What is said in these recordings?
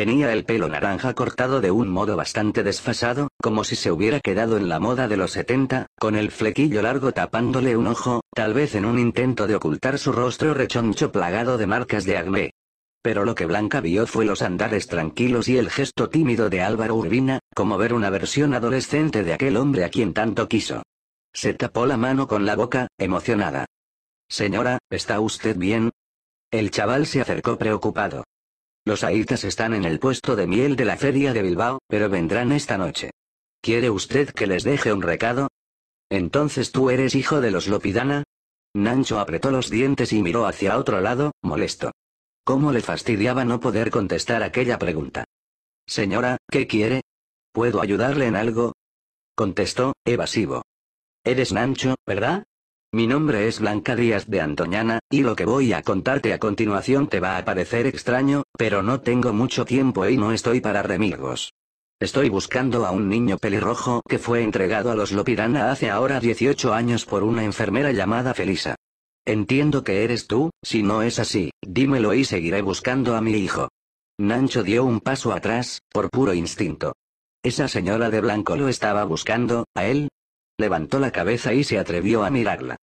Tenía el pelo naranja cortado de un modo bastante desfasado, como si se hubiera quedado en la moda de los 70, con el flequillo largo tapándole un ojo, tal vez en un intento de ocultar su rostro rechoncho plagado de marcas de acné. Pero lo que Blanca vio fue los andares tranquilos y el gesto tímido de Álvaro Urbina, como ver una versión adolescente de aquel hombre a quien tanto quiso. Se tapó la mano con la boca, emocionada. Señora, ¿está usted bien? El chaval se acercó preocupado. Los aitas están en el puesto de miel de la feria de Bilbao, pero vendrán esta noche. ¿Quiere usted que les deje un recado? Entonces tú eres hijo de los Lopidana? Nancho apretó los dientes y miró hacia otro lado, molesto. ¿Cómo le fastidiaba no poder contestar aquella pregunta? Señora, ¿qué quiere? ¿Puedo ayudarle en algo? Contestó, evasivo. Eres Nancho, ¿verdad? Mi nombre es Blanca Díaz de Antoñana, y lo que voy a contarte a continuación te va a parecer extraño, pero no tengo mucho tiempo y no estoy para remilgos. Estoy buscando a un niño pelirrojo que fue entregado a los Lopirana hace ahora 18 años por una enfermera llamada Felisa. Entiendo que eres tú, si no es así, dímelo y seguiré buscando a mi hijo. Nancho dio un paso atrás, por puro instinto. Esa señora de blanco lo estaba buscando, a él, Levantó la cabeza y se atrevió a mirarla.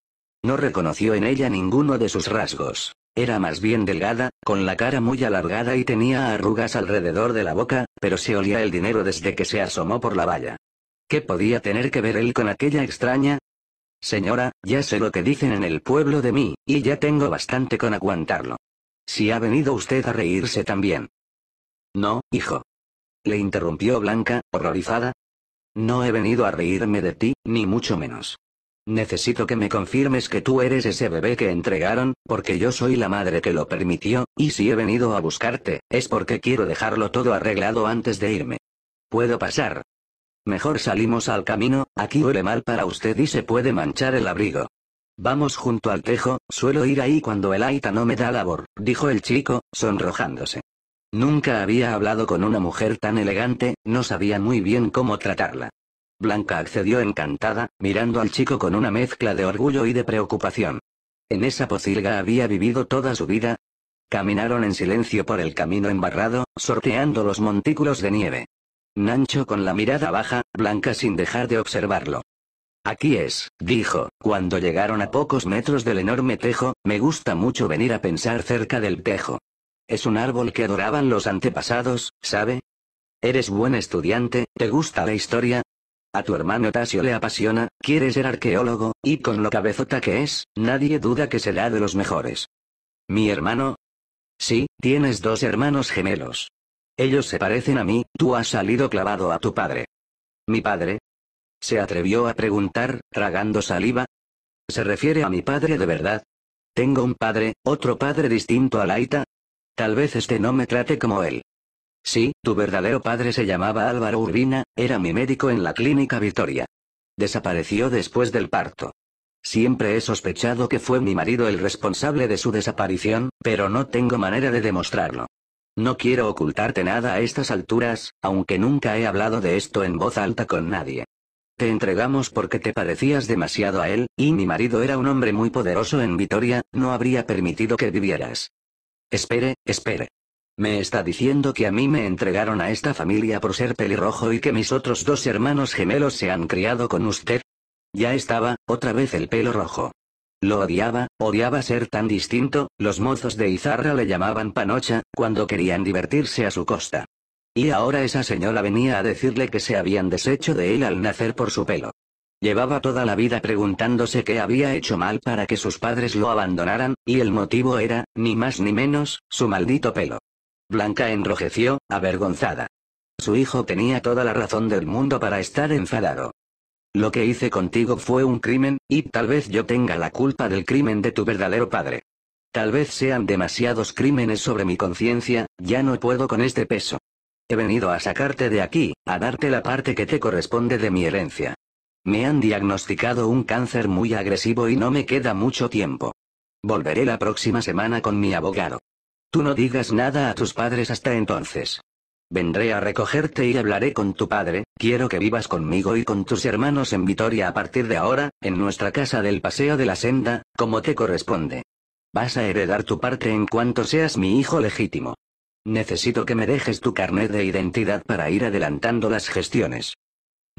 No reconoció en ella ninguno de sus rasgos. Era más bien delgada, con la cara muy alargada y tenía arrugas alrededor de la boca, pero se olía el dinero desde que se asomó por la valla. ¿Qué podía tener que ver él con aquella extraña? Señora, ya sé lo que dicen en el pueblo de mí, y ya tengo bastante con aguantarlo. Si ha venido usted a reírse también. No, hijo. Le interrumpió Blanca, horrorizada, no he venido a reírme de ti, ni mucho menos. Necesito que me confirmes que tú eres ese bebé que entregaron, porque yo soy la madre que lo permitió, y si he venido a buscarte, es porque quiero dejarlo todo arreglado antes de irme. ¿Puedo pasar? Mejor salimos al camino, aquí huele mal para usted y se puede manchar el abrigo. Vamos junto al tejo, suelo ir ahí cuando el aita no me da labor, dijo el chico, sonrojándose. Nunca había hablado con una mujer tan elegante, no sabía muy bien cómo tratarla. Blanca accedió encantada, mirando al chico con una mezcla de orgullo y de preocupación. En esa pocilga había vivido toda su vida. Caminaron en silencio por el camino embarrado, sorteando los montículos de nieve. Nancho con la mirada baja, Blanca sin dejar de observarlo. Aquí es, dijo, cuando llegaron a pocos metros del enorme tejo, me gusta mucho venir a pensar cerca del tejo. Es un árbol que adoraban los antepasados, ¿sabe? Eres buen estudiante, ¿te gusta la historia? A tu hermano Tasio le apasiona, quiere ser arqueólogo, y con lo cabezota que es, nadie duda que será de los mejores. ¿Mi hermano? Sí, tienes dos hermanos gemelos. Ellos se parecen a mí, tú has salido clavado a tu padre. ¿Mi padre? Se atrevió a preguntar, tragando saliva. ¿Se refiere a mi padre de verdad? Tengo un padre, otro padre distinto a Laita, Tal vez este no me trate como él. Sí, tu verdadero padre se llamaba Álvaro Urbina, era mi médico en la clínica Victoria. Desapareció después del parto. Siempre he sospechado que fue mi marido el responsable de su desaparición, pero no tengo manera de demostrarlo. No quiero ocultarte nada a estas alturas, aunque nunca he hablado de esto en voz alta con nadie. Te entregamos porque te parecías demasiado a él, y mi marido era un hombre muy poderoso en Vitoria, no habría permitido que vivieras. Espere, espere. Me está diciendo que a mí me entregaron a esta familia por ser pelirrojo y que mis otros dos hermanos gemelos se han criado con usted. Ya estaba, otra vez el pelo rojo. Lo odiaba, odiaba ser tan distinto, los mozos de Izarra le llamaban panocha, cuando querían divertirse a su costa. Y ahora esa señora venía a decirle que se habían deshecho de él al nacer por su pelo. Llevaba toda la vida preguntándose qué había hecho mal para que sus padres lo abandonaran, y el motivo era, ni más ni menos, su maldito pelo. Blanca enrojeció, avergonzada. Su hijo tenía toda la razón del mundo para estar enfadado. Lo que hice contigo fue un crimen, y tal vez yo tenga la culpa del crimen de tu verdadero padre. Tal vez sean demasiados crímenes sobre mi conciencia, ya no puedo con este peso. He venido a sacarte de aquí, a darte la parte que te corresponde de mi herencia. Me han diagnosticado un cáncer muy agresivo y no me queda mucho tiempo. Volveré la próxima semana con mi abogado. Tú no digas nada a tus padres hasta entonces. Vendré a recogerte y hablaré con tu padre, quiero que vivas conmigo y con tus hermanos en Vitoria a partir de ahora, en nuestra casa del Paseo de la Senda, como te corresponde. Vas a heredar tu parte en cuanto seas mi hijo legítimo. Necesito que me dejes tu carnet de identidad para ir adelantando las gestiones.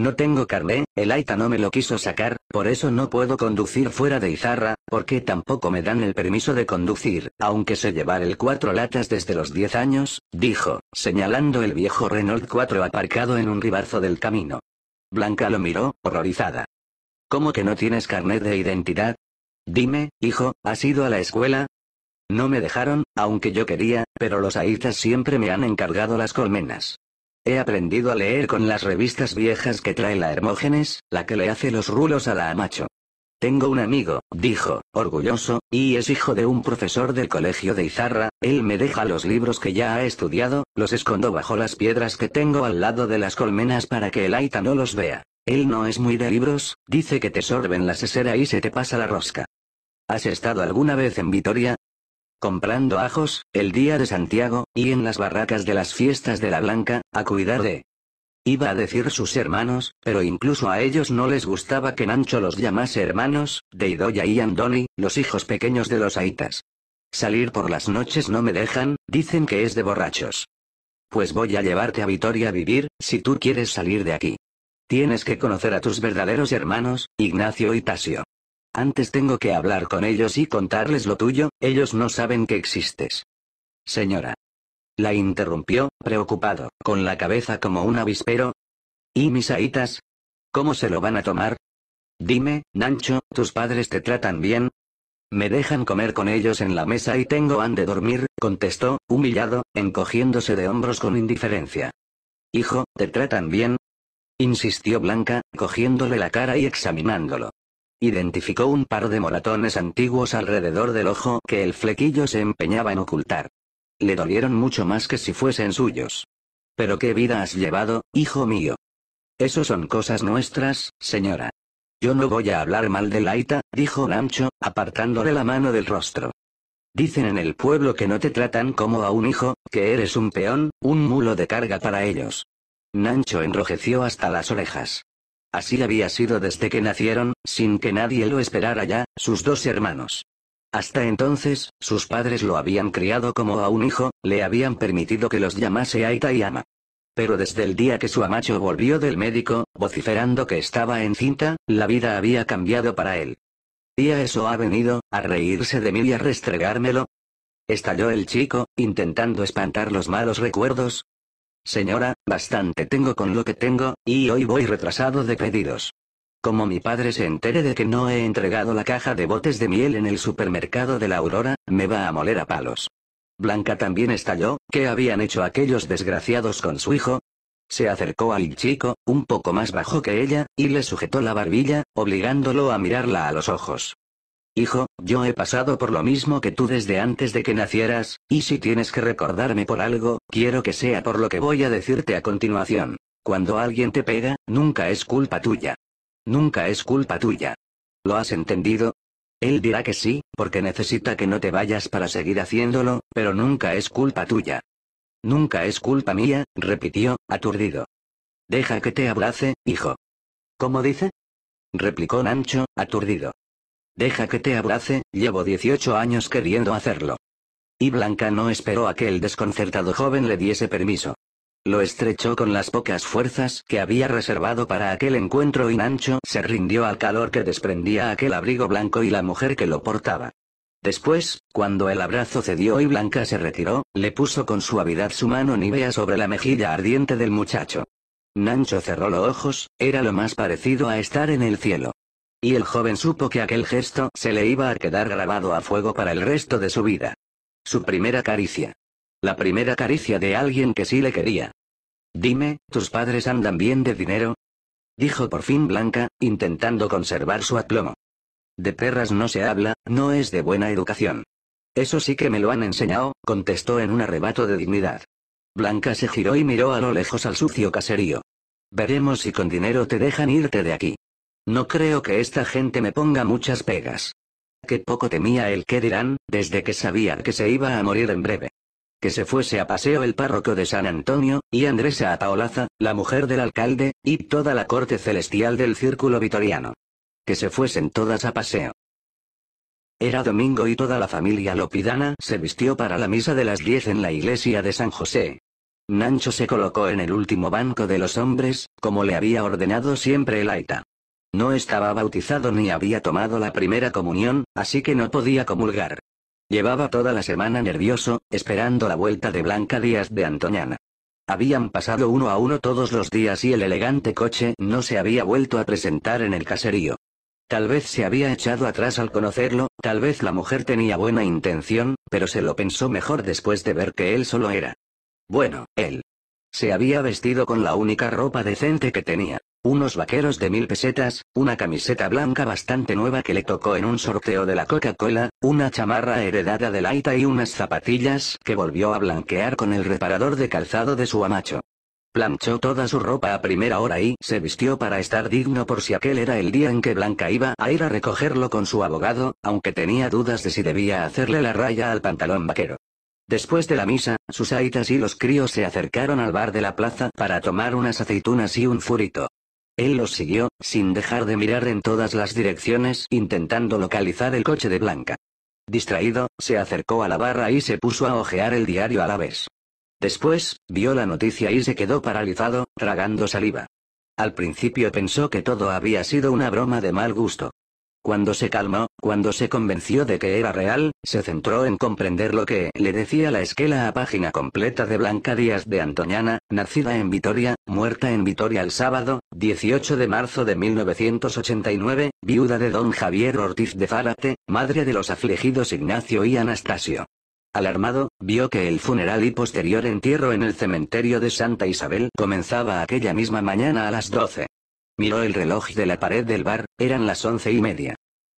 No tengo carné, el Aita no me lo quiso sacar, por eso no puedo conducir fuera de Izarra, porque tampoco me dan el permiso de conducir, aunque sé llevar el cuatro latas desde los 10 años, dijo, señalando el viejo Renault 4 aparcado en un ribazo del camino. Blanca lo miró, horrorizada. ¿Cómo que no tienes carnet de identidad? Dime, hijo, ¿has ido a la escuela? No me dejaron, aunque yo quería, pero los aitas siempre me han encargado las colmenas. He aprendido a leer con las revistas viejas que trae la Hermógenes, la que le hace los rulos a la Amacho. Tengo un amigo, dijo, orgulloso, y es hijo de un profesor del colegio de Izarra, él me deja los libros que ya ha estudiado, los escondo bajo las piedras que tengo al lado de las colmenas para que el Aita no los vea. Él no es muy de libros, dice que te sorben la sesera y se te pasa la rosca. ¿Has estado alguna vez en Vitoria? comprando ajos, el día de Santiago, y en las barracas de las fiestas de la Blanca, a cuidar de... Iba a decir sus hermanos, pero incluso a ellos no les gustaba que Nancho los llamase hermanos, Deidoya y Andoni, los hijos pequeños de los aitas. Salir por las noches no me dejan, dicen que es de borrachos. Pues voy a llevarte a Vitoria a vivir, si tú quieres salir de aquí. Tienes que conocer a tus verdaderos hermanos, Ignacio y Tasio. Antes tengo que hablar con ellos y contarles lo tuyo, ellos no saben que existes. Señora. La interrumpió, preocupado, con la cabeza como un avispero. ¿Y mis aitas? ¿Cómo se lo van a tomar? Dime, Nancho, ¿tus padres te tratan bien? Me dejan comer con ellos en la mesa y tengo han de dormir, contestó, humillado, encogiéndose de hombros con indiferencia. Hijo, ¿te tratan bien? Insistió Blanca, cogiéndole la cara y examinándolo. Identificó un par de moratones antiguos alrededor del ojo que el flequillo se empeñaba en ocultar. Le dolieron mucho más que si fuesen suyos. Pero qué vida has llevado, hijo mío. Eso son cosas nuestras, señora. Yo no voy a hablar mal de Laita, dijo Nancho, apartándole la mano del rostro. Dicen en el pueblo que no te tratan como a un hijo, que eres un peón, un mulo de carga para ellos. Nancho enrojeció hasta las orejas. Así había sido desde que nacieron, sin que nadie lo esperara ya, sus dos hermanos. Hasta entonces, sus padres lo habían criado como a un hijo, le habían permitido que los llamase Aita y Ama. Pero desde el día que su amacho volvió del médico, vociferando que estaba encinta, la vida había cambiado para él. ¿Y a eso ha venido, a reírse de mí y a restregármelo? Estalló el chico, intentando espantar los malos recuerdos, Señora, bastante tengo con lo que tengo, y hoy voy retrasado de pedidos. Como mi padre se entere de que no he entregado la caja de botes de miel en el supermercado de la Aurora, me va a moler a palos. Blanca también estalló, ¿qué habían hecho aquellos desgraciados con su hijo? Se acercó al chico, un poco más bajo que ella, y le sujetó la barbilla, obligándolo a mirarla a los ojos. Hijo, yo he pasado por lo mismo que tú desde antes de que nacieras, y si tienes que recordarme por algo, quiero que sea por lo que voy a decirte a continuación. Cuando alguien te pega, nunca es culpa tuya. Nunca es culpa tuya. ¿Lo has entendido? Él dirá que sí, porque necesita que no te vayas para seguir haciéndolo, pero nunca es culpa tuya. Nunca es culpa mía, repitió, aturdido. Deja que te abrace, hijo. ¿Cómo dice? replicó Nancho, aturdido. Deja que te abrace, llevo 18 años queriendo hacerlo. Y Blanca no esperó a que el desconcertado joven le diese permiso. Lo estrechó con las pocas fuerzas que había reservado para aquel encuentro y Nancho se rindió al calor que desprendía aquel abrigo blanco y la mujer que lo portaba. Después, cuando el abrazo cedió y Blanca se retiró, le puso con suavidad su mano nivea sobre la mejilla ardiente del muchacho. Nancho cerró los ojos, era lo más parecido a estar en el cielo. Y el joven supo que aquel gesto se le iba a quedar grabado a fuego para el resto de su vida. Su primera caricia. La primera caricia de alguien que sí le quería. Dime, ¿tus padres andan bien de dinero? Dijo por fin Blanca, intentando conservar su aplomo. De perras no se habla, no es de buena educación. Eso sí que me lo han enseñado, contestó en un arrebato de dignidad. Blanca se giró y miró a lo lejos al sucio caserío. Veremos si con dinero te dejan irte de aquí. No creo que esta gente me ponga muchas pegas. Qué poco temía el que dirán, desde que sabía que se iba a morir en breve. Que se fuese a paseo el párroco de San Antonio, y Andresa a la mujer del alcalde, y toda la corte celestial del círculo vitoriano. Que se fuesen todas a paseo. Era domingo y toda la familia Lopidana se vistió para la misa de las diez en la iglesia de San José, Nancho se colocó en el último banco de los hombres, como le había ordenado siempre el aita. No estaba bautizado ni había tomado la primera comunión, así que no podía comulgar. Llevaba toda la semana nervioso, esperando la vuelta de Blanca Díaz de Antoñana. Habían pasado uno a uno todos los días y el elegante coche no se había vuelto a presentar en el caserío. Tal vez se había echado atrás al conocerlo, tal vez la mujer tenía buena intención, pero se lo pensó mejor después de ver que él solo era. Bueno, él. Se había vestido con la única ropa decente que tenía unos vaqueros de mil pesetas, una camiseta blanca bastante nueva que le tocó en un sorteo de la Coca-Cola, una chamarra heredada de Laita y unas zapatillas que volvió a blanquear con el reparador de calzado de su amacho. Planchó toda su ropa a primera hora y se vistió para estar digno por si aquel era el día en que Blanca iba a ir a recogerlo con su abogado, aunque tenía dudas de si debía hacerle la raya al pantalón vaquero. Después de la misa, sus aitas y los críos se acercaron al bar de la plaza para tomar unas aceitunas y un furito. Él los siguió, sin dejar de mirar en todas las direcciones, intentando localizar el coche de Blanca. Distraído, se acercó a la barra y se puso a ojear el diario a la vez. Después, vio la noticia y se quedó paralizado, tragando saliva. Al principio pensó que todo había sido una broma de mal gusto. Cuando se calmó, cuando se convenció de que era real, se centró en comprender lo que le decía la esquela a página completa de Blanca Díaz de Antoñana, nacida en Vitoria, muerta en Vitoria el sábado, 18 de marzo de 1989, viuda de don Javier Ortiz de Zárate, madre de los afligidos Ignacio y Anastasio. Alarmado, vio que el funeral y posterior entierro en el cementerio de Santa Isabel comenzaba aquella misma mañana a las 12. Miró el reloj de la pared del bar, eran las once y media.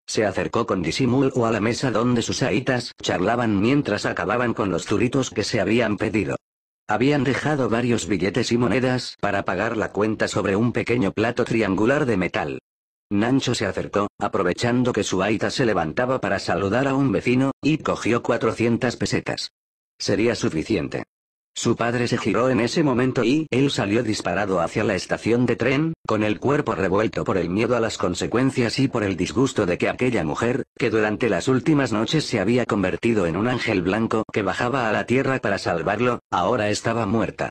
Se acercó con disimulo a la mesa donde sus aitas charlaban mientras acababan con los zuritos que se habían pedido. Habían dejado varios billetes y monedas para pagar la cuenta sobre un pequeño plato triangular de metal. Nancho se acercó, aprovechando que su aita se levantaba para saludar a un vecino, y cogió 400 pesetas. Sería suficiente. Su padre se giró en ese momento y él salió disparado hacia la estación de tren, con el cuerpo revuelto por el miedo a las consecuencias y por el disgusto de que aquella mujer, que durante las últimas noches se había convertido en un ángel blanco que bajaba a la tierra para salvarlo, ahora estaba muerta.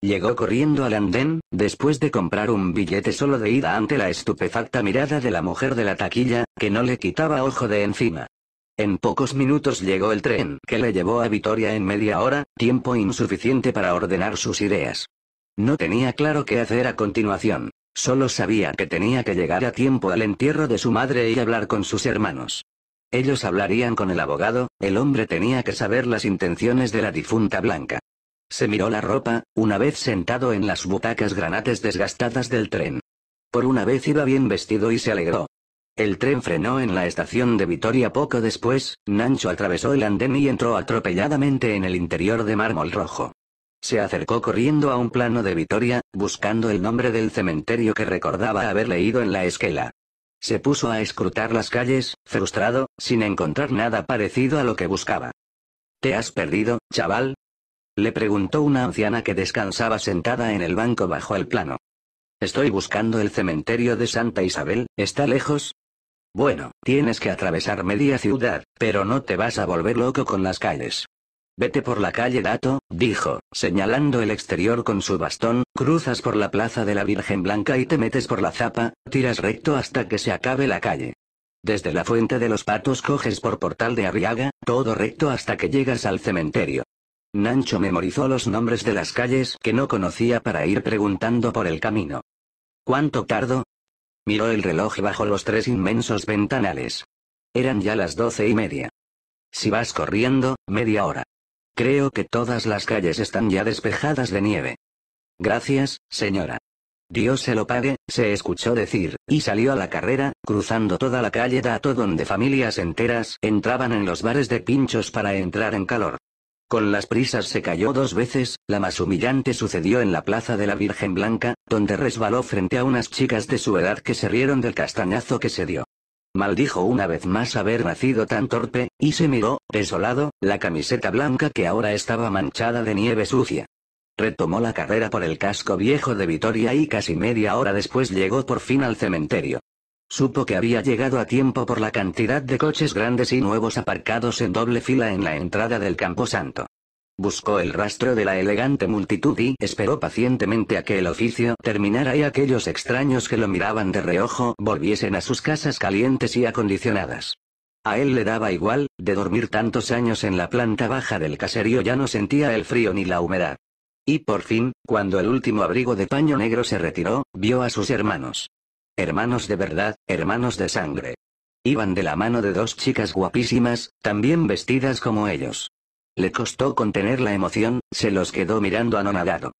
Llegó corriendo al andén, después de comprar un billete solo de ida ante la estupefacta mirada de la mujer de la taquilla, que no le quitaba ojo de encima. En pocos minutos llegó el tren que le llevó a Vitoria en media hora, tiempo insuficiente para ordenar sus ideas. No tenía claro qué hacer a continuación, solo sabía que tenía que llegar a tiempo al entierro de su madre y hablar con sus hermanos. Ellos hablarían con el abogado, el hombre tenía que saber las intenciones de la difunta Blanca. Se miró la ropa, una vez sentado en las butacas granates desgastadas del tren. Por una vez iba bien vestido y se alegró, el tren frenó en la estación de Vitoria poco después, Nancho atravesó el andén y entró atropelladamente en el interior de mármol rojo. Se acercó corriendo a un plano de Vitoria, buscando el nombre del cementerio que recordaba haber leído en la esquela. Se puso a escrutar las calles, frustrado, sin encontrar nada parecido a lo que buscaba. ¿Te has perdido, chaval? Le preguntó una anciana que descansaba sentada en el banco bajo el plano. Estoy buscando el cementerio de Santa Isabel, ¿está lejos? Bueno, tienes que atravesar media ciudad, pero no te vas a volver loco con las calles. Vete por la calle Dato, dijo, señalando el exterior con su bastón, cruzas por la plaza de la Virgen Blanca y te metes por la zapa, tiras recto hasta que se acabe la calle. Desde la Fuente de los Patos coges por Portal de Arriaga, todo recto hasta que llegas al cementerio. Nancho memorizó los nombres de las calles que no conocía para ir preguntando por el camino. ¿Cuánto tardo? Miró el reloj bajo los tres inmensos ventanales. Eran ya las doce y media. Si vas corriendo, media hora. Creo que todas las calles están ya despejadas de nieve. Gracias, señora. Dios se lo pague, se escuchó decir, y salió a la carrera, cruzando toda la calle Dato donde familias enteras entraban en los bares de pinchos para entrar en calor. Con las prisas se cayó dos veces, la más humillante sucedió en la Plaza de la Virgen Blanca, donde resbaló frente a unas chicas de su edad que se rieron del castañazo que se dio. Maldijo una vez más haber nacido tan torpe, y se miró, desolado, la camiseta blanca que ahora estaba manchada de nieve sucia. Retomó la carrera por el casco viejo de Vitoria y casi media hora después llegó por fin al cementerio. Supo que había llegado a tiempo por la cantidad de coches grandes y nuevos aparcados en doble fila en la entrada del Camposanto. Buscó el rastro de la elegante multitud y esperó pacientemente a que el oficio terminara y aquellos extraños que lo miraban de reojo volviesen a sus casas calientes y acondicionadas. A él le daba igual, de dormir tantos años en la planta baja del caserío ya no sentía el frío ni la humedad. Y por fin, cuando el último abrigo de paño negro se retiró, vio a sus hermanos. Hermanos de verdad, hermanos de sangre. Iban de la mano de dos chicas guapísimas, también vestidas como ellos. Le costó contener la emoción, se los quedó mirando anonadado.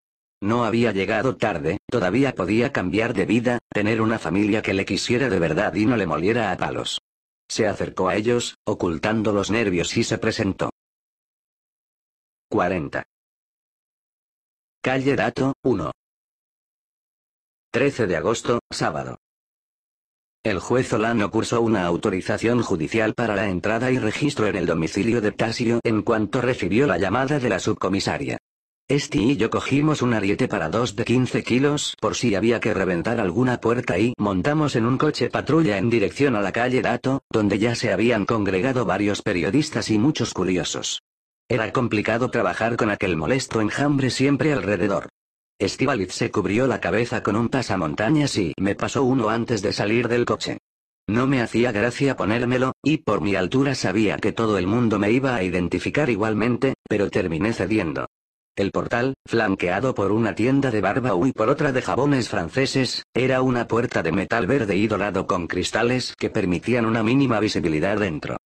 No había llegado tarde, todavía podía cambiar de vida, tener una familia que le quisiera de verdad y no le moliera a palos. Se acercó a ellos, ocultando los nervios y se presentó. 40. Calle Dato, 1. 13 de agosto, sábado. El juez Olano cursó una autorización judicial para la entrada y registro en el domicilio de Tasio en cuanto recibió la llamada de la subcomisaria. Este y yo cogimos un ariete para dos de 15 kilos por si había que reventar alguna puerta y montamos en un coche patrulla en dirección a la calle Dato, donde ya se habían congregado varios periodistas y muchos curiosos. Era complicado trabajar con aquel molesto enjambre siempre alrededor. Estivaliz se cubrió la cabeza con un pasamontañas y me pasó uno antes de salir del coche. No me hacía gracia ponérmelo, y por mi altura sabía que todo el mundo me iba a identificar igualmente, pero terminé cediendo. El portal, flanqueado por una tienda de barba y por otra de jabones franceses, era una puerta de metal verde y dorado con cristales que permitían una mínima visibilidad dentro.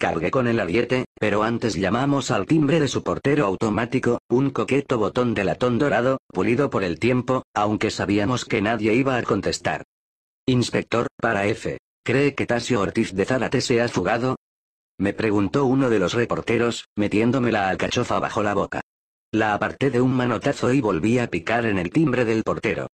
Cargué con el ariete, pero antes llamamos al timbre de su portero automático, un coqueto botón de latón dorado, pulido por el tiempo, aunque sabíamos que nadie iba a contestar. Inspector, para F. ¿Cree que Tasio Ortiz de Zárate se ha fugado? Me preguntó uno de los reporteros, metiéndome la alcachofa bajo la boca. La aparté de un manotazo y volví a picar en el timbre del portero.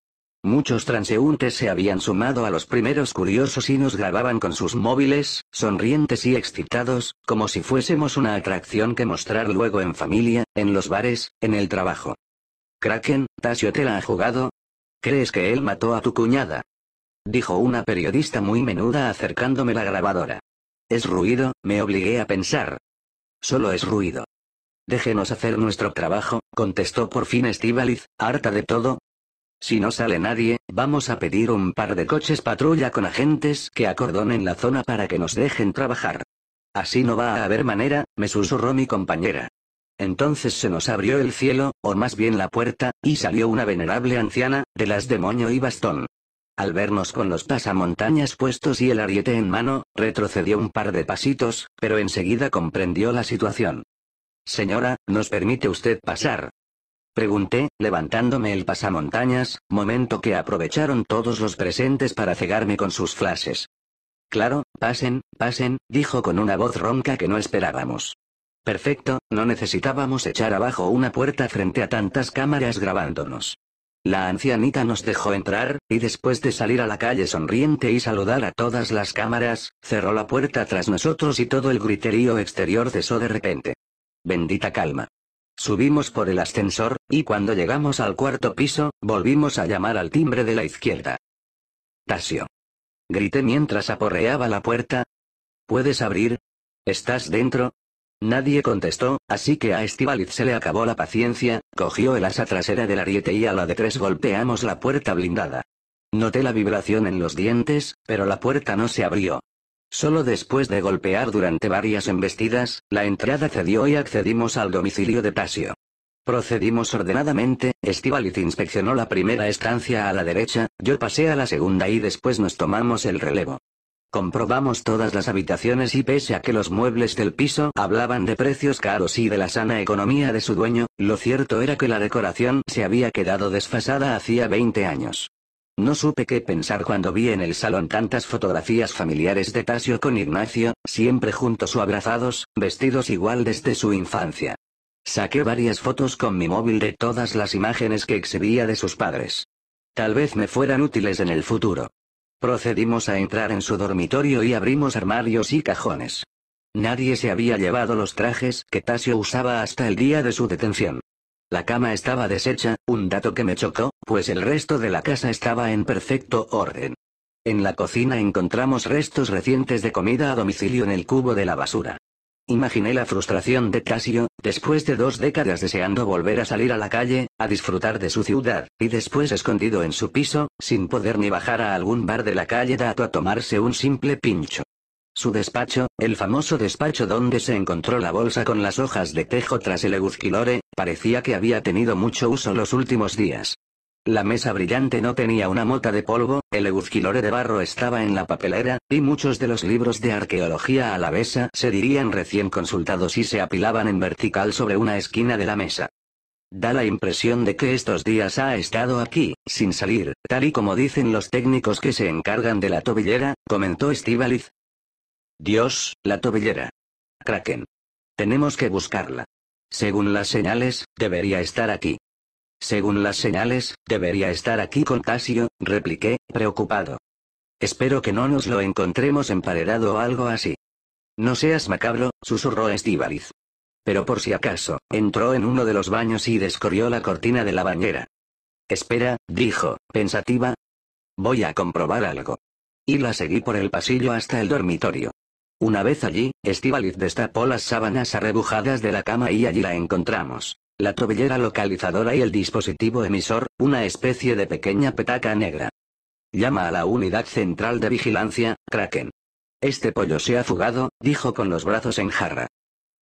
Muchos transeúntes se habían sumado a los primeros curiosos y nos grababan con sus móviles, sonrientes y excitados, como si fuésemos una atracción que mostrar luego en familia, en los bares, en el trabajo. Kraken, Tasio te la ha jugado. ¿Crees que él mató a tu cuñada? Dijo una periodista muy menuda acercándome la grabadora. Es ruido, me obligué a pensar. Solo es ruido. Déjenos hacer nuestro trabajo, contestó por fin Estivaliz, harta de todo, si no sale nadie, vamos a pedir un par de coches patrulla con agentes que acordonen la zona para que nos dejen trabajar. Así no va a haber manera, me susurró mi compañera. Entonces se nos abrió el cielo, o más bien la puerta, y salió una venerable anciana, de las de y bastón. Al vernos con los pasamontañas puestos y el ariete en mano, retrocedió un par de pasitos, pero enseguida comprendió la situación. Señora, ¿nos permite usted pasar? Pregunté, levantándome el pasamontañas, momento que aprovecharon todos los presentes para cegarme con sus flashes. Claro, pasen, pasen, dijo con una voz ronca que no esperábamos. Perfecto, no necesitábamos echar abajo una puerta frente a tantas cámaras grabándonos. La ancianita nos dejó entrar, y después de salir a la calle sonriente y saludar a todas las cámaras, cerró la puerta tras nosotros y todo el griterío exterior cesó de repente. Bendita calma. Subimos por el ascensor, y cuando llegamos al cuarto piso, volvimos a llamar al timbre de la izquierda. Tasio. Grité mientras aporreaba la puerta. ¿Puedes abrir? ¿Estás dentro? Nadie contestó, así que a Estivaliz se le acabó la paciencia, cogió el asa trasera del ariete y a la de tres golpeamos la puerta blindada. Noté la vibración en los dientes, pero la puerta no se abrió. Solo después de golpear durante varias embestidas, la entrada cedió y accedimos al domicilio de Tasio. Procedimos ordenadamente, Estivaliz inspeccionó la primera estancia a la derecha, yo pasé a la segunda y después nos tomamos el relevo. Comprobamos todas las habitaciones y pese a que los muebles del piso hablaban de precios caros y de la sana economía de su dueño, lo cierto era que la decoración se había quedado desfasada hacía 20 años. No supe qué pensar cuando vi en el salón tantas fotografías familiares de Tasio con Ignacio, siempre juntos o abrazados, vestidos igual desde su infancia. Saqué varias fotos con mi móvil de todas las imágenes que exhibía de sus padres. Tal vez me fueran útiles en el futuro. Procedimos a entrar en su dormitorio y abrimos armarios y cajones. Nadie se había llevado los trajes que Tasio usaba hasta el día de su detención. La cama estaba deshecha, un dato que me chocó, pues el resto de la casa estaba en perfecto orden. En la cocina encontramos restos recientes de comida a domicilio en el cubo de la basura. Imaginé la frustración de Casio, después de dos décadas deseando volver a salir a la calle, a disfrutar de su ciudad, y después escondido en su piso, sin poder ni bajar a algún bar de la calle Dato a tomarse un simple pincho. Su despacho, el famoso despacho donde se encontró la bolsa con las hojas de tejo tras el eguzquilore, parecía que había tenido mucho uso los últimos días. La mesa brillante no tenía una mota de polvo, el eguzquilore de barro estaba en la papelera, y muchos de los libros de arqueología alavesa se dirían recién consultados y se apilaban en vertical sobre una esquina de la mesa. Da la impresión de que estos días ha estado aquí, sin salir, tal y como dicen los técnicos que se encargan de la tobillera, comentó Estíbaliz, Dios, la tobillera. Kraken. Tenemos que buscarla. Según las señales, debería estar aquí. Según las señales, debería estar aquí con Tasio. repliqué, preocupado. Espero que no nos lo encontremos emparedado o algo así. No seas macabro, susurró Estíbaliz. Pero por si acaso, entró en uno de los baños y descorrió la cortina de la bañera. Espera, dijo, pensativa. Voy a comprobar algo. Y la seguí por el pasillo hasta el dormitorio. Una vez allí, Estíbaliz destapó las sábanas arrebujadas de la cama y allí la encontramos. La tobillera localizadora y el dispositivo emisor, una especie de pequeña petaca negra. Llama a la unidad central de vigilancia, Kraken. Este pollo se ha fugado, dijo con los brazos en jarra.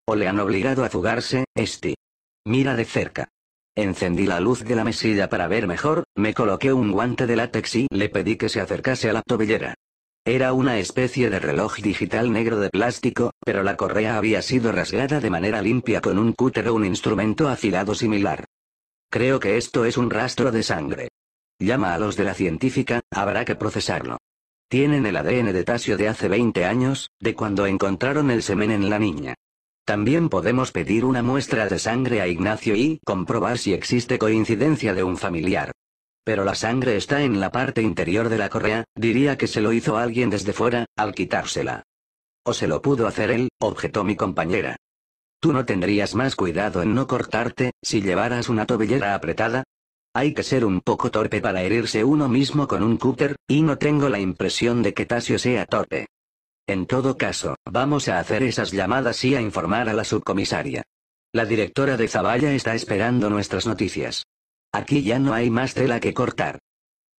O le han obligado a fugarse, Este. Mira de cerca. Encendí la luz de la mesilla para ver mejor, me coloqué un guante de látex y le pedí que se acercase a la tobillera. Era una especie de reloj digital negro de plástico, pero la correa había sido rasgada de manera limpia con un cúter o un instrumento afilado similar. Creo que esto es un rastro de sangre. Llama a los de la científica, habrá que procesarlo. Tienen el ADN de Tasio de hace 20 años, de cuando encontraron el semen en la niña. También podemos pedir una muestra de sangre a Ignacio y comprobar si existe coincidencia de un familiar. Pero la sangre está en la parte interior de la correa, diría que se lo hizo alguien desde fuera, al quitársela. O se lo pudo hacer él, objetó mi compañera. ¿Tú no tendrías más cuidado en no cortarte, si llevaras una tobillera apretada? Hay que ser un poco torpe para herirse uno mismo con un cúter, y no tengo la impresión de que Tasio sea torpe. En todo caso, vamos a hacer esas llamadas y a informar a la subcomisaria. La directora de Zavalla está esperando nuestras noticias. Aquí ya no hay más tela que cortar.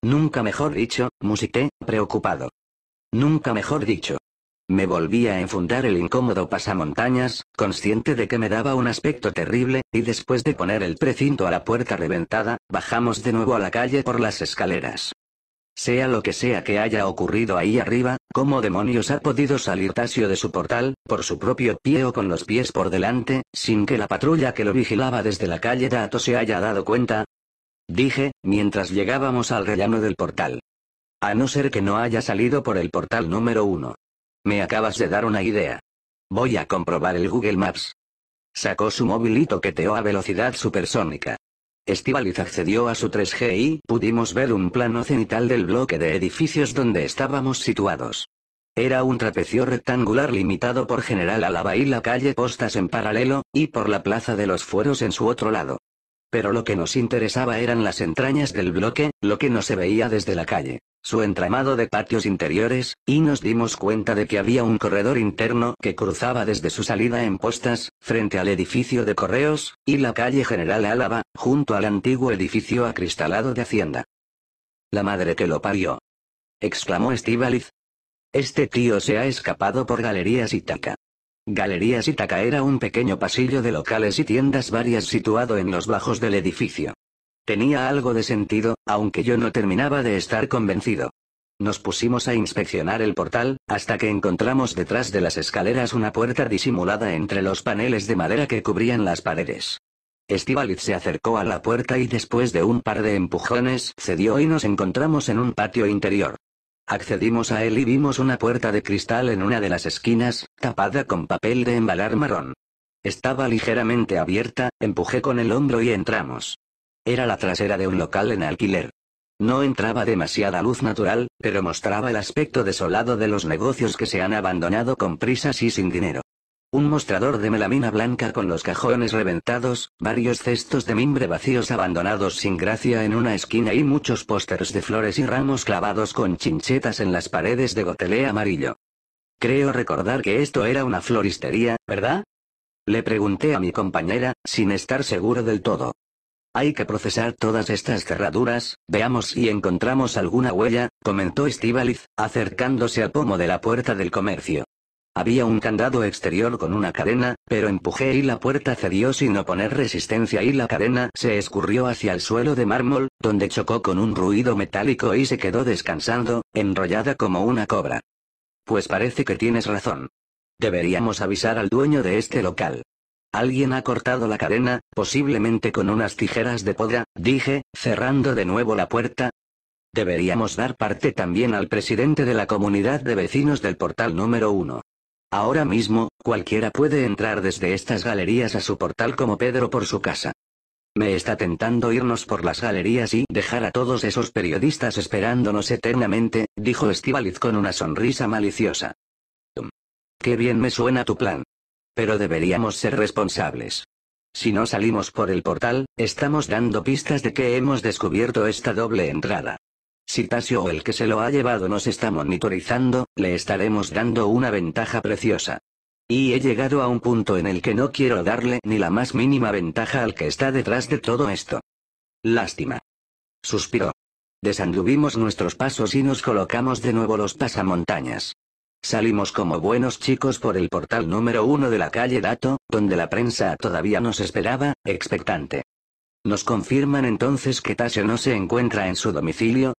Nunca mejor dicho, musité, preocupado. Nunca mejor dicho. Me volví a enfundar el incómodo pasamontañas, consciente de que me daba un aspecto terrible, y después de poner el precinto a la puerta reventada, bajamos de nuevo a la calle por las escaleras. Sea lo que sea que haya ocurrido ahí arriba, ¿cómo demonios ha podido salir Tasio de su portal, por su propio pie o con los pies por delante, sin que la patrulla que lo vigilaba desde la calle Dato se haya dado cuenta? dije, mientras llegábamos al rellano del portal. A no ser que no haya salido por el portal número uno. Me acabas de dar una idea. Voy a comprobar el Google Maps. Sacó su móvil y toqueteó a velocidad supersónica. Estivaliz accedió a su 3G y pudimos ver un plano cenital del bloque de edificios donde estábamos situados. Era un trapecio rectangular limitado por General Alaba y la calle Postas en paralelo, y por la Plaza de los Fueros en su otro lado. Pero lo que nos interesaba eran las entrañas del bloque, lo que no se veía desde la calle, su entramado de patios interiores, y nos dimos cuenta de que había un corredor interno que cruzaba desde su salida en postas, frente al edificio de correos, y la calle General Álava, junto al antiguo edificio acristalado de Hacienda. La madre que lo parió. exclamó Stivaliz. Este tío se ha escapado por galerías y taca. Galerías Itaca era un pequeño pasillo de locales y tiendas varias situado en los bajos del edificio. Tenía algo de sentido, aunque yo no terminaba de estar convencido. Nos pusimos a inspeccionar el portal, hasta que encontramos detrás de las escaleras una puerta disimulada entre los paneles de madera que cubrían las paredes. Estivaliz se acercó a la puerta y después de un par de empujones cedió y nos encontramos en un patio interior. Accedimos a él y vimos una puerta de cristal en una de las esquinas, tapada con papel de embalar marrón. Estaba ligeramente abierta, empujé con el hombro y entramos. Era la trasera de un local en alquiler. No entraba demasiada luz natural, pero mostraba el aspecto desolado de los negocios que se han abandonado con prisas y sin dinero. Un mostrador de melamina blanca con los cajones reventados, varios cestos de mimbre vacíos abandonados sin gracia en una esquina y muchos pósteres de flores y ramos clavados con chinchetas en las paredes de gotelé amarillo. Creo recordar que esto era una floristería, ¿verdad? Le pregunté a mi compañera, sin estar seguro del todo. Hay que procesar todas estas cerraduras, veamos si encontramos alguna huella, comentó Stivaliz, acercándose al pomo de la puerta del comercio. Había un candado exterior con una cadena, pero empujé y la puerta cedió sin oponer resistencia y la cadena se escurrió hacia el suelo de mármol, donde chocó con un ruido metálico y se quedó descansando, enrollada como una cobra. Pues parece que tienes razón. Deberíamos avisar al dueño de este local. Alguien ha cortado la cadena, posiblemente con unas tijeras de poda, dije, cerrando de nuevo la puerta, Deberíamos dar parte también al presidente de la comunidad de vecinos del portal número uno. Ahora mismo, cualquiera puede entrar desde estas galerías a su portal como Pedro por su casa. Me está tentando irnos por las galerías y dejar a todos esos periodistas esperándonos eternamente, dijo Estivaliz con una sonrisa maliciosa. Qué bien me suena tu plan. Pero deberíamos ser responsables. Si no salimos por el portal, estamos dando pistas de que hemos descubierto esta doble entrada. Si Tasio o el que se lo ha llevado nos está monitorizando, le estaremos dando una ventaja preciosa. Y he llegado a un punto en el que no quiero darle ni la más mínima ventaja al que está detrás de todo esto. Lástima. Suspiró. Desanduvimos nuestros pasos y nos colocamos de nuevo los pasamontañas. Salimos como buenos chicos por el portal número uno de la calle Dato, donde la prensa todavía nos esperaba, expectante. Nos confirman entonces que Tasio no se encuentra en su domicilio,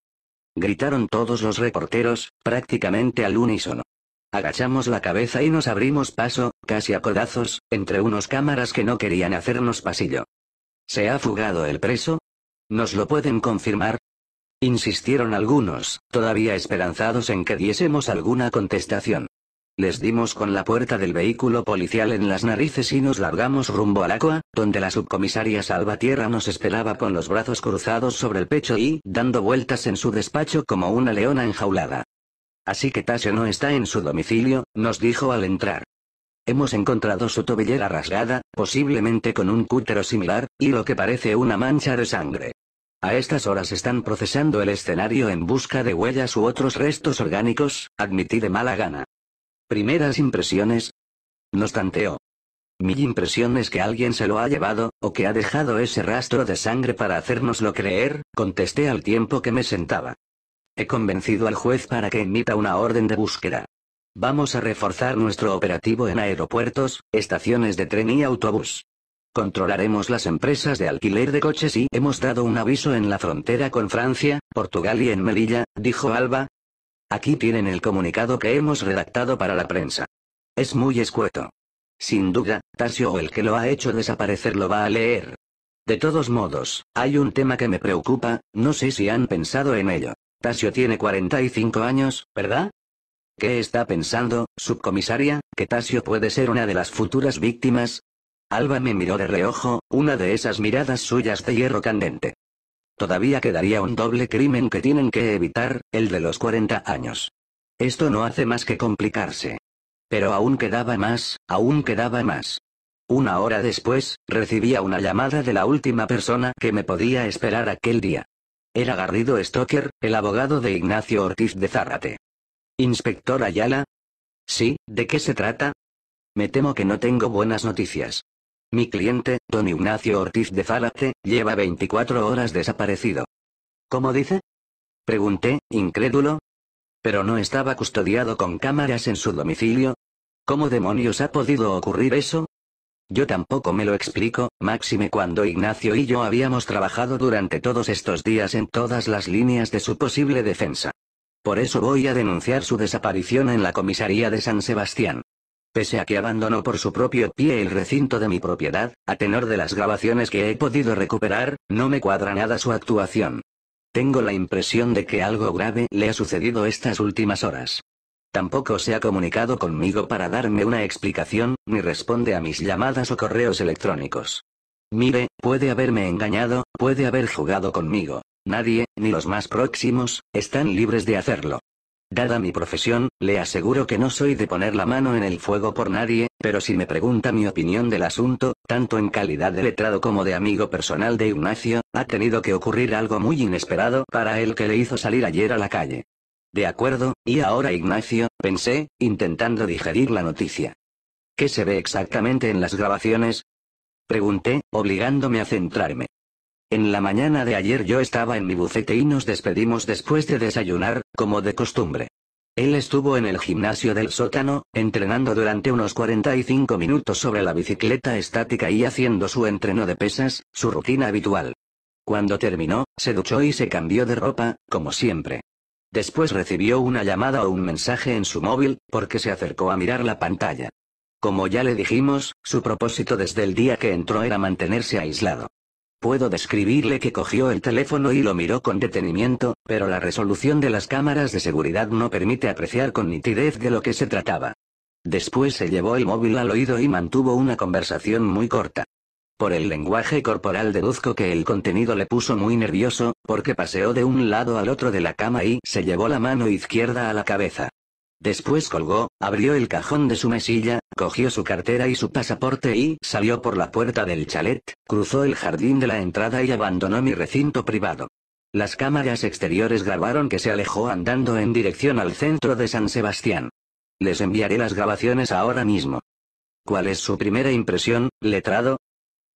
gritaron todos los reporteros, prácticamente al unísono. Agachamos la cabeza y nos abrimos paso, casi a codazos, entre unos cámaras que no querían hacernos pasillo. ¿Se ha fugado el preso? ¿Nos lo pueden confirmar? Insistieron algunos, todavía esperanzados en que diésemos alguna contestación. Les dimos con la puerta del vehículo policial en las narices y nos largamos rumbo al agua, donde la subcomisaria Salvatierra nos esperaba con los brazos cruzados sobre el pecho y dando vueltas en su despacho como una leona enjaulada. Así que Tasio no está en su domicilio, nos dijo al entrar. Hemos encontrado su tobillera rasgada, posiblemente con un cútero similar, y lo que parece una mancha de sangre. A estas horas están procesando el escenario en busca de huellas u otros restos orgánicos, admití de mala gana. Primeras impresiones. Nos tanteó. Mi impresión es que alguien se lo ha llevado, o que ha dejado ese rastro de sangre para hacérnoslo creer, contesté al tiempo que me sentaba. He convencido al juez para que emita una orden de búsqueda. Vamos a reforzar nuestro operativo en aeropuertos, estaciones de tren y autobús. Controlaremos las empresas de alquiler de coches y hemos dado un aviso en la frontera con Francia, Portugal y en Melilla, dijo Alba, Aquí tienen el comunicado que hemos redactado para la prensa. Es muy escueto. Sin duda, Tasio o el que lo ha hecho desaparecer lo va a leer. De todos modos, hay un tema que me preocupa, no sé si han pensado en ello. Tasio tiene 45 años, ¿verdad? ¿Qué está pensando, subcomisaria, que Tasio puede ser una de las futuras víctimas? Alba me miró de reojo, una de esas miradas suyas de hierro candente. Todavía quedaría un doble crimen que tienen que evitar, el de los 40 años. Esto no hace más que complicarse. Pero aún quedaba más, aún quedaba más. Una hora después, recibía una llamada de la última persona que me podía esperar aquel día. Era Garrido Stoker, el abogado de Ignacio Ortiz de Zárate. ¿Inspector Ayala? Sí, ¿de qué se trata? Me temo que no tengo buenas noticias. Mi cliente, don Ignacio Ortiz de Zárate, lleva 24 horas desaparecido. ¿Cómo dice? Pregunté, incrédulo. Pero no estaba custodiado con cámaras en su domicilio. ¿Cómo demonios ha podido ocurrir eso? Yo tampoco me lo explico, máxime cuando Ignacio y yo habíamos trabajado durante todos estos días en todas las líneas de su posible defensa. Por eso voy a denunciar su desaparición en la comisaría de San Sebastián. Pese a que abandonó por su propio pie el recinto de mi propiedad, a tenor de las grabaciones que he podido recuperar, no me cuadra nada su actuación. Tengo la impresión de que algo grave le ha sucedido estas últimas horas. Tampoco se ha comunicado conmigo para darme una explicación, ni responde a mis llamadas o correos electrónicos. Mire, puede haberme engañado, puede haber jugado conmigo. Nadie, ni los más próximos, están libres de hacerlo. Dada mi profesión, le aseguro que no soy de poner la mano en el fuego por nadie, pero si me pregunta mi opinión del asunto, tanto en calidad de letrado como de amigo personal de Ignacio, ha tenido que ocurrir algo muy inesperado para el que le hizo salir ayer a la calle. De acuerdo, y ahora Ignacio, pensé, intentando digerir la noticia. ¿Qué se ve exactamente en las grabaciones? Pregunté, obligándome a centrarme. En la mañana de ayer yo estaba en mi bucete y nos despedimos después de desayunar, como de costumbre. Él estuvo en el gimnasio del sótano, entrenando durante unos 45 minutos sobre la bicicleta estática y haciendo su entreno de pesas, su rutina habitual. Cuando terminó, se duchó y se cambió de ropa, como siempre. Después recibió una llamada o un mensaje en su móvil, porque se acercó a mirar la pantalla. Como ya le dijimos, su propósito desde el día que entró era mantenerse aislado. Puedo describirle que cogió el teléfono y lo miró con detenimiento, pero la resolución de las cámaras de seguridad no permite apreciar con nitidez de lo que se trataba. Después se llevó el móvil al oído y mantuvo una conversación muy corta. Por el lenguaje corporal deduzco que el contenido le puso muy nervioso, porque paseó de un lado al otro de la cama y se llevó la mano izquierda a la cabeza. Después colgó, abrió el cajón de su mesilla, cogió su cartera y su pasaporte y salió por la puerta del chalet, cruzó el jardín de la entrada y abandonó mi recinto privado. Las cámaras exteriores grabaron que se alejó andando en dirección al centro de San Sebastián. Les enviaré las grabaciones ahora mismo. ¿Cuál es su primera impresión, letrado?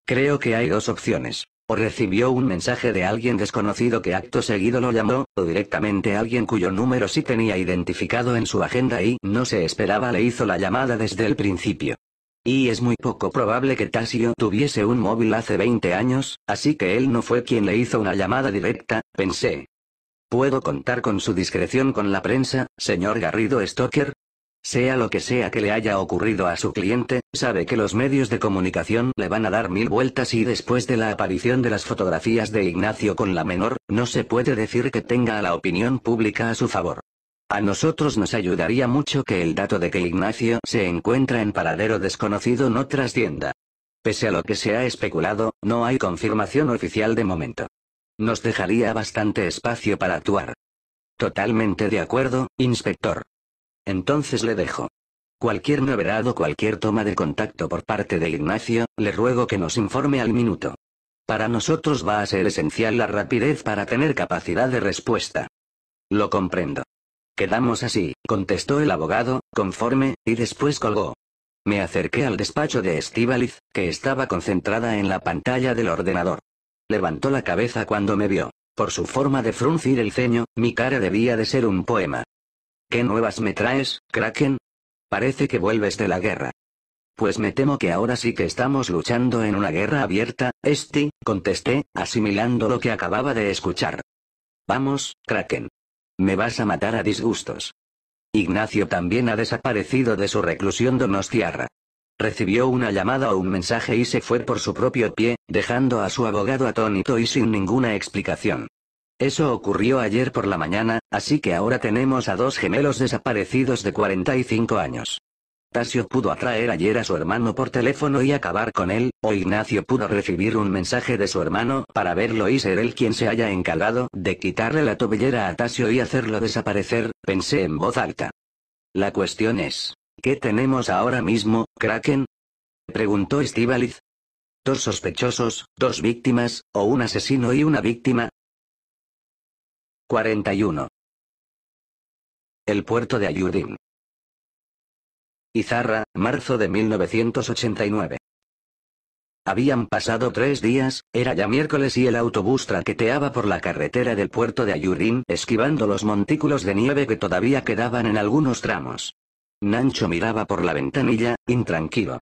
Creo que hay dos opciones. O recibió un mensaje de alguien desconocido que acto seguido lo llamó, o directamente alguien cuyo número sí tenía identificado en su agenda y no se esperaba le hizo la llamada desde el principio. Y es muy poco probable que Tasio tuviese un móvil hace 20 años, así que él no fue quien le hizo una llamada directa, pensé. ¿Puedo contar con su discreción con la prensa, señor Garrido Stoker? Sea lo que sea que le haya ocurrido a su cliente, sabe que los medios de comunicación le van a dar mil vueltas y después de la aparición de las fotografías de Ignacio con la menor, no se puede decir que tenga a la opinión pública a su favor. A nosotros nos ayudaría mucho que el dato de que Ignacio se encuentra en paradero desconocido no trascienda. Pese a lo que se ha especulado, no hay confirmación oficial de momento. Nos dejaría bastante espacio para actuar. Totalmente de acuerdo, inspector. Entonces le dejo. Cualquier novedad o cualquier toma de contacto por parte de Ignacio, le ruego que nos informe al minuto. Para nosotros va a ser esencial la rapidez para tener capacidad de respuesta. Lo comprendo. Quedamos así, contestó el abogado, conforme, y después colgó. Me acerqué al despacho de Estíbaliz, que estaba concentrada en la pantalla del ordenador. Levantó la cabeza cuando me vio. Por su forma de fruncir el ceño, mi cara debía de ser un poema. ¿Qué nuevas me traes, Kraken? Parece que vuelves de la guerra. Pues me temo que ahora sí que estamos luchando en una guerra abierta, Este, contesté, asimilando lo que acababa de escuchar. Vamos, Kraken. Me vas a matar a disgustos. Ignacio también ha desaparecido de su reclusión donostiarra. Recibió una llamada o un mensaje y se fue por su propio pie, dejando a su abogado atónito y sin ninguna explicación. Eso ocurrió ayer por la mañana, así que ahora tenemos a dos gemelos desaparecidos de 45 años. Tasio pudo atraer ayer a su hermano por teléfono y acabar con él, o Ignacio pudo recibir un mensaje de su hermano para verlo y ser él quien se haya encargado de quitarle la tobellera a Tasio y hacerlo desaparecer, pensé en voz alta. La cuestión es, ¿qué tenemos ahora mismo, Kraken? preguntó Estivaliz. Dos sospechosos, dos víctimas, o un asesino y una víctima, 41. El puerto de Ayurín. Izarra, marzo de 1989. Habían pasado tres días, era ya miércoles y el autobús traqueteaba por la carretera del puerto de Ayurín, esquivando los montículos de nieve que todavía quedaban en algunos tramos. Nancho miraba por la ventanilla, intranquilo.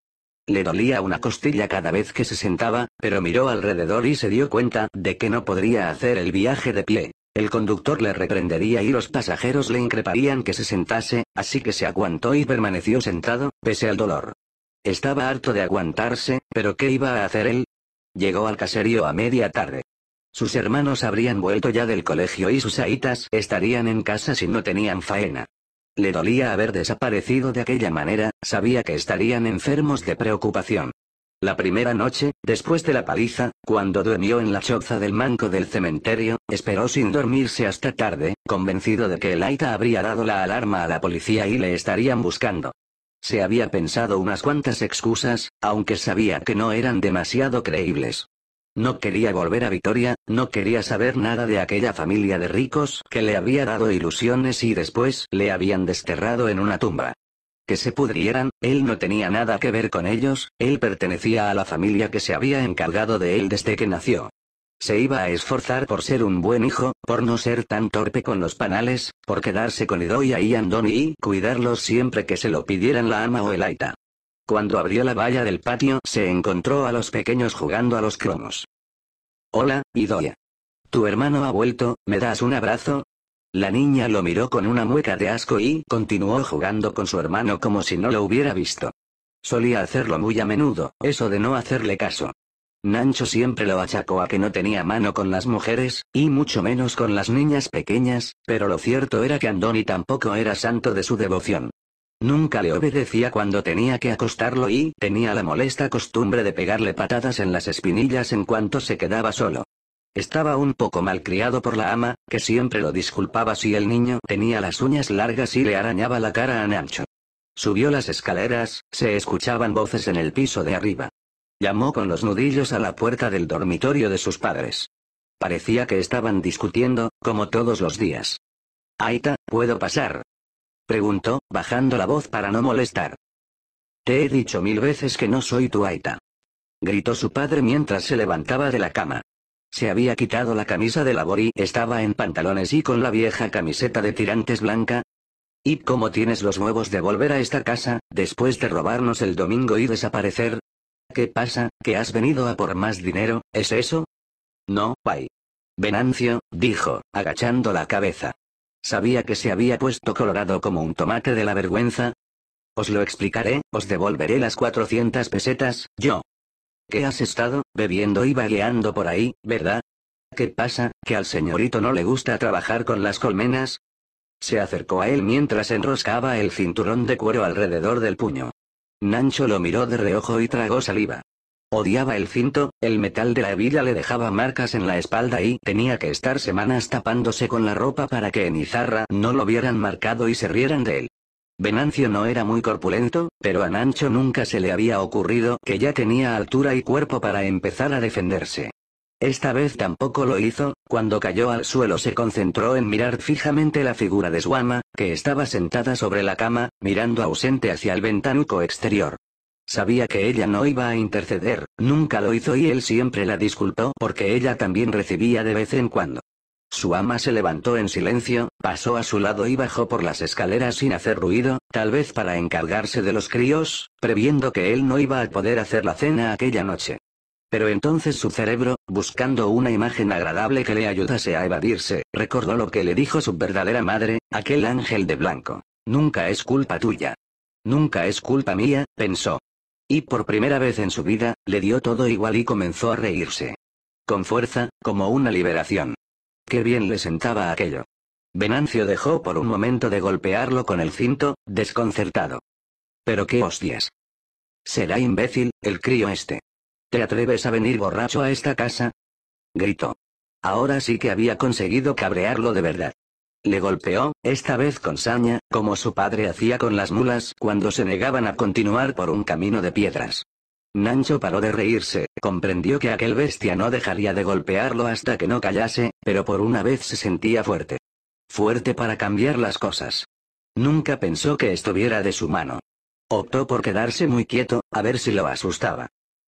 Le dolía una costilla cada vez que se sentaba, pero miró alrededor y se dio cuenta de que no podría hacer el viaje de pie. El conductor le reprendería y los pasajeros le increparían que se sentase, así que se aguantó y permaneció sentado, pese al dolor. Estaba harto de aguantarse, pero ¿qué iba a hacer él? Llegó al caserío a media tarde. Sus hermanos habrían vuelto ya del colegio y sus aitas estarían en casa si no tenían faena. Le dolía haber desaparecido de aquella manera, sabía que estarían enfermos de preocupación. La primera noche, después de la paliza, cuando durmió en la choza del manco del cementerio, esperó sin dormirse hasta tarde, convencido de que el Aita habría dado la alarma a la policía y le estarían buscando. Se había pensado unas cuantas excusas, aunque sabía que no eran demasiado creíbles. No quería volver a Vitoria, no quería saber nada de aquella familia de ricos que le había dado ilusiones y después le habían desterrado en una tumba que se pudrieran, él no tenía nada que ver con ellos, él pertenecía a la familia que se había encargado de él desde que nació. Se iba a esforzar por ser un buen hijo, por no ser tan torpe con los panales, por quedarse con Idoya y Andoni y cuidarlos siempre que se lo pidieran la ama o el aita. Cuando abrió la valla del patio se encontró a los pequeños jugando a los cromos. Hola, Idoya. Tu hermano ha vuelto, ¿me das un abrazo? La niña lo miró con una mueca de asco y continuó jugando con su hermano como si no lo hubiera visto. Solía hacerlo muy a menudo, eso de no hacerle caso. Nancho siempre lo achacó a que no tenía mano con las mujeres, y mucho menos con las niñas pequeñas, pero lo cierto era que Andoni tampoco era santo de su devoción. Nunca le obedecía cuando tenía que acostarlo y tenía la molesta costumbre de pegarle patadas en las espinillas en cuanto se quedaba solo. Estaba un poco malcriado por la ama, que siempre lo disculpaba si el niño tenía las uñas largas y le arañaba la cara a Nacho. Subió las escaleras, se escuchaban voces en el piso de arriba. Llamó con los nudillos a la puerta del dormitorio de sus padres. Parecía que estaban discutiendo, como todos los días. Aita, ¿puedo pasar? Preguntó, bajando la voz para no molestar. Te he dicho mil veces que no soy tu Aita. Gritó su padre mientras se levantaba de la cama. Se había quitado la camisa de labor y estaba en pantalones y con la vieja camiseta de tirantes blanca. ¿Y cómo tienes los huevos de volver a esta casa, después de robarnos el domingo y desaparecer? ¿Qué pasa, que has venido a por más dinero, es eso? No, Pai. Venancio, dijo, agachando la cabeza. Sabía que se había puesto colorado como un tomate de la vergüenza. Os lo explicaré, os devolveré las 400 pesetas, yo. ¿Qué has estado, bebiendo y bagueando por ahí, ¿verdad? ¿Qué pasa, que al señorito no le gusta trabajar con las colmenas? Se acercó a él mientras enroscaba el cinturón de cuero alrededor del puño. Nancho lo miró de reojo y tragó saliva. Odiaba el cinto, el metal de la hebilla le dejaba marcas en la espalda y tenía que estar semanas tapándose con la ropa para que en Izarra no lo vieran marcado y se rieran de él. Venancio no era muy corpulento, pero a Nancho nunca se le había ocurrido que ya tenía altura y cuerpo para empezar a defenderse. Esta vez tampoco lo hizo, cuando cayó al suelo se concentró en mirar fijamente la figura de Suama, que estaba sentada sobre la cama, mirando ausente hacia el ventanuco exterior. Sabía que ella no iba a interceder, nunca lo hizo y él siempre la disculpó porque ella también recibía de vez en cuando. Su ama se levantó en silencio, pasó a su lado y bajó por las escaleras sin hacer ruido, tal vez para encargarse de los críos, previendo que él no iba a poder hacer la cena aquella noche. Pero entonces su cerebro, buscando una imagen agradable que le ayudase a evadirse, recordó lo que le dijo su verdadera madre, aquel ángel de blanco. Nunca es culpa tuya. Nunca es culpa mía, pensó. Y por primera vez en su vida, le dio todo igual y comenzó a reírse. Con fuerza, como una liberación. Qué bien le sentaba aquello. Venancio dejó por un momento de golpearlo con el cinto, desconcertado. Pero qué hostias. Será imbécil, el crío este. ¿Te atreves a venir borracho a esta casa? Gritó. Ahora sí que había conseguido cabrearlo de verdad. Le golpeó, esta vez con saña, como su padre hacía con las mulas cuando se negaban a continuar por un camino de piedras. Nancho paró de reírse, comprendió que aquel bestia no dejaría de golpearlo hasta que no callase, pero por una vez se sentía fuerte. Fuerte para cambiar las cosas. Nunca pensó que estuviera de su mano. Optó por quedarse muy quieto, a ver si lo asustaba.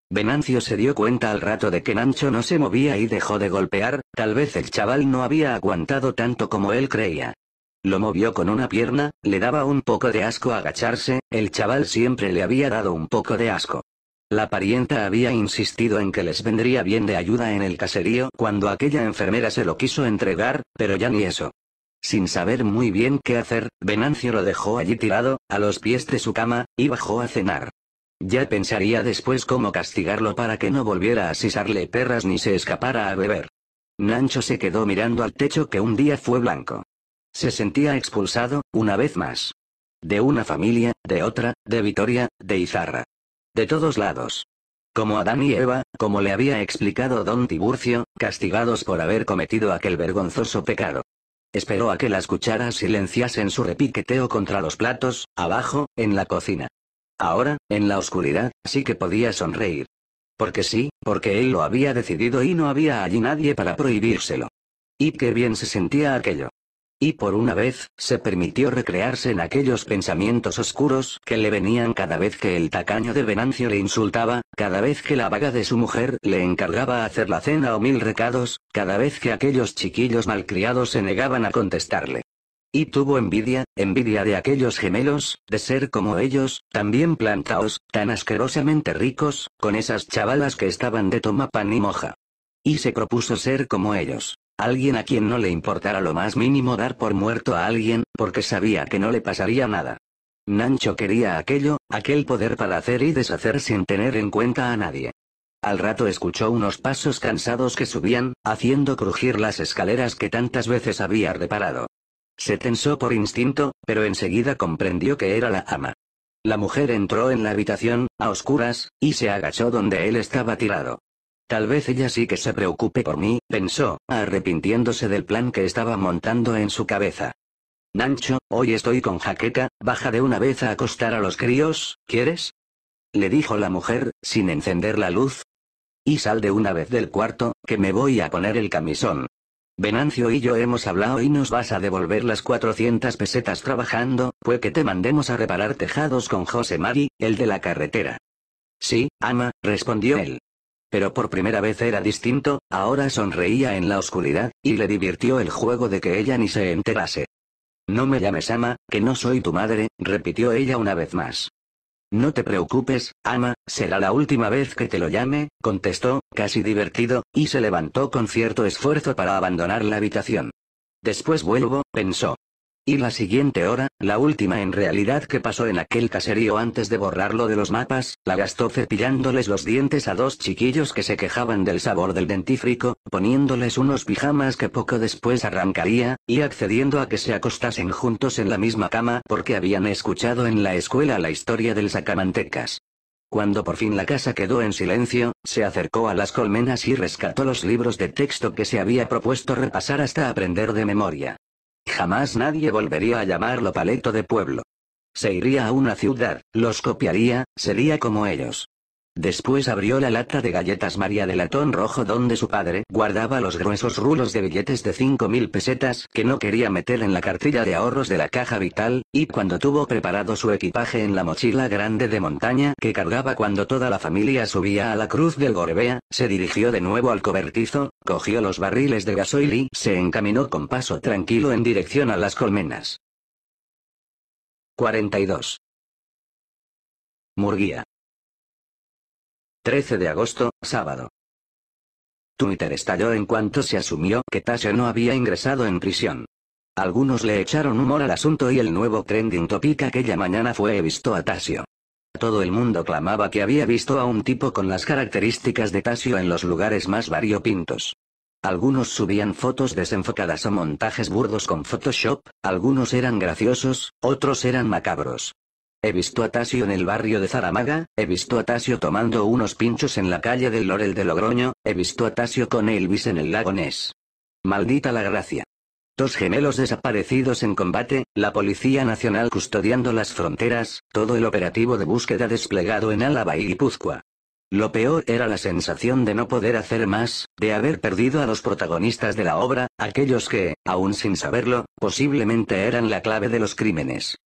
Venancio se dio cuenta al rato de que Nancho no se movía y dejó de golpear, tal vez el chaval no había aguantado tanto como él creía. Lo movió con una pierna, le daba un poco de asco agacharse, el chaval siempre le había dado un poco de asco. La parienta había insistido en que les vendría bien de ayuda en el caserío cuando aquella enfermera se lo quiso entregar, pero ya ni eso. Sin saber muy bien qué hacer, Venancio lo dejó allí tirado, a los pies de su cama, y bajó a cenar. Ya pensaría después cómo castigarlo para que no volviera a sisarle perras ni se escapara a beber. Nancho se quedó mirando al techo que un día fue blanco. Se sentía expulsado, una vez más. De una familia, de otra, de Vitoria, de Izarra. De todos lados. Como Adán y Eva, como le había explicado don Tiburcio, castigados por haber cometido aquel vergonzoso pecado. Esperó a que las cucharas silenciasen su repiqueteo contra los platos, abajo, en la cocina. Ahora, en la oscuridad, sí que podía sonreír. Porque sí, porque él lo había decidido y no había allí nadie para prohibírselo. Y qué bien se sentía aquello. Y por una vez, se permitió recrearse en aquellos pensamientos oscuros que le venían cada vez que el tacaño de Venancio le insultaba, cada vez que la vaga de su mujer le encargaba hacer la cena o mil recados, cada vez que aquellos chiquillos malcriados se negaban a contestarle. Y tuvo envidia, envidia de aquellos gemelos, de ser como ellos, también plantaos, tan asquerosamente ricos, con esas chavalas que estaban de toma pan y moja. Y se propuso ser como ellos. Alguien a quien no le importara lo más mínimo dar por muerto a alguien, porque sabía que no le pasaría nada. Nancho quería aquello, aquel poder para hacer y deshacer sin tener en cuenta a nadie. Al rato escuchó unos pasos cansados que subían, haciendo crujir las escaleras que tantas veces había reparado. Se tensó por instinto, pero enseguida comprendió que era la ama. La mujer entró en la habitación, a oscuras, y se agachó donde él estaba tirado. Tal vez ella sí que se preocupe por mí, pensó, arrepintiéndose del plan que estaba montando en su cabeza. Nancho, hoy estoy con Jaqueca, baja de una vez a acostar a los críos, ¿quieres? Le dijo la mujer, sin encender la luz. Y sal de una vez del cuarto, que me voy a poner el camisón. Venancio y yo hemos hablado y nos vas a devolver las 400 pesetas trabajando, pues que te mandemos a reparar tejados con José Mari, el de la carretera. Sí, ama, respondió él. Pero por primera vez era distinto, ahora sonreía en la oscuridad, y le divirtió el juego de que ella ni se enterase. No me llames ama, que no soy tu madre, repitió ella una vez más. No te preocupes, ama, será la última vez que te lo llame, contestó, casi divertido, y se levantó con cierto esfuerzo para abandonar la habitación. Después vuelvo, pensó. Y la siguiente hora, la última en realidad que pasó en aquel caserío antes de borrarlo de los mapas, la gastó cepillándoles los dientes a dos chiquillos que se quejaban del sabor del dentífrico, poniéndoles unos pijamas que poco después arrancaría, y accediendo a que se acostasen juntos en la misma cama porque habían escuchado en la escuela la historia del sacamantecas. Cuando por fin la casa quedó en silencio, se acercó a las colmenas y rescató los libros de texto que se había propuesto repasar hasta aprender de memoria. Jamás nadie volvería a llamarlo paleto de pueblo. Se iría a una ciudad, los copiaría, sería como ellos. Después abrió la lata de galletas María de latón rojo donde su padre guardaba los gruesos rulos de billetes de 5.000 pesetas que no quería meter en la cartilla de ahorros de la caja vital, y cuando tuvo preparado su equipaje en la mochila grande de montaña que cargaba cuando toda la familia subía a la cruz del Gorebea, se dirigió de nuevo al cobertizo, cogió los barriles de gasoil y se encaminó con paso tranquilo en dirección a las colmenas. 42. Murguía. 13 de agosto, sábado. Twitter estalló en cuanto se asumió que Tasio no había ingresado en prisión. Algunos le echaron humor al asunto y el nuevo trending topic aquella mañana fue he visto a Tasio. Todo el mundo clamaba que había visto a un tipo con las características de Tasio en los lugares más variopintos. Algunos subían fotos desenfocadas o montajes burdos con Photoshop, algunos eran graciosos, otros eran macabros. He visto a Tasio en el barrio de Zaramaga, he visto a Tasio tomando unos pinchos en la calle del Lorel de Logroño, he visto a Tasio con Elvis en el lago Maldita la gracia. Dos gemelos desaparecidos en combate, la Policía Nacional custodiando las fronteras, todo el operativo de búsqueda desplegado en Álava y Guipúzcoa. Lo peor era la sensación de no poder hacer más, de haber perdido a los protagonistas de la obra, aquellos que, aún sin saberlo, posiblemente eran la clave de los crímenes.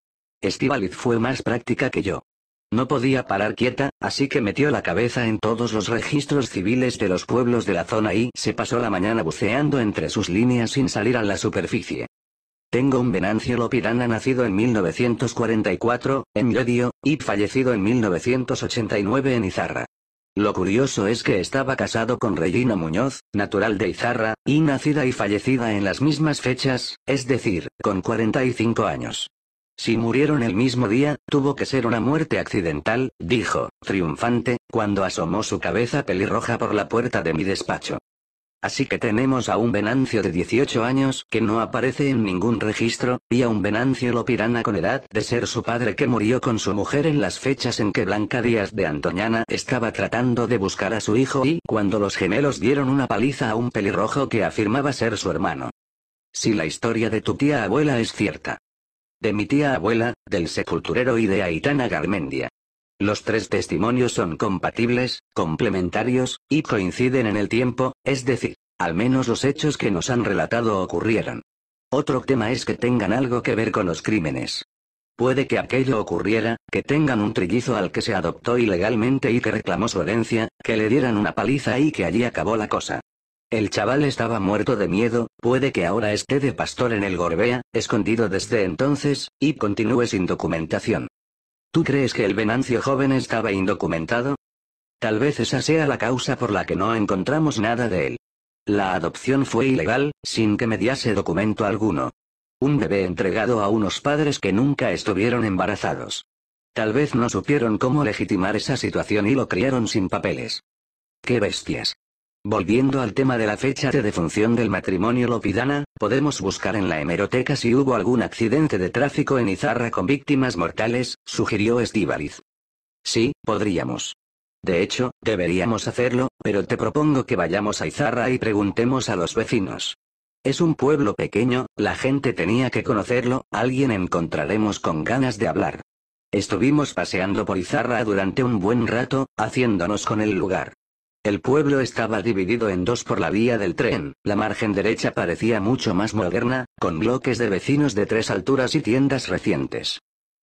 Estivaliz fue más práctica que yo. No podía parar quieta, así que metió la cabeza en todos los registros civiles de los pueblos de la zona y se pasó la mañana buceando entre sus líneas sin salir a la superficie. Tengo un Venancio Lopirana nacido en 1944, en Llodio, y fallecido en 1989 en Izarra. Lo curioso es que estaba casado con Regina Muñoz, natural de Izarra, y nacida y fallecida en las mismas fechas, es decir, con 45 años. Si murieron el mismo día, tuvo que ser una muerte accidental, dijo, triunfante, cuando asomó su cabeza pelirroja por la puerta de mi despacho. Así que tenemos a un Venancio de 18 años que no aparece en ningún registro, y a un Venancio Lopirana con edad de ser su padre que murió con su mujer en las fechas en que Blanca Díaz de Antoñana estaba tratando de buscar a su hijo y cuando los gemelos dieron una paliza a un pelirrojo que afirmaba ser su hermano. Si la historia de tu tía abuela es cierta de mi tía abuela, del sepulturero y de Aitana Garmendia. Los tres testimonios son compatibles, complementarios, y coinciden en el tiempo, es decir, al menos los hechos que nos han relatado ocurrieron. Otro tema es que tengan algo que ver con los crímenes. Puede que aquello ocurriera, que tengan un trillizo al que se adoptó ilegalmente y que reclamó su herencia, que le dieran una paliza y que allí acabó la cosa. El chaval estaba muerto de miedo, puede que ahora esté de pastor en el Gorbea, escondido desde entonces, y continúe sin documentación. ¿Tú crees que el Venancio joven estaba indocumentado? Tal vez esa sea la causa por la que no encontramos nada de él. La adopción fue ilegal, sin que mediase documento alguno. Un bebé entregado a unos padres que nunca estuvieron embarazados. Tal vez no supieron cómo legitimar esa situación y lo criaron sin papeles. ¡Qué bestias! Volviendo al tema de la fecha de defunción del matrimonio Lopidana, podemos buscar en la hemeroteca si hubo algún accidente de tráfico en Izarra con víctimas mortales, sugirió Estíbaliz. Sí, podríamos. De hecho, deberíamos hacerlo, pero te propongo que vayamos a Izarra y preguntemos a los vecinos. Es un pueblo pequeño, la gente tenía que conocerlo, alguien encontraremos con ganas de hablar. Estuvimos paseando por Izarra durante un buen rato, haciéndonos con el lugar. El pueblo estaba dividido en dos por la vía del tren, la margen derecha parecía mucho más moderna, con bloques de vecinos de tres alturas y tiendas recientes.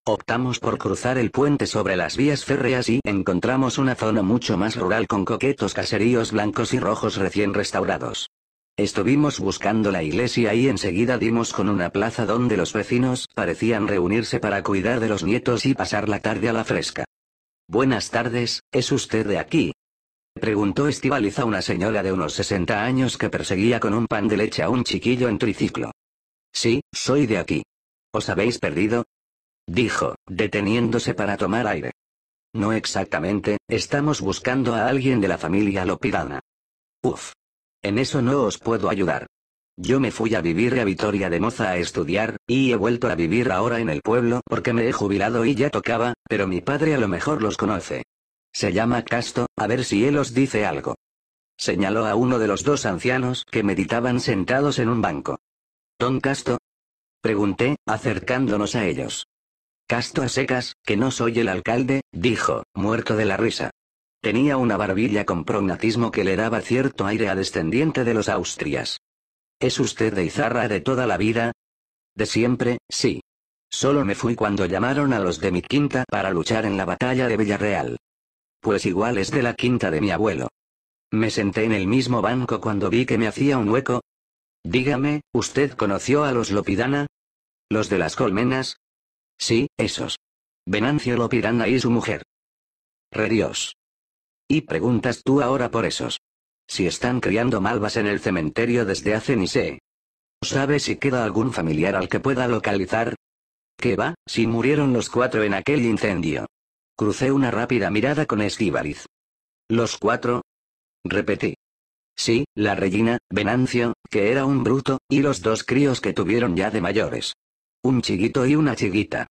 Optamos por cruzar el puente sobre las vías férreas y encontramos una zona mucho más rural con coquetos caseríos blancos y rojos recién restaurados. Estuvimos buscando la iglesia y enseguida dimos con una plaza donde los vecinos parecían reunirse para cuidar de los nietos y pasar la tarde a la fresca. Buenas tardes, ¿es usted de aquí? Preguntó Estivaliz a una señora de unos 60 años que perseguía con un pan de leche a un chiquillo en triciclo. Sí, soy de aquí. ¿Os habéis perdido? Dijo, deteniéndose para tomar aire. No exactamente, estamos buscando a alguien de la familia Lopidana. Uf. En eso no os puedo ayudar. Yo me fui a vivir a Vitoria de Moza a estudiar, y he vuelto a vivir ahora en el pueblo porque me he jubilado y ya tocaba, pero mi padre a lo mejor los conoce. Se llama Casto, a ver si él os dice algo. Señaló a uno de los dos ancianos que meditaban sentados en un banco. ¿Don Casto? Pregunté, acercándonos a ellos. Casto a secas, que no soy el alcalde, dijo, muerto de la risa. Tenía una barbilla con prognatismo que le daba cierto aire a descendiente de los Austrias. ¿Es usted de Izarra de toda la vida? De siempre, sí. Solo me fui cuando llamaron a los de mi quinta para luchar en la batalla de Villarreal pues igual es de la quinta de mi abuelo. Me senté en el mismo banco cuando vi que me hacía un hueco. Dígame, ¿usted conoció a los Lopidana? ¿Los de las colmenas? Sí, esos. Venancio Lopidana y su mujer. Redios. Y preguntas tú ahora por esos. Si están criando malvas en el cementerio desde hace ni sé. ¿Sabe si queda algún familiar al que pueda localizar? ¿Qué va, si murieron los cuatro en aquel incendio? Crucé una rápida mirada con estíbariz ¿Los cuatro? Repetí. Sí, la Regina, Venancio, que era un bruto, y los dos críos que tuvieron ya de mayores. Un chiquito y una chiquita.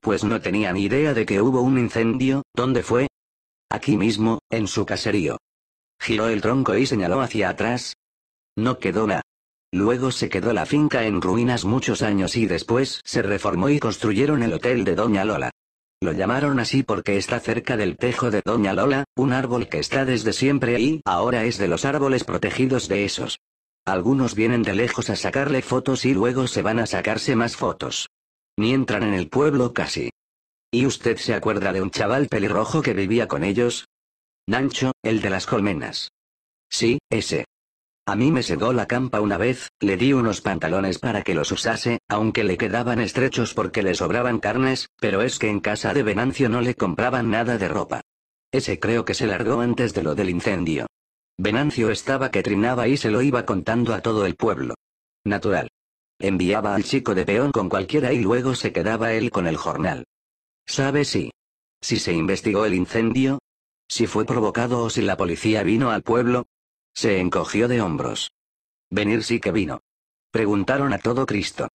Pues no tenían idea de que hubo un incendio, ¿dónde fue? Aquí mismo, en su caserío. Giró el tronco y señaló hacia atrás. No quedó nada. Luego se quedó la finca en ruinas muchos años y después se reformó y construyeron el hotel de Doña Lola. Lo llamaron así porque está cerca del tejo de Doña Lola, un árbol que está desde siempre ahí, ahora es de los árboles protegidos de esos. Algunos vienen de lejos a sacarle fotos y luego se van a sacarse más fotos. Ni entran en el pueblo casi. ¿Y usted se acuerda de un chaval pelirrojo que vivía con ellos? Nancho, el de las colmenas. Sí, ese. A mí me cegó la campa una vez, le di unos pantalones para que los usase, aunque le quedaban estrechos porque le sobraban carnes, pero es que en casa de Venancio no le compraban nada de ropa. Ese creo que se largó antes de lo del incendio. Venancio estaba que trinaba y se lo iba contando a todo el pueblo. Natural. Enviaba al chico de peón con cualquiera y luego se quedaba él con el jornal. ¿Sabe si? Si se investigó el incendio? Si fue provocado o si la policía vino al pueblo, se encogió de hombros. Venir sí que vino. Preguntaron a todo Cristo.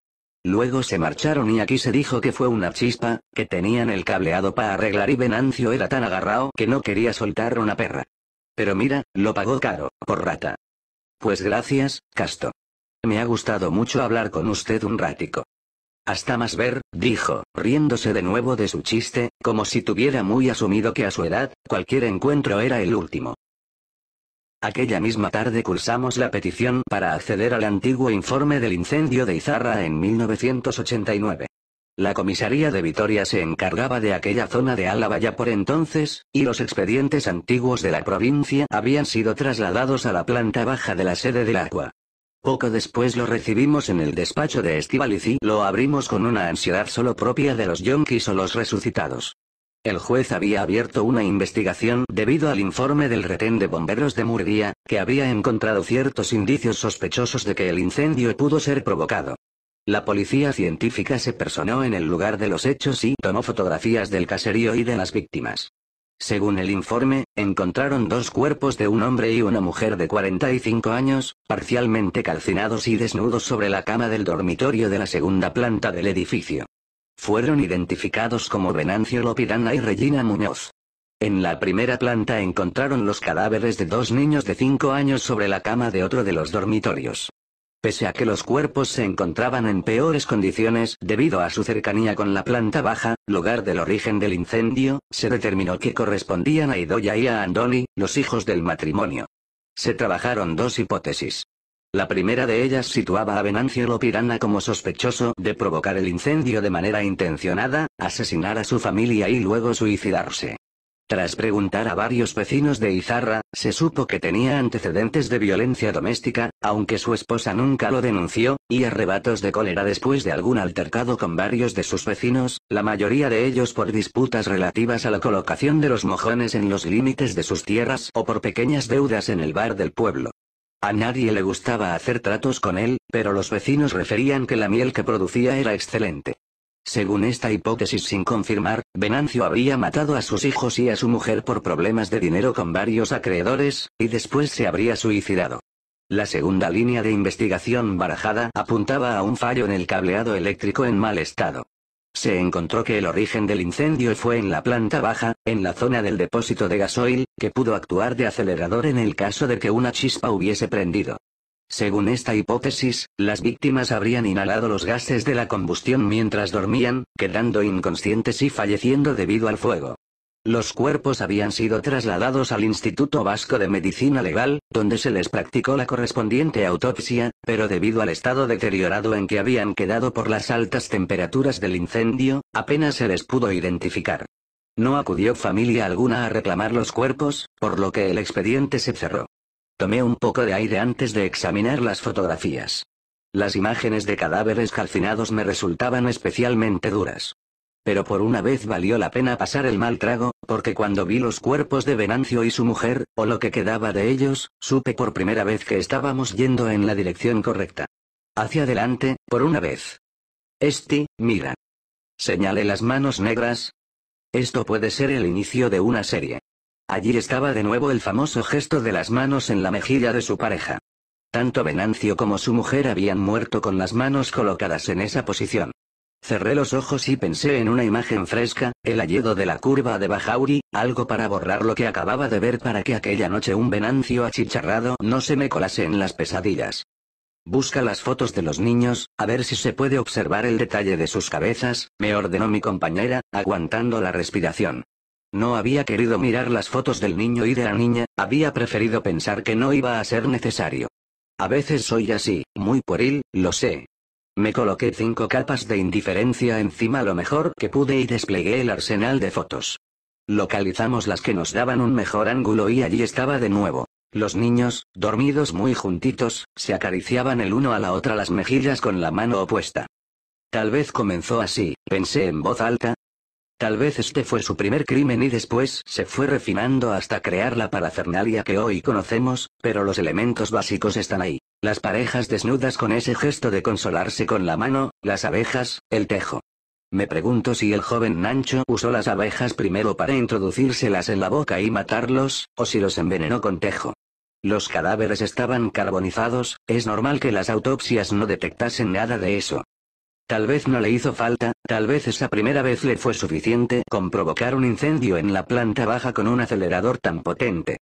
Luego se marcharon y aquí se dijo que fue una chispa, que tenían el cableado para arreglar y Venancio era tan agarrao que no quería soltar una perra. Pero mira, lo pagó caro, por rata. Pues gracias, Casto. Me ha gustado mucho hablar con usted un rático. Hasta más ver, dijo, riéndose de nuevo de su chiste, como si tuviera muy asumido que a su edad, cualquier encuentro era el último. Aquella misma tarde cursamos la petición para acceder al antiguo informe del incendio de Izarra en 1989. La comisaría de Vitoria se encargaba de aquella zona de Álava ya por entonces, y los expedientes antiguos de la provincia habían sido trasladados a la planta baja de la sede del agua. Poco después lo recibimos en el despacho de Estibaliz y lo abrimos con una ansiedad solo propia de los yonkis o los resucitados. El juez había abierto una investigación debido al informe del retén de bomberos de Murguía, que había encontrado ciertos indicios sospechosos de que el incendio pudo ser provocado. La policía científica se personó en el lugar de los hechos y tomó fotografías del caserío y de las víctimas. Según el informe, encontraron dos cuerpos de un hombre y una mujer de 45 años, parcialmente calcinados y desnudos sobre la cama del dormitorio de la segunda planta del edificio. Fueron identificados como Venancio Lopirana y Regina Muñoz. En la primera planta encontraron los cadáveres de dos niños de 5 años sobre la cama de otro de los dormitorios. Pese a que los cuerpos se encontraban en peores condiciones debido a su cercanía con la planta baja, lugar del origen del incendio, se determinó que correspondían a Idoya y a Andoni, los hijos del matrimonio. Se trabajaron dos hipótesis. La primera de ellas situaba a Venancio Lopirana como sospechoso de provocar el incendio de manera intencionada, asesinar a su familia y luego suicidarse. Tras preguntar a varios vecinos de Izarra, se supo que tenía antecedentes de violencia doméstica, aunque su esposa nunca lo denunció, y arrebatos de cólera después de algún altercado con varios de sus vecinos, la mayoría de ellos por disputas relativas a la colocación de los mojones en los límites de sus tierras o por pequeñas deudas en el bar del pueblo. A nadie le gustaba hacer tratos con él, pero los vecinos referían que la miel que producía era excelente. Según esta hipótesis sin confirmar, Venancio habría matado a sus hijos y a su mujer por problemas de dinero con varios acreedores, y después se habría suicidado. La segunda línea de investigación barajada apuntaba a un fallo en el cableado eléctrico en mal estado se encontró que el origen del incendio fue en la planta baja, en la zona del depósito de gasoil, que pudo actuar de acelerador en el caso de que una chispa hubiese prendido. Según esta hipótesis, las víctimas habrían inhalado los gases de la combustión mientras dormían, quedando inconscientes y falleciendo debido al fuego. Los cuerpos habían sido trasladados al Instituto Vasco de Medicina Legal, donde se les practicó la correspondiente autopsia, pero debido al estado deteriorado en que habían quedado por las altas temperaturas del incendio, apenas se les pudo identificar. No acudió familia alguna a reclamar los cuerpos, por lo que el expediente se cerró. Tomé un poco de aire antes de examinar las fotografías. Las imágenes de cadáveres calcinados me resultaban especialmente duras pero por una vez valió la pena pasar el mal trago, porque cuando vi los cuerpos de Venancio y su mujer, o lo que quedaba de ellos, supe por primera vez que estábamos yendo en la dirección correcta. Hacia adelante, por una vez. Esti, mira. Señale las manos negras. Esto puede ser el inicio de una serie. Allí estaba de nuevo el famoso gesto de las manos en la mejilla de su pareja. Tanto Venancio como su mujer habían muerto con las manos colocadas en esa posición. Cerré los ojos y pensé en una imagen fresca, el alledo de la curva de Bajauri, algo para borrar lo que acababa de ver para que aquella noche un venancio achicharrado no se me colase en las pesadillas. Busca las fotos de los niños, a ver si se puede observar el detalle de sus cabezas, me ordenó mi compañera, aguantando la respiración. No había querido mirar las fotos del niño y de la niña, había preferido pensar que no iba a ser necesario. A veces soy así, muy pueril, lo sé, me coloqué cinco capas de indiferencia encima lo mejor que pude y desplegué el arsenal de fotos. Localizamos las que nos daban un mejor ángulo y allí estaba de nuevo. Los niños, dormidos muy juntitos, se acariciaban el uno a la otra las mejillas con la mano opuesta. Tal vez comenzó así, pensé en voz alta. Tal vez este fue su primer crimen y después se fue refinando hasta crear la parafernalia que hoy conocemos, pero los elementos básicos están ahí. Las parejas desnudas con ese gesto de consolarse con la mano, las abejas, el tejo. Me pregunto si el joven Nancho usó las abejas primero para introducírselas en la boca y matarlos, o si los envenenó con tejo. Los cadáveres estaban carbonizados, es normal que las autopsias no detectasen nada de eso. Tal vez no le hizo falta, tal vez esa primera vez le fue suficiente con provocar un incendio en la planta baja con un acelerador tan potente.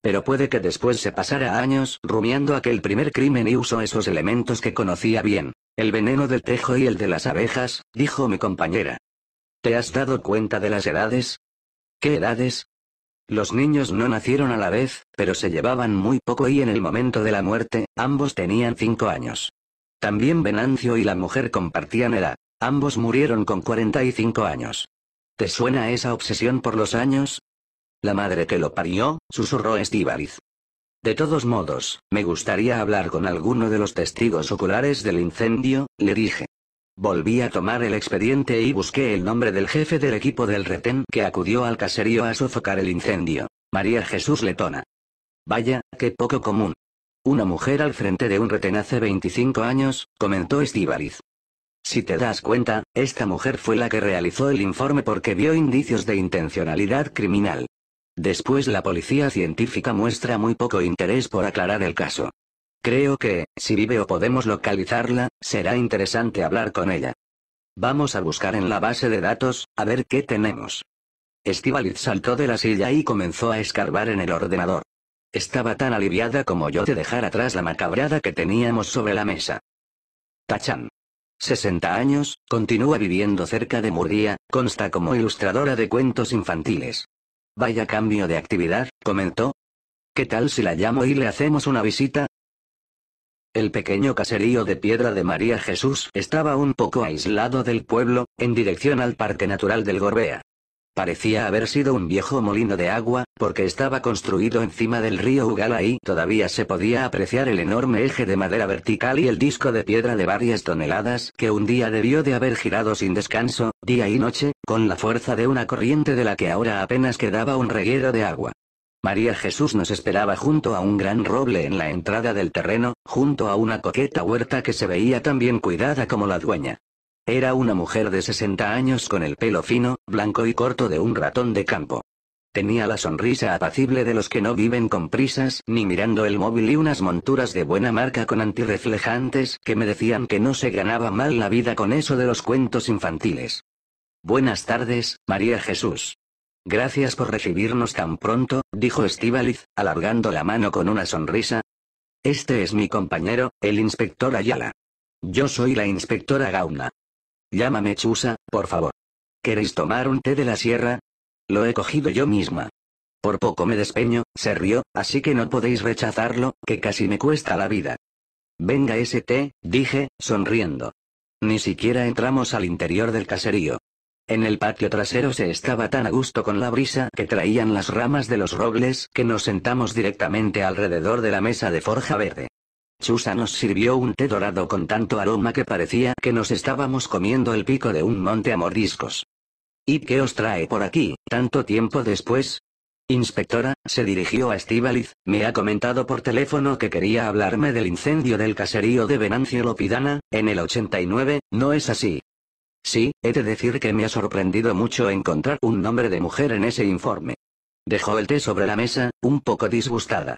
Pero puede que después se pasara años rumiando aquel primer crimen y usó esos elementos que conocía bien. El veneno del tejo y el de las abejas, dijo mi compañera. ¿Te has dado cuenta de las edades? ¿Qué edades? Los niños no nacieron a la vez, pero se llevaban muy poco y en el momento de la muerte, ambos tenían cinco años. También Venancio y la mujer compartían edad. Ambos murieron con 45 años. ¿Te suena esa obsesión por los años? La madre que lo parió, susurró estíbariz De todos modos, me gustaría hablar con alguno de los testigos oculares del incendio, le dije. Volví a tomar el expediente y busqué el nombre del jefe del equipo del retén que acudió al caserío a sofocar el incendio, María Jesús Letona. Vaya, qué poco común. Una mujer al frente de un retén hace 25 años, comentó estíbariz Si te das cuenta, esta mujer fue la que realizó el informe porque vio indicios de intencionalidad criminal. Después la policía científica muestra muy poco interés por aclarar el caso. Creo que, si vive o podemos localizarla, será interesante hablar con ella. Vamos a buscar en la base de datos, a ver qué tenemos. Estivaliz saltó de la silla y comenzó a escarbar en el ordenador. Estaba tan aliviada como yo de dejar atrás la macabrada que teníamos sobre la mesa. Tachan. 60 años, continúa viviendo cerca de Murcia, consta como ilustradora de cuentos infantiles. Vaya cambio de actividad, comentó. ¿Qué tal si la llamo y le hacemos una visita? El pequeño caserío de Piedra de María Jesús estaba un poco aislado del pueblo, en dirección al Parque Natural del Gorbea. Parecía haber sido un viejo molino de agua, porque estaba construido encima del río Ugala y todavía se podía apreciar el enorme eje de madera vertical y el disco de piedra de varias toneladas que un día debió de haber girado sin descanso, día y noche, con la fuerza de una corriente de la que ahora apenas quedaba un reguero de agua. María Jesús nos esperaba junto a un gran roble en la entrada del terreno, junto a una coqueta huerta que se veía tan bien cuidada como la dueña. Era una mujer de 60 años con el pelo fino, blanco y corto de un ratón de campo. Tenía la sonrisa apacible de los que no viven con prisas ni mirando el móvil y unas monturas de buena marca con antirreflejantes que me decían que no se ganaba mal la vida con eso de los cuentos infantiles. Buenas tardes, María Jesús. Gracias por recibirnos tan pronto, dijo Estivaliz, alargando la mano con una sonrisa. Este es mi compañero, el inspector Ayala. Yo soy la inspectora Gauna. Llámame Chusa, por favor. ¿Queréis tomar un té de la sierra? Lo he cogido yo misma. Por poco me despeño, se rió, así que no podéis rechazarlo, que casi me cuesta la vida. Venga ese té, dije, sonriendo. Ni siquiera entramos al interior del caserío. En el patio trasero se estaba tan a gusto con la brisa que traían las ramas de los robles que nos sentamos directamente alrededor de la mesa de forja verde. Chusa nos sirvió un té dorado con tanto aroma que parecía que nos estábamos comiendo el pico de un monte a mordiscos. ¿Y qué os trae por aquí, tanto tiempo después? Inspectora, se dirigió a Estivaliz, me ha comentado por teléfono que quería hablarme del incendio del caserío de Venancio Lopidana, en el 89, ¿no es así? Sí, he de decir que me ha sorprendido mucho encontrar un nombre de mujer en ese informe. Dejó el té sobre la mesa, un poco disgustada.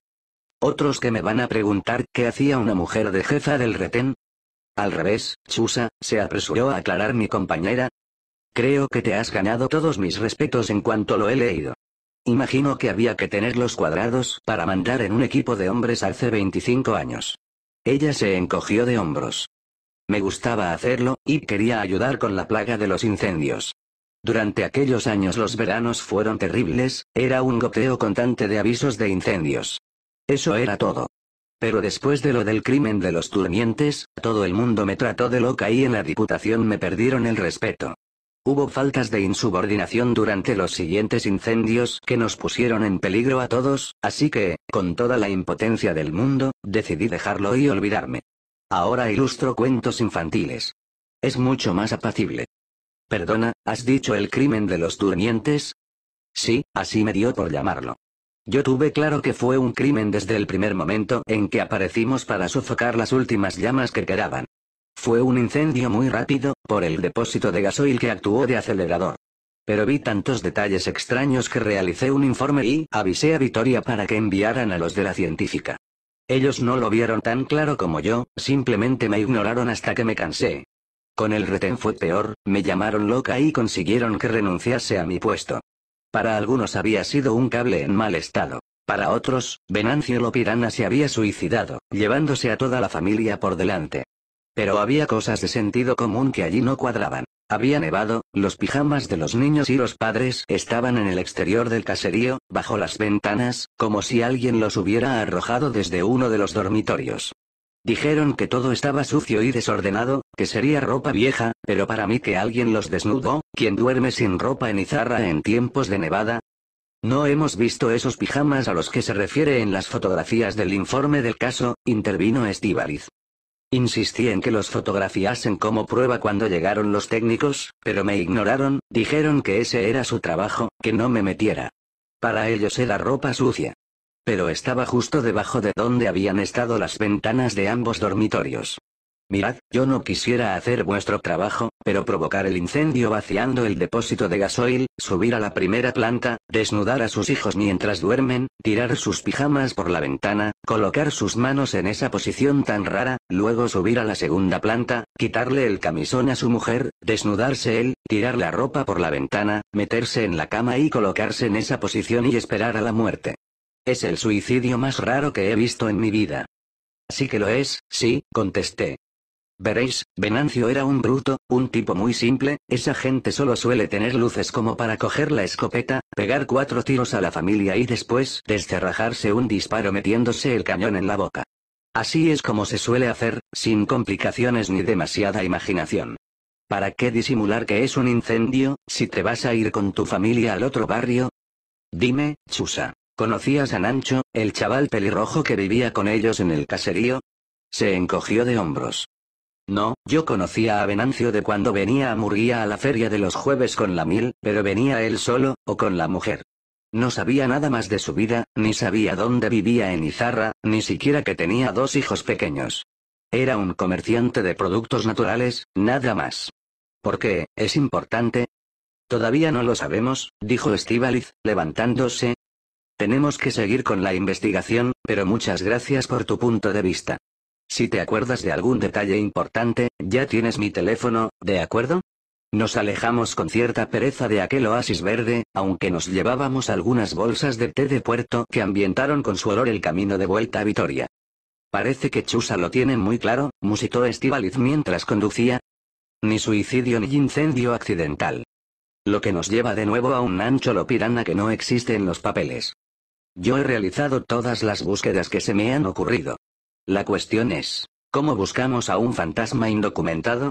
Otros que me van a preguntar qué hacía una mujer de jefa del retén. Al revés, Chusa, se apresuró a aclarar mi compañera. Creo que te has ganado todos mis respetos en cuanto lo he leído. Imagino que había que tener los cuadrados para mandar en un equipo de hombres hace 25 años. Ella se encogió de hombros. Me gustaba hacerlo, y quería ayudar con la plaga de los incendios. Durante aquellos años los veranos fueron terribles, era un goteo constante de avisos de incendios. Eso era todo. Pero después de lo del crimen de los durmientes, todo el mundo me trató de loca y en la diputación me perdieron el respeto. Hubo faltas de insubordinación durante los siguientes incendios que nos pusieron en peligro a todos, así que, con toda la impotencia del mundo, decidí dejarlo y olvidarme. Ahora ilustro cuentos infantiles. Es mucho más apacible. Perdona, ¿has dicho el crimen de los durmientes? Sí, así me dio por llamarlo. Yo tuve claro que fue un crimen desde el primer momento en que aparecimos para sofocar las últimas llamas que quedaban. Fue un incendio muy rápido, por el depósito de gasoil que actuó de acelerador. Pero vi tantos detalles extraños que realicé un informe y avisé a Vitoria para que enviaran a los de la científica. Ellos no lo vieron tan claro como yo, simplemente me ignoraron hasta que me cansé. Con el retén fue peor, me llamaron loca y consiguieron que renunciase a mi puesto. Para algunos había sido un cable en mal estado. Para otros, Venancio Lopirana se había suicidado, llevándose a toda la familia por delante. Pero había cosas de sentido común que allí no cuadraban. Había nevado, los pijamas de los niños y los padres estaban en el exterior del caserío, bajo las ventanas, como si alguien los hubiera arrojado desde uno de los dormitorios. Dijeron que todo estaba sucio y desordenado, que sería ropa vieja, pero para mí que alguien los desnudó, quien duerme sin ropa en Izarra en tiempos de nevada. No hemos visto esos pijamas a los que se refiere en las fotografías del informe del caso, intervino Estíbaliz. Insistí en que los fotografiasen como prueba cuando llegaron los técnicos, pero me ignoraron, dijeron que ese era su trabajo, que no me metiera. Para ellos era ropa sucia. Pero estaba justo debajo de donde habían estado las ventanas de ambos dormitorios. Mirad, yo no quisiera hacer vuestro trabajo, pero provocar el incendio vaciando el depósito de gasoil, subir a la primera planta, desnudar a sus hijos mientras duermen, tirar sus pijamas por la ventana, colocar sus manos en esa posición tan rara, luego subir a la segunda planta, quitarle el camisón a su mujer, desnudarse él, tirar la ropa por la ventana, meterse en la cama y colocarse en esa posición y esperar a la muerte. Es el suicidio más raro que he visto en mi vida. Así que lo es, sí, contesté. Veréis, Venancio era un bruto, un tipo muy simple, esa gente solo suele tener luces como para coger la escopeta, pegar cuatro tiros a la familia y después descerrajarse un disparo metiéndose el cañón en la boca. Así es como se suele hacer, sin complicaciones ni demasiada imaginación. ¿Para qué disimular que es un incendio, si te vas a ir con tu familia al otro barrio? Dime, Chusa. ¿Conocías a Nancho, el chaval pelirrojo que vivía con ellos en el caserío? Se encogió de hombros. No, yo conocía a Venancio de cuando venía a Murguía a la feria de los jueves con la mil, pero venía él solo, o con la mujer. No sabía nada más de su vida, ni sabía dónde vivía en Izarra, ni siquiera que tenía dos hijos pequeños. Era un comerciante de productos naturales, nada más. ¿Por qué? ¿Es importante? Todavía no lo sabemos, dijo Estíbaliz, levantándose, tenemos que seguir con la investigación, pero muchas gracias por tu punto de vista. Si te acuerdas de algún detalle importante, ya tienes mi teléfono, ¿de acuerdo? Nos alejamos con cierta pereza de aquel oasis verde, aunque nos llevábamos algunas bolsas de té de puerto que ambientaron con su olor el camino de vuelta a Vitoria. Parece que Chusa lo tiene muy claro, musitó Estivaliz mientras conducía. Ni suicidio ni incendio accidental. Lo que nos lleva de nuevo a un ancho Lopirana pirana que no existe en los papeles. Yo he realizado todas las búsquedas que se me han ocurrido. La cuestión es, ¿cómo buscamos a un fantasma indocumentado?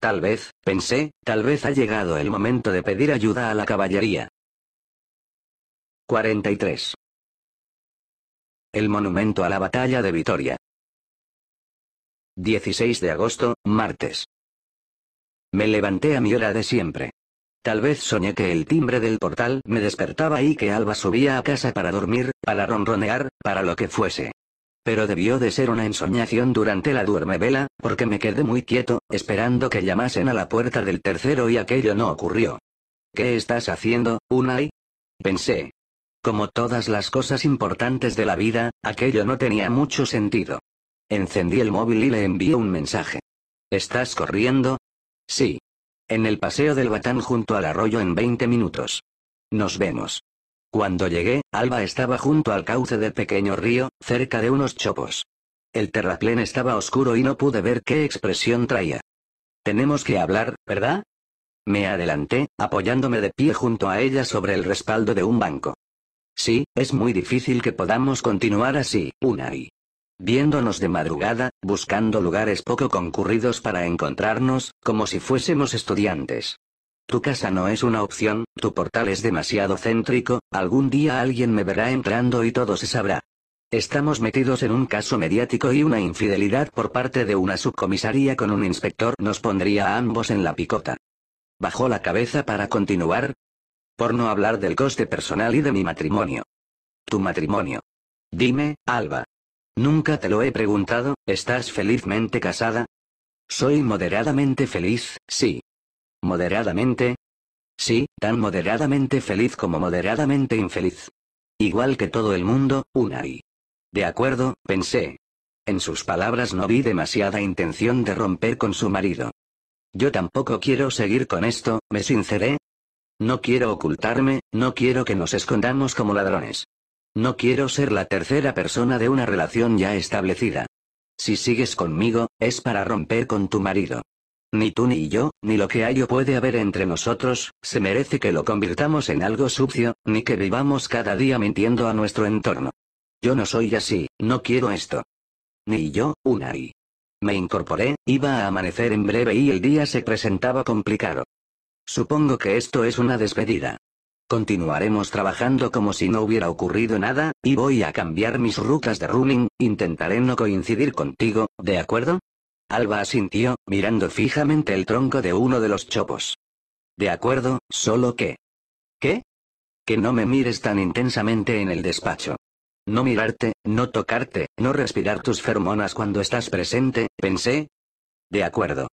Tal vez, pensé, tal vez ha llegado el momento de pedir ayuda a la caballería. 43. El monumento a la batalla de Vitoria. 16 de agosto, martes. Me levanté a mi hora de siempre. Tal vez soñé que el timbre del portal me despertaba y que Alba subía a casa para dormir, para ronronear, para lo que fuese. Pero debió de ser una ensoñación durante la duermevela, porque me quedé muy quieto, esperando que llamasen a la puerta del tercero y aquello no ocurrió. ¿Qué estás haciendo, Unai? Pensé. Como todas las cosas importantes de la vida, aquello no tenía mucho sentido. Encendí el móvil y le envié un mensaje. ¿Estás corriendo? Sí. En el paseo del Batán junto al arroyo en 20 minutos. Nos vemos. Cuando llegué, Alba estaba junto al cauce del pequeño río, cerca de unos chopos. El terraplén estaba oscuro y no pude ver qué expresión traía. Tenemos que hablar, ¿verdad? Me adelanté, apoyándome de pie junto a ella sobre el respaldo de un banco. Sí, es muy difícil que podamos continuar así, Unai viéndonos de madrugada, buscando lugares poco concurridos para encontrarnos, como si fuésemos estudiantes. Tu casa no es una opción, tu portal es demasiado céntrico, algún día alguien me verá entrando y todo se sabrá. Estamos metidos en un caso mediático y una infidelidad por parte de una subcomisaría con un inspector nos pondría a ambos en la picota. Bajó la cabeza para continuar. Por no hablar del coste personal y de mi matrimonio. Tu matrimonio. Dime, Alba, Nunca te lo he preguntado, ¿estás felizmente casada? Soy moderadamente feliz, sí. ¿Moderadamente? Sí, tan moderadamente feliz como moderadamente infeliz. Igual que todo el mundo, una y. De acuerdo, pensé. En sus palabras no vi demasiada intención de romper con su marido. Yo tampoco quiero seguir con esto, me sinceré. No quiero ocultarme, no quiero que nos escondamos como ladrones. No quiero ser la tercera persona de una relación ya establecida. Si sigues conmigo, es para romper con tu marido. Ni tú ni yo, ni lo que hay o puede haber entre nosotros, se merece que lo convirtamos en algo sucio, ni que vivamos cada día mintiendo a nuestro entorno. Yo no soy así, no quiero esto. Ni yo, una y. Me incorporé, iba a amanecer en breve y el día se presentaba complicado. Supongo que esto es una despedida. Continuaremos trabajando como si no hubiera ocurrido nada, y voy a cambiar mis rutas de running, intentaré no coincidir contigo, ¿de acuerdo? Alba asintió, mirando fijamente el tronco de uno de los chopos. De acuerdo, solo que... ¿Qué? Que no me mires tan intensamente en el despacho. No mirarte, no tocarte, no respirar tus fermonas cuando estás presente, pensé. De acuerdo.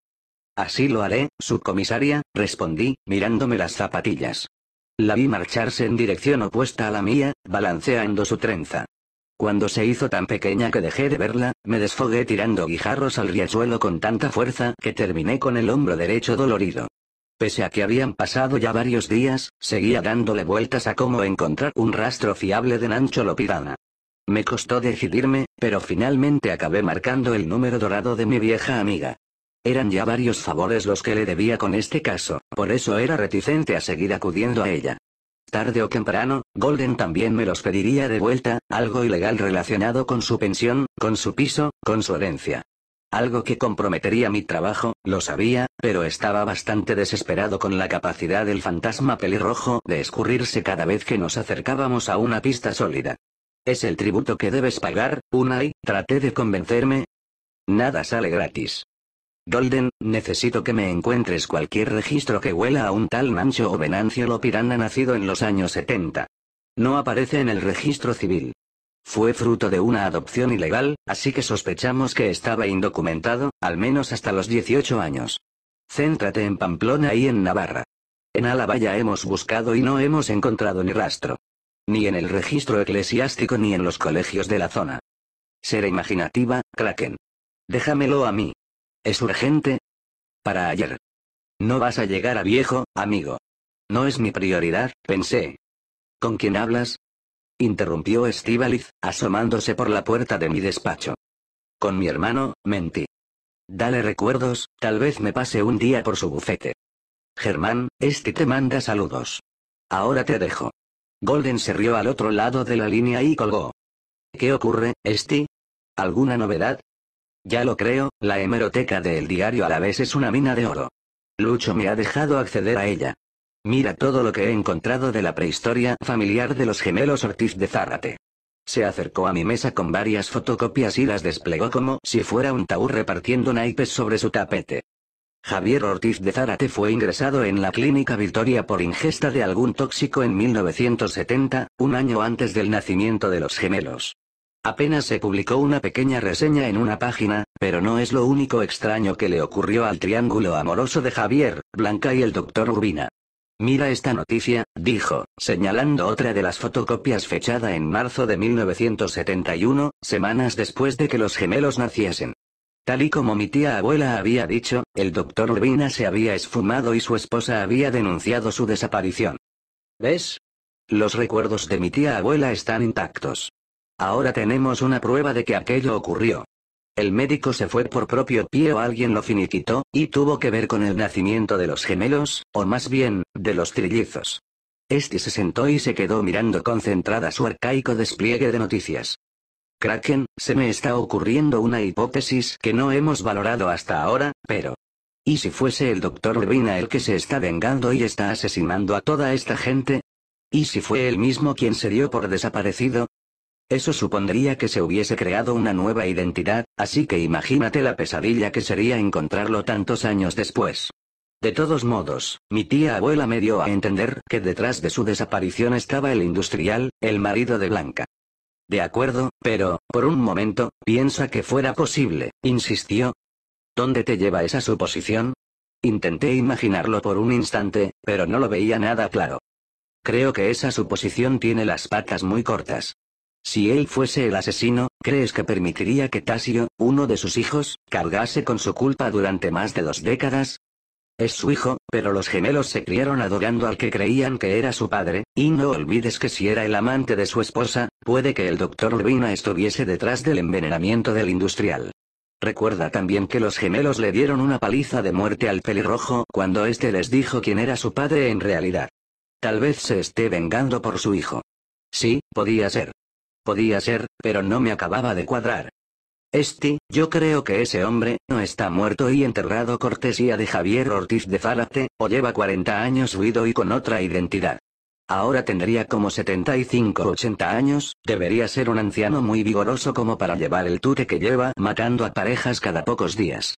Así lo haré, subcomisaria, respondí, mirándome las zapatillas. La vi marcharse en dirección opuesta a la mía, balanceando su trenza. Cuando se hizo tan pequeña que dejé de verla, me desfogué tirando guijarros al riachuelo con tanta fuerza que terminé con el hombro derecho dolorido. Pese a que habían pasado ya varios días, seguía dándole vueltas a cómo encontrar un rastro fiable de Nancho Lopidana. Me costó decidirme, pero finalmente acabé marcando el número dorado de mi vieja amiga. Eran ya varios favores los que le debía con este caso, por eso era reticente a seguir acudiendo a ella. Tarde o temprano, Golden también me los pediría de vuelta, algo ilegal relacionado con su pensión, con su piso, con su herencia. Algo que comprometería mi trabajo, lo sabía, pero estaba bastante desesperado con la capacidad del fantasma pelirrojo de escurrirse cada vez que nos acercábamos a una pista sólida. Es el tributo que debes pagar, Unai, traté de convencerme. Nada sale gratis. Golden, necesito que me encuentres cualquier registro que huela a un tal Mancho o Venancio Lopirana nacido en los años 70. No aparece en el registro civil. Fue fruto de una adopción ilegal, así que sospechamos que estaba indocumentado, al menos hasta los 18 años. Céntrate en Pamplona y en Navarra. En Alabaya hemos buscado y no hemos encontrado ni rastro. Ni en el registro eclesiástico ni en los colegios de la zona. Ser imaginativa, Kraken. Déjamelo a mí. Es urgente. Para ayer. No vas a llegar a viejo, amigo. No es mi prioridad, pensé. ¿Con quién hablas? Interrumpió Estíbaliz, asomándose por la puerta de mi despacho. Con mi hermano, mentí. Dale recuerdos, tal vez me pase un día por su bufete. Germán, este te manda saludos. Ahora te dejo. Golden se rió al otro lado de la línea y colgó. ¿Qué ocurre, Este? ¿Alguna novedad? Ya lo creo, la hemeroteca del diario a la vez es una mina de oro. Lucho me ha dejado acceder a ella. Mira todo lo que he encontrado de la prehistoria familiar de los gemelos Ortiz de Zárate. Se acercó a mi mesa con varias fotocopias y las desplegó como si fuera un taúd repartiendo naipes sobre su tapete. Javier Ortiz de Zárate fue ingresado en la clínica Victoria por ingesta de algún tóxico en 1970, un año antes del nacimiento de los gemelos. Apenas se publicó una pequeña reseña en una página, pero no es lo único extraño que le ocurrió al triángulo amoroso de Javier, Blanca y el doctor Urbina. Mira esta noticia, dijo, señalando otra de las fotocopias fechada en marzo de 1971, semanas después de que los gemelos naciesen. Tal y como mi tía abuela había dicho, el doctor Urbina se había esfumado y su esposa había denunciado su desaparición. ¿Ves? Los recuerdos de mi tía abuela están intactos. Ahora tenemos una prueba de que aquello ocurrió. El médico se fue por propio pie o alguien lo finiquitó, y tuvo que ver con el nacimiento de los gemelos, o más bien, de los trillizos. Este se sentó y se quedó mirando concentrada su arcaico despliegue de noticias. Kraken, se me está ocurriendo una hipótesis que no hemos valorado hasta ahora, pero... ¿Y si fuese el doctor Urbina el que se está vengando y está asesinando a toda esta gente? ¿Y si fue él mismo quien se dio por desaparecido? Eso supondría que se hubiese creado una nueva identidad, así que imagínate la pesadilla que sería encontrarlo tantos años después. De todos modos, mi tía abuela me dio a entender que detrás de su desaparición estaba el industrial, el marido de Blanca. De acuerdo, pero, por un momento, piensa que fuera posible, insistió. ¿Dónde te lleva esa suposición? Intenté imaginarlo por un instante, pero no lo veía nada claro. Creo que esa suposición tiene las patas muy cortas. Si él fuese el asesino, ¿crees que permitiría que Tasio, uno de sus hijos, cargase con su culpa durante más de dos décadas? Es su hijo, pero los gemelos se criaron adorando al que creían que era su padre, y no olvides que si era el amante de su esposa, puede que el doctor Urbina estuviese detrás del envenenamiento del industrial. Recuerda también que los gemelos le dieron una paliza de muerte al pelirrojo cuando éste les dijo quién era su padre en realidad. Tal vez se esté vengando por su hijo. Sí, podía ser. Podía ser, pero no me acababa de cuadrar. Este, yo creo que ese hombre, no está muerto y enterrado cortesía de Javier Ortiz de Zárate, o lleva 40 años huido y con otra identidad. Ahora tendría como 75-80 años, debería ser un anciano muy vigoroso como para llevar el tute que lleva matando a parejas cada pocos días.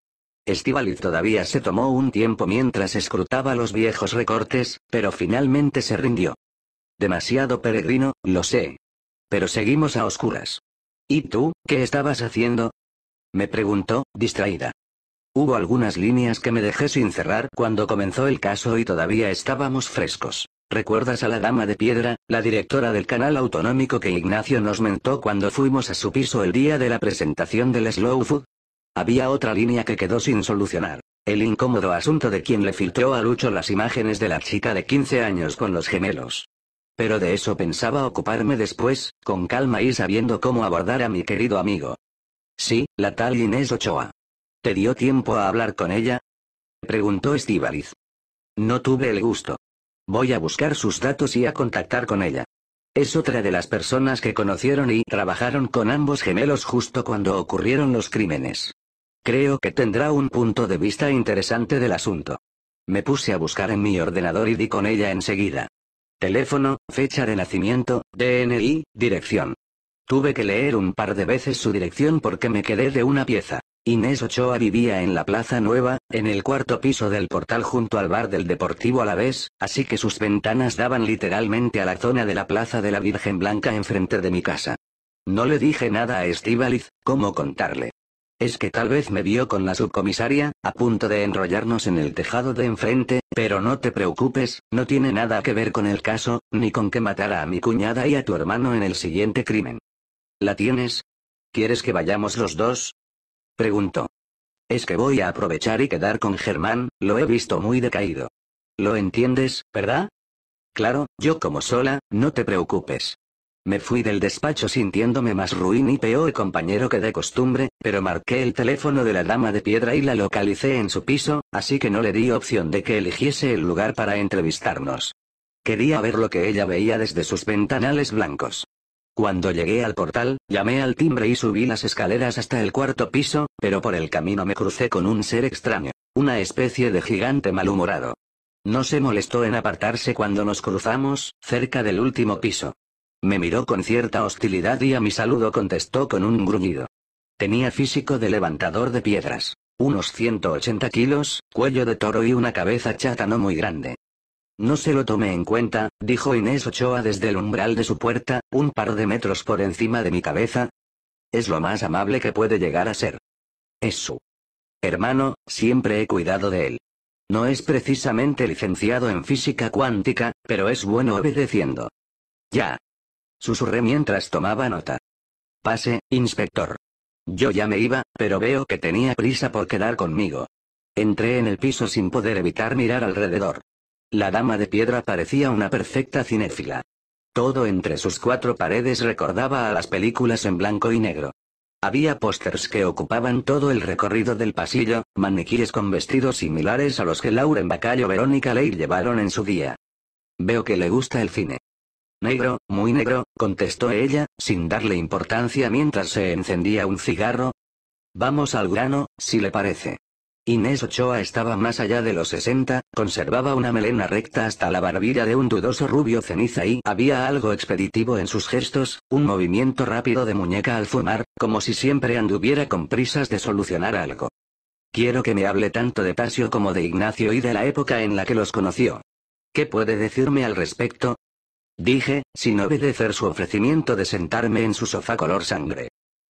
Estivaliz todavía se tomó un tiempo mientras escrutaba los viejos recortes, pero finalmente se rindió. Demasiado peregrino, lo sé, pero seguimos a oscuras. ¿Y tú, qué estabas haciendo? Me preguntó, distraída. Hubo algunas líneas que me dejé sin cerrar cuando comenzó el caso y todavía estábamos frescos. ¿Recuerdas a la dama de piedra, la directora del canal autonómico que Ignacio nos mentó cuando fuimos a su piso el día de la presentación del Slow Food? Había otra línea que quedó sin solucionar. El incómodo asunto de quien le filtró a Lucho las imágenes de la chica de 15 años con los gemelos. Pero de eso pensaba ocuparme después, con calma y sabiendo cómo abordar a mi querido amigo. Sí, la tal Inés Ochoa. ¿Te dio tiempo a hablar con ella? Preguntó Estíbaliz. No tuve el gusto. Voy a buscar sus datos y a contactar con ella. Es otra de las personas que conocieron y trabajaron con ambos gemelos justo cuando ocurrieron los crímenes. Creo que tendrá un punto de vista interesante del asunto. Me puse a buscar en mi ordenador y di con ella enseguida. Teléfono, fecha de nacimiento, DNI, dirección. Tuve que leer un par de veces su dirección porque me quedé de una pieza. Inés Ochoa vivía en la Plaza Nueva, en el cuarto piso del portal junto al bar del Deportivo a la vez, así que sus ventanas daban literalmente a la zona de la Plaza de la Virgen Blanca enfrente de mi casa. No le dije nada a Estíbaliz, cómo contarle. Es que tal vez me vio con la subcomisaria, a punto de enrollarnos en el tejado de enfrente, pero no te preocupes, no tiene nada que ver con el caso, ni con que matara a mi cuñada y a tu hermano en el siguiente crimen. ¿La tienes? ¿Quieres que vayamos los dos? Preguntó. Es que voy a aprovechar y quedar con Germán, lo he visto muy decaído. Lo entiendes, ¿verdad? Claro, yo como sola, no te preocupes. Me fui del despacho sintiéndome más ruin y peor compañero que de costumbre, pero marqué el teléfono de la dama de piedra y la localicé en su piso, así que no le di opción de que eligiese el lugar para entrevistarnos. Quería ver lo que ella veía desde sus ventanales blancos. Cuando llegué al portal, llamé al timbre y subí las escaleras hasta el cuarto piso, pero por el camino me crucé con un ser extraño, una especie de gigante malhumorado. No se molestó en apartarse cuando nos cruzamos, cerca del último piso. Me miró con cierta hostilidad y a mi saludo contestó con un gruñido. Tenía físico de levantador de piedras, unos 180 kilos, cuello de toro y una cabeza chata no muy grande. No se lo tomé en cuenta, dijo Inés Ochoa desde el umbral de su puerta, un par de metros por encima de mi cabeza. Es lo más amable que puede llegar a ser. Es su hermano, siempre he cuidado de él. No es precisamente licenciado en física cuántica, pero es bueno obedeciendo. Ya, Susurré mientras tomaba nota. Pase, inspector. Yo ya me iba, pero veo que tenía prisa por quedar conmigo. Entré en el piso sin poder evitar mirar alrededor. La dama de piedra parecía una perfecta cinéfila. Todo entre sus cuatro paredes recordaba a las películas en blanco y negro. Había pósters que ocupaban todo el recorrido del pasillo, maniquíes con vestidos similares a los que Lauren Bacallo Verónica Ley llevaron en su día. Veo que le gusta el cine. Negro, muy negro, contestó ella, sin darle importancia mientras se encendía un cigarro. Vamos al grano, si le parece. Inés Ochoa estaba más allá de los 60, conservaba una melena recta hasta la barbilla de un dudoso rubio ceniza y había algo expeditivo en sus gestos, un movimiento rápido de muñeca al fumar, como si siempre anduviera con prisas de solucionar algo. Quiero que me hable tanto de Tasio como de Ignacio y de la época en la que los conoció. ¿Qué puede decirme al respecto? Dije, sin obedecer su ofrecimiento de sentarme en su sofá color sangre.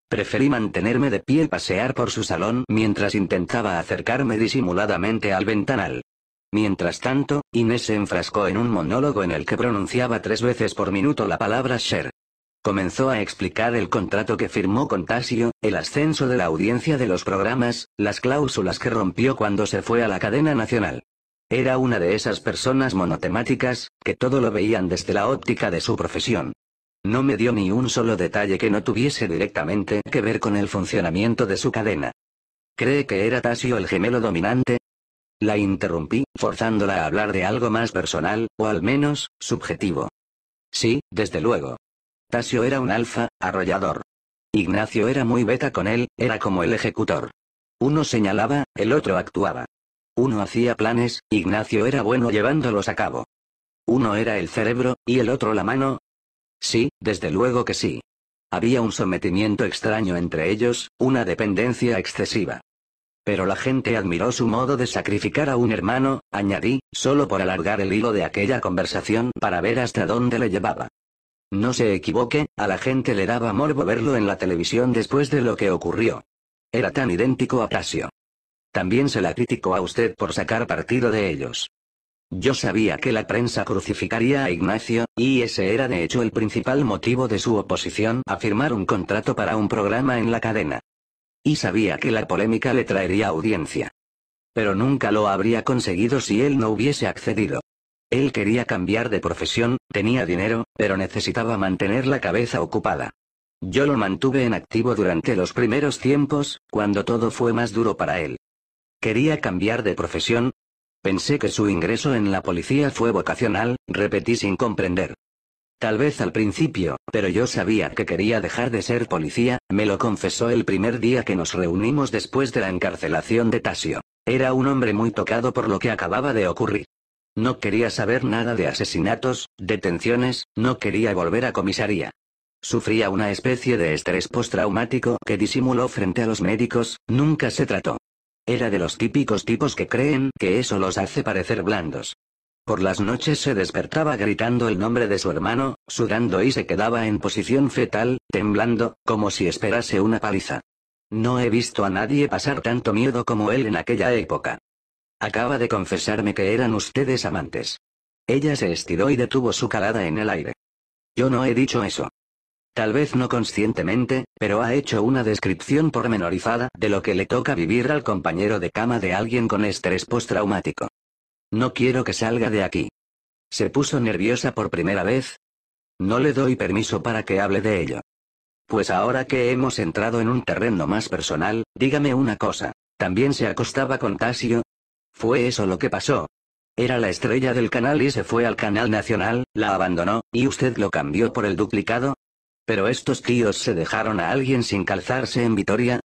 Preferí mantenerme de pie y pasear por su salón mientras intentaba acercarme disimuladamente al ventanal. Mientras tanto, Inés se enfrascó en un monólogo en el que pronunciaba tres veces por minuto la palabra share. Comenzó a explicar el contrato que firmó con Tasio, el ascenso de la audiencia de los programas, las cláusulas que rompió cuando se fue a la cadena nacional. Era una de esas personas monotemáticas, que todo lo veían desde la óptica de su profesión. No me dio ni un solo detalle que no tuviese directamente que ver con el funcionamiento de su cadena. ¿Cree que era Tasio el gemelo dominante? La interrumpí, forzándola a hablar de algo más personal, o al menos, subjetivo. Sí, desde luego. Tasio era un alfa, arrollador. Ignacio era muy beta con él, era como el ejecutor. Uno señalaba, el otro actuaba. Uno hacía planes, Ignacio era bueno llevándolos a cabo. Uno era el cerebro, y el otro la mano. Sí, desde luego que sí. Había un sometimiento extraño entre ellos, una dependencia excesiva. Pero la gente admiró su modo de sacrificar a un hermano, añadí, solo por alargar el hilo de aquella conversación para ver hasta dónde le llevaba. No se equivoque, a la gente le daba morbo verlo en la televisión después de lo que ocurrió. Era tan idéntico a Casio. También se la criticó a usted por sacar partido de ellos. Yo sabía que la prensa crucificaría a Ignacio, y ese era de hecho el principal motivo de su oposición a firmar un contrato para un programa en la cadena. Y sabía que la polémica le traería audiencia. Pero nunca lo habría conseguido si él no hubiese accedido. Él quería cambiar de profesión, tenía dinero, pero necesitaba mantener la cabeza ocupada. Yo lo mantuve en activo durante los primeros tiempos, cuando todo fue más duro para él. Quería cambiar de profesión. Pensé que su ingreso en la policía fue vocacional, repetí sin comprender. Tal vez al principio, pero yo sabía que quería dejar de ser policía, me lo confesó el primer día que nos reunimos después de la encarcelación de Tasio. Era un hombre muy tocado por lo que acababa de ocurrir. No quería saber nada de asesinatos, detenciones, no quería volver a comisaría. Sufría una especie de estrés postraumático que disimuló frente a los médicos, nunca se trató. Era de los típicos tipos que creen que eso los hace parecer blandos. Por las noches se despertaba gritando el nombre de su hermano, sudando y se quedaba en posición fetal, temblando, como si esperase una paliza. No he visto a nadie pasar tanto miedo como él en aquella época. Acaba de confesarme que eran ustedes amantes. Ella se estiró y detuvo su calada en el aire. Yo no he dicho eso. Tal vez no conscientemente, pero ha hecho una descripción pormenorizada de lo que le toca vivir al compañero de cama de alguien con estrés postraumático. No quiero que salga de aquí. ¿Se puso nerviosa por primera vez? No le doy permiso para que hable de ello. Pues ahora que hemos entrado en un terreno más personal, dígame una cosa. ¿También se acostaba con Tasio? ¿Fue eso lo que pasó? Era la estrella del canal y se fue al canal nacional, la abandonó, y usted lo cambió por el duplicado, pero estos tíos se dejaron a alguien sin calzarse en Vitoria.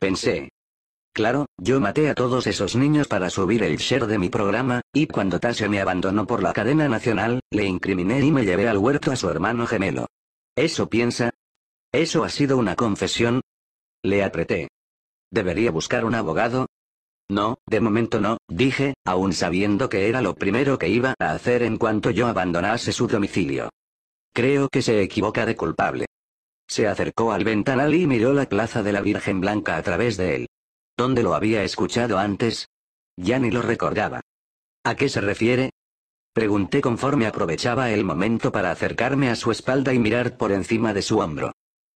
Pensé. Claro, yo maté a todos esos niños para subir el share de mi programa, y cuando Tasha me abandonó por la cadena nacional, le incriminé y me llevé al huerto a su hermano gemelo. ¿Eso piensa? ¿Eso ha sido una confesión? Le apreté. ¿Debería buscar un abogado? No, de momento no, dije, aún sabiendo que era lo primero que iba a hacer en cuanto yo abandonase su domicilio. Creo que se equivoca de culpable. Se acercó al ventanal y miró la plaza de la Virgen Blanca a través de él. ¿Dónde lo había escuchado antes? Ya ni lo recordaba. ¿A qué se refiere? Pregunté conforme aprovechaba el momento para acercarme a su espalda y mirar por encima de su hombro.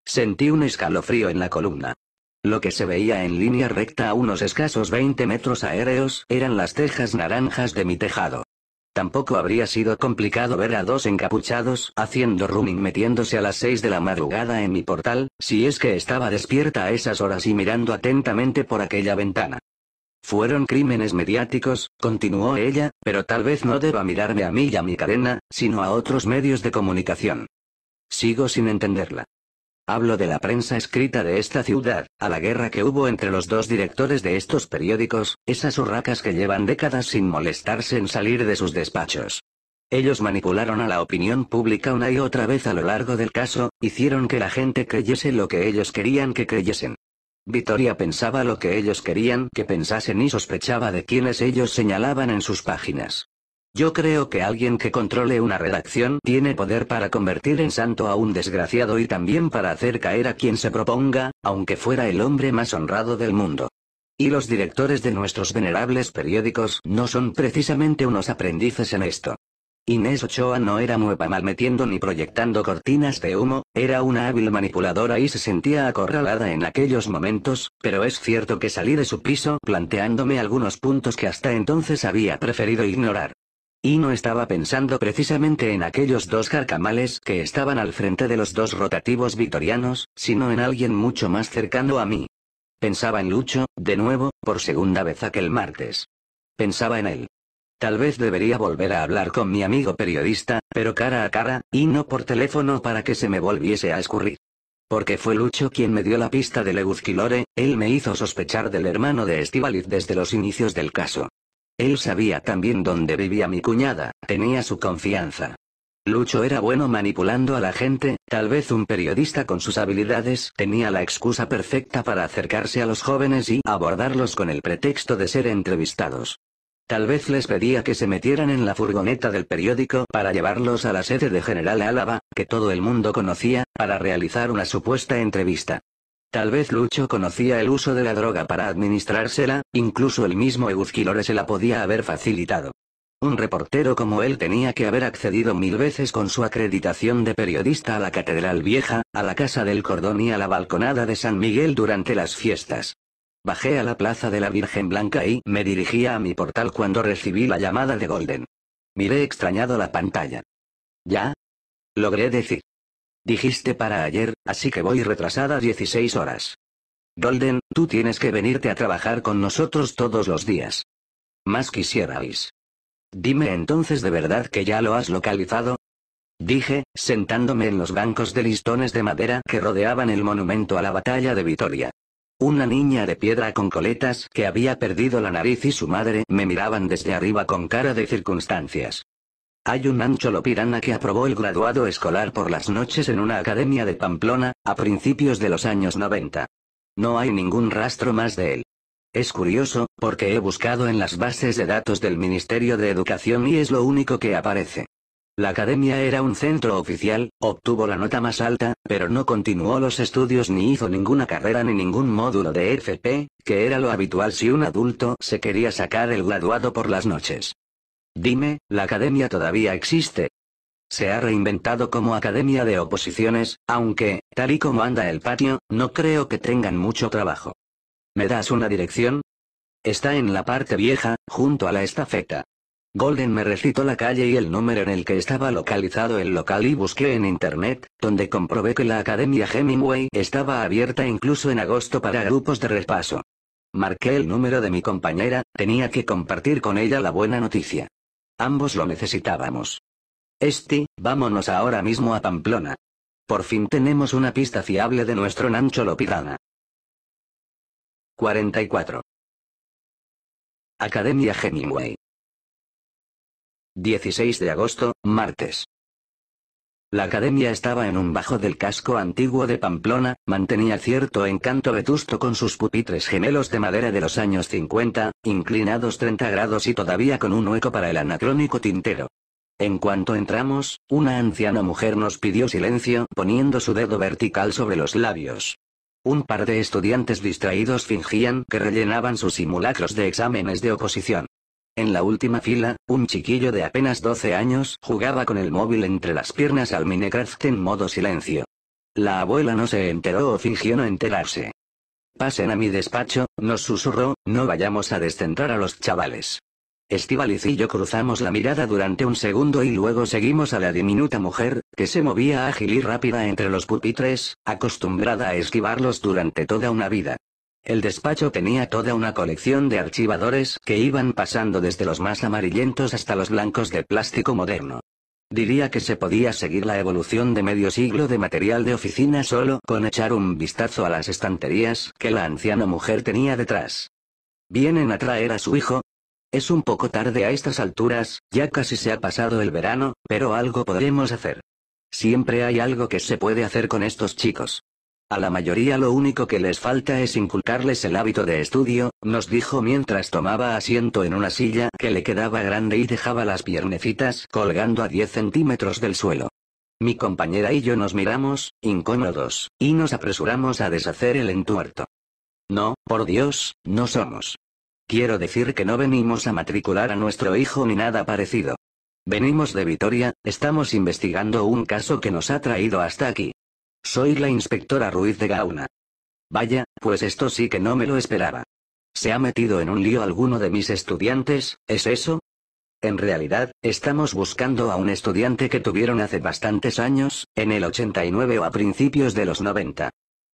Sentí un escalofrío en la columna. Lo que se veía en línea recta a unos escasos 20 metros aéreos eran las tejas naranjas de mi tejado. Tampoco habría sido complicado ver a dos encapuchados haciendo rooming metiéndose a las seis de la madrugada en mi portal, si es que estaba despierta a esas horas y mirando atentamente por aquella ventana. Fueron crímenes mediáticos, continuó ella, pero tal vez no deba mirarme a mí y a mi cadena, sino a otros medios de comunicación. Sigo sin entenderla. Hablo de la prensa escrita de esta ciudad, a la guerra que hubo entre los dos directores de estos periódicos, esas urracas que llevan décadas sin molestarse en salir de sus despachos. Ellos manipularon a la opinión pública una y otra vez a lo largo del caso, hicieron que la gente creyese lo que ellos querían que creyesen. Vitoria pensaba lo que ellos querían que pensasen y sospechaba de quienes ellos señalaban en sus páginas. Yo creo que alguien que controle una redacción tiene poder para convertir en santo a un desgraciado y también para hacer caer a quien se proponga, aunque fuera el hombre más honrado del mundo. Y los directores de nuestros venerables periódicos no son precisamente unos aprendices en esto. Inés Ochoa no era nueva metiendo ni proyectando cortinas de humo, era una hábil manipuladora y se sentía acorralada en aquellos momentos, pero es cierto que salí de su piso planteándome algunos puntos que hasta entonces había preferido ignorar. Y no estaba pensando precisamente en aquellos dos carcamales que estaban al frente de los dos rotativos victorianos, sino en alguien mucho más cercano a mí. Pensaba en Lucho, de nuevo, por segunda vez aquel martes. Pensaba en él. Tal vez debería volver a hablar con mi amigo periodista, pero cara a cara, y no por teléfono para que se me volviese a escurrir. Porque fue Lucho quien me dio la pista de Leguzquilore, él me hizo sospechar del hermano de Estivaliz desde los inicios del caso. Él sabía también dónde vivía mi cuñada, tenía su confianza. Lucho era bueno manipulando a la gente, tal vez un periodista con sus habilidades tenía la excusa perfecta para acercarse a los jóvenes y abordarlos con el pretexto de ser entrevistados. Tal vez les pedía que se metieran en la furgoneta del periódico para llevarlos a la sede de General Álava, que todo el mundo conocía, para realizar una supuesta entrevista. Tal vez Lucho conocía el uso de la droga para administrársela, incluso el mismo Eusquilore se la podía haber facilitado. Un reportero como él tenía que haber accedido mil veces con su acreditación de periodista a la Catedral Vieja, a la Casa del Cordón y a la balconada de San Miguel durante las fiestas. Bajé a la Plaza de la Virgen Blanca y me dirigía a mi portal cuando recibí la llamada de Golden. Miré extrañado la pantalla. ¿Ya? Logré decir. Dijiste para ayer, así que voy retrasada 16 horas. Golden, tú tienes que venirte a trabajar con nosotros todos los días. Más quisierais. Dime entonces de verdad que ya lo has localizado. Dije, sentándome en los bancos de listones de madera que rodeaban el monumento a la batalla de Vitoria. Una niña de piedra con coletas que había perdido la nariz y su madre me miraban desde arriba con cara de circunstancias. Hay un Ancho Lopirana que aprobó el graduado escolar por las noches en una academia de Pamplona, a principios de los años 90. No hay ningún rastro más de él. Es curioso, porque he buscado en las bases de datos del Ministerio de Educación y es lo único que aparece. La academia era un centro oficial, obtuvo la nota más alta, pero no continuó los estudios ni hizo ninguna carrera ni ningún módulo de FP, que era lo habitual si un adulto se quería sacar el graduado por las noches. Dime, ¿la academia todavía existe? Se ha reinventado como academia de oposiciones, aunque, tal y como anda el patio, no creo que tengan mucho trabajo. ¿Me das una dirección? Está en la parte vieja, junto a la estafeta. Golden me recitó la calle y el número en el que estaba localizado el local y busqué en internet, donde comprobé que la Academia Hemingway estaba abierta incluso en agosto para grupos de repaso. Marqué el número de mi compañera, tenía que compartir con ella la buena noticia. Ambos lo necesitábamos. Este, vámonos ahora mismo a Pamplona. Por fin tenemos una pista fiable de nuestro Nancho Lopirana. 44. Academia Hemingway. 16 de agosto, martes. La academia estaba en un bajo del casco antiguo de Pamplona, mantenía cierto encanto vetusto con sus pupitres gemelos de madera de los años 50, inclinados 30 grados y todavía con un hueco para el anacrónico tintero. En cuanto entramos, una anciana mujer nos pidió silencio poniendo su dedo vertical sobre los labios. Un par de estudiantes distraídos fingían que rellenaban sus simulacros de exámenes de oposición. En la última fila, un chiquillo de apenas 12 años jugaba con el móvil entre las piernas al Minecraft en modo silencio. La abuela no se enteró o fingió no enterarse. Pasen a mi despacho, nos susurró, no vayamos a descentrar a los chavales. Estivaliz y yo cruzamos la mirada durante un segundo y luego seguimos a la diminuta mujer, que se movía ágil y rápida entre los pupitres, acostumbrada a esquivarlos durante toda una vida. El despacho tenía toda una colección de archivadores que iban pasando desde los más amarillentos hasta los blancos de plástico moderno. Diría que se podía seguir la evolución de medio siglo de material de oficina solo con echar un vistazo a las estanterías que la anciana mujer tenía detrás. ¿Vienen a traer a su hijo? Es un poco tarde a estas alturas, ya casi se ha pasado el verano, pero algo podremos hacer. Siempre hay algo que se puede hacer con estos chicos. A la mayoría lo único que les falta es inculcarles el hábito de estudio, nos dijo mientras tomaba asiento en una silla que le quedaba grande y dejaba las piernecitas colgando a 10 centímetros del suelo. Mi compañera y yo nos miramos, incómodos, y nos apresuramos a deshacer el entuerto. No, por Dios, no somos. Quiero decir que no venimos a matricular a nuestro hijo ni nada parecido. Venimos de Vitoria, estamos investigando un caso que nos ha traído hasta aquí. Soy la inspectora Ruiz de Gauna. Vaya, pues esto sí que no me lo esperaba. ¿Se ha metido en un lío alguno de mis estudiantes, es eso? En realidad, estamos buscando a un estudiante que tuvieron hace bastantes años, en el 89 o a principios de los 90.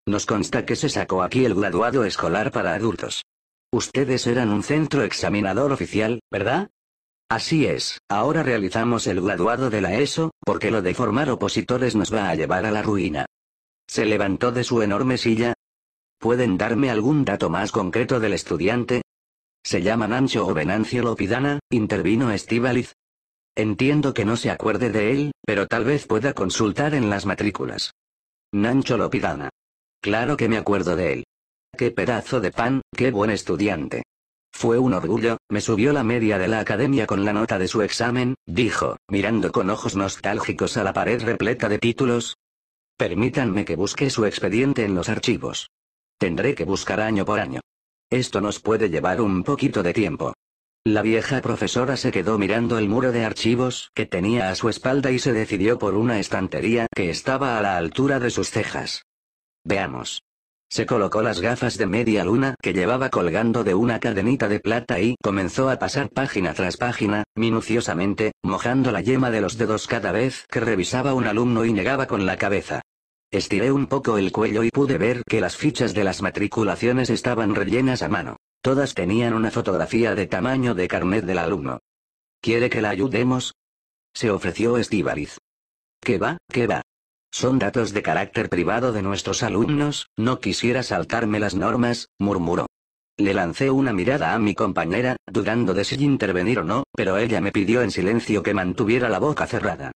Nos consta que se sacó aquí el graduado escolar para adultos. Ustedes eran un centro examinador oficial, ¿verdad? Así es, ahora realizamos el graduado de la ESO, porque lo de formar opositores nos va a llevar a la ruina. Se levantó de su enorme silla. ¿Pueden darme algún dato más concreto del estudiante? Se llama Nancho o Venancio Lopidana, intervino Estivaliz. Entiendo que no se acuerde de él, pero tal vez pueda consultar en las matrículas. Nancho Lopidana. Claro que me acuerdo de él. Qué pedazo de pan, qué buen estudiante. Fue un orgullo, me subió la media de la academia con la nota de su examen, dijo, mirando con ojos nostálgicos a la pared repleta de títulos, Permítanme que busque su expediente en los archivos. Tendré que buscar año por año. Esto nos puede llevar un poquito de tiempo. La vieja profesora se quedó mirando el muro de archivos que tenía a su espalda y se decidió por una estantería que estaba a la altura de sus cejas. Veamos. Se colocó las gafas de media luna que llevaba colgando de una cadenita de plata y comenzó a pasar página tras página, minuciosamente, mojando la yema de los dedos cada vez que revisaba un alumno y negaba con la cabeza. Estiré un poco el cuello y pude ver que las fichas de las matriculaciones estaban rellenas a mano. Todas tenían una fotografía de tamaño de carnet del alumno. ¿Quiere que la ayudemos? Se ofreció estíbariz ¿Qué va, qué va? Son datos de carácter privado de nuestros alumnos, no quisiera saltarme las normas, murmuró. Le lancé una mirada a mi compañera, dudando de si intervenir o no, pero ella me pidió en silencio que mantuviera la boca cerrada.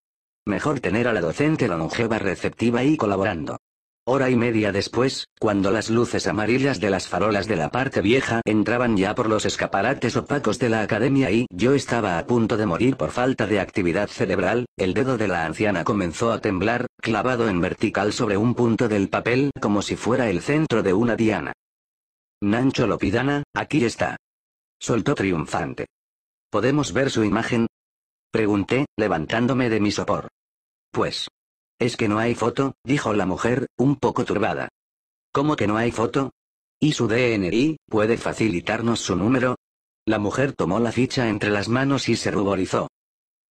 Mejor tener a la docente longeva receptiva y colaborando. Hora y media después, cuando las luces amarillas de las farolas de la parte vieja entraban ya por los escaparates opacos de la academia y yo estaba a punto de morir por falta de actividad cerebral, el dedo de la anciana comenzó a temblar, clavado en vertical sobre un punto del papel como si fuera el centro de una diana. Nancho Lopidana, aquí está. Soltó triunfante. ¿Podemos ver su imagen? Pregunté, levantándome de mi sopor. Pues, es que no hay foto, dijo la mujer, un poco turbada. ¿Cómo que no hay foto? ¿Y su DNI, puede facilitarnos su número? La mujer tomó la ficha entre las manos y se ruborizó.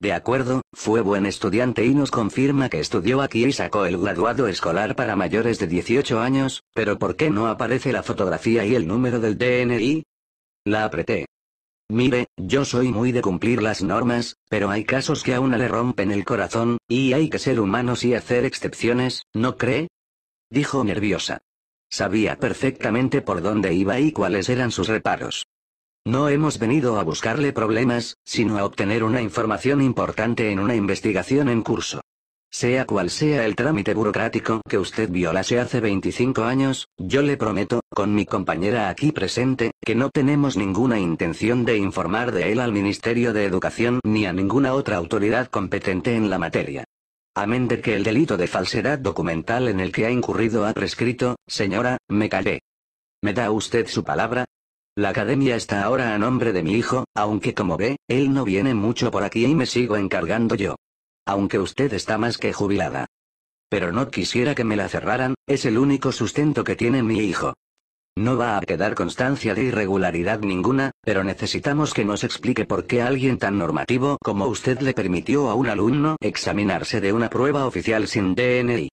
De acuerdo, fue buen estudiante y nos confirma que estudió aquí y sacó el graduado escolar para mayores de 18 años, pero ¿por qué no aparece la fotografía y el número del DNI? La apreté. Mire, yo soy muy de cumplir las normas, pero hay casos que a una le rompen el corazón, y hay que ser humanos y hacer excepciones, ¿no cree? Dijo nerviosa. Sabía perfectamente por dónde iba y cuáles eran sus reparos. No hemos venido a buscarle problemas, sino a obtener una información importante en una investigación en curso. Sea cual sea el trámite burocrático que usted violase hace 25 años, yo le prometo, con mi compañera aquí presente, que no tenemos ninguna intención de informar de él al Ministerio de Educación ni a ninguna otra autoridad competente en la materia. Amén de que el delito de falsedad documental en el que ha incurrido ha prescrito, señora, me callé. ¿Me da usted su palabra? La academia está ahora a nombre de mi hijo, aunque como ve, él no viene mucho por aquí y me sigo encargando yo. Aunque usted está más que jubilada. Pero no quisiera que me la cerraran, es el único sustento que tiene mi hijo. No va a quedar constancia de irregularidad ninguna, pero necesitamos que nos explique por qué alguien tan normativo como usted le permitió a un alumno examinarse de una prueba oficial sin DNI.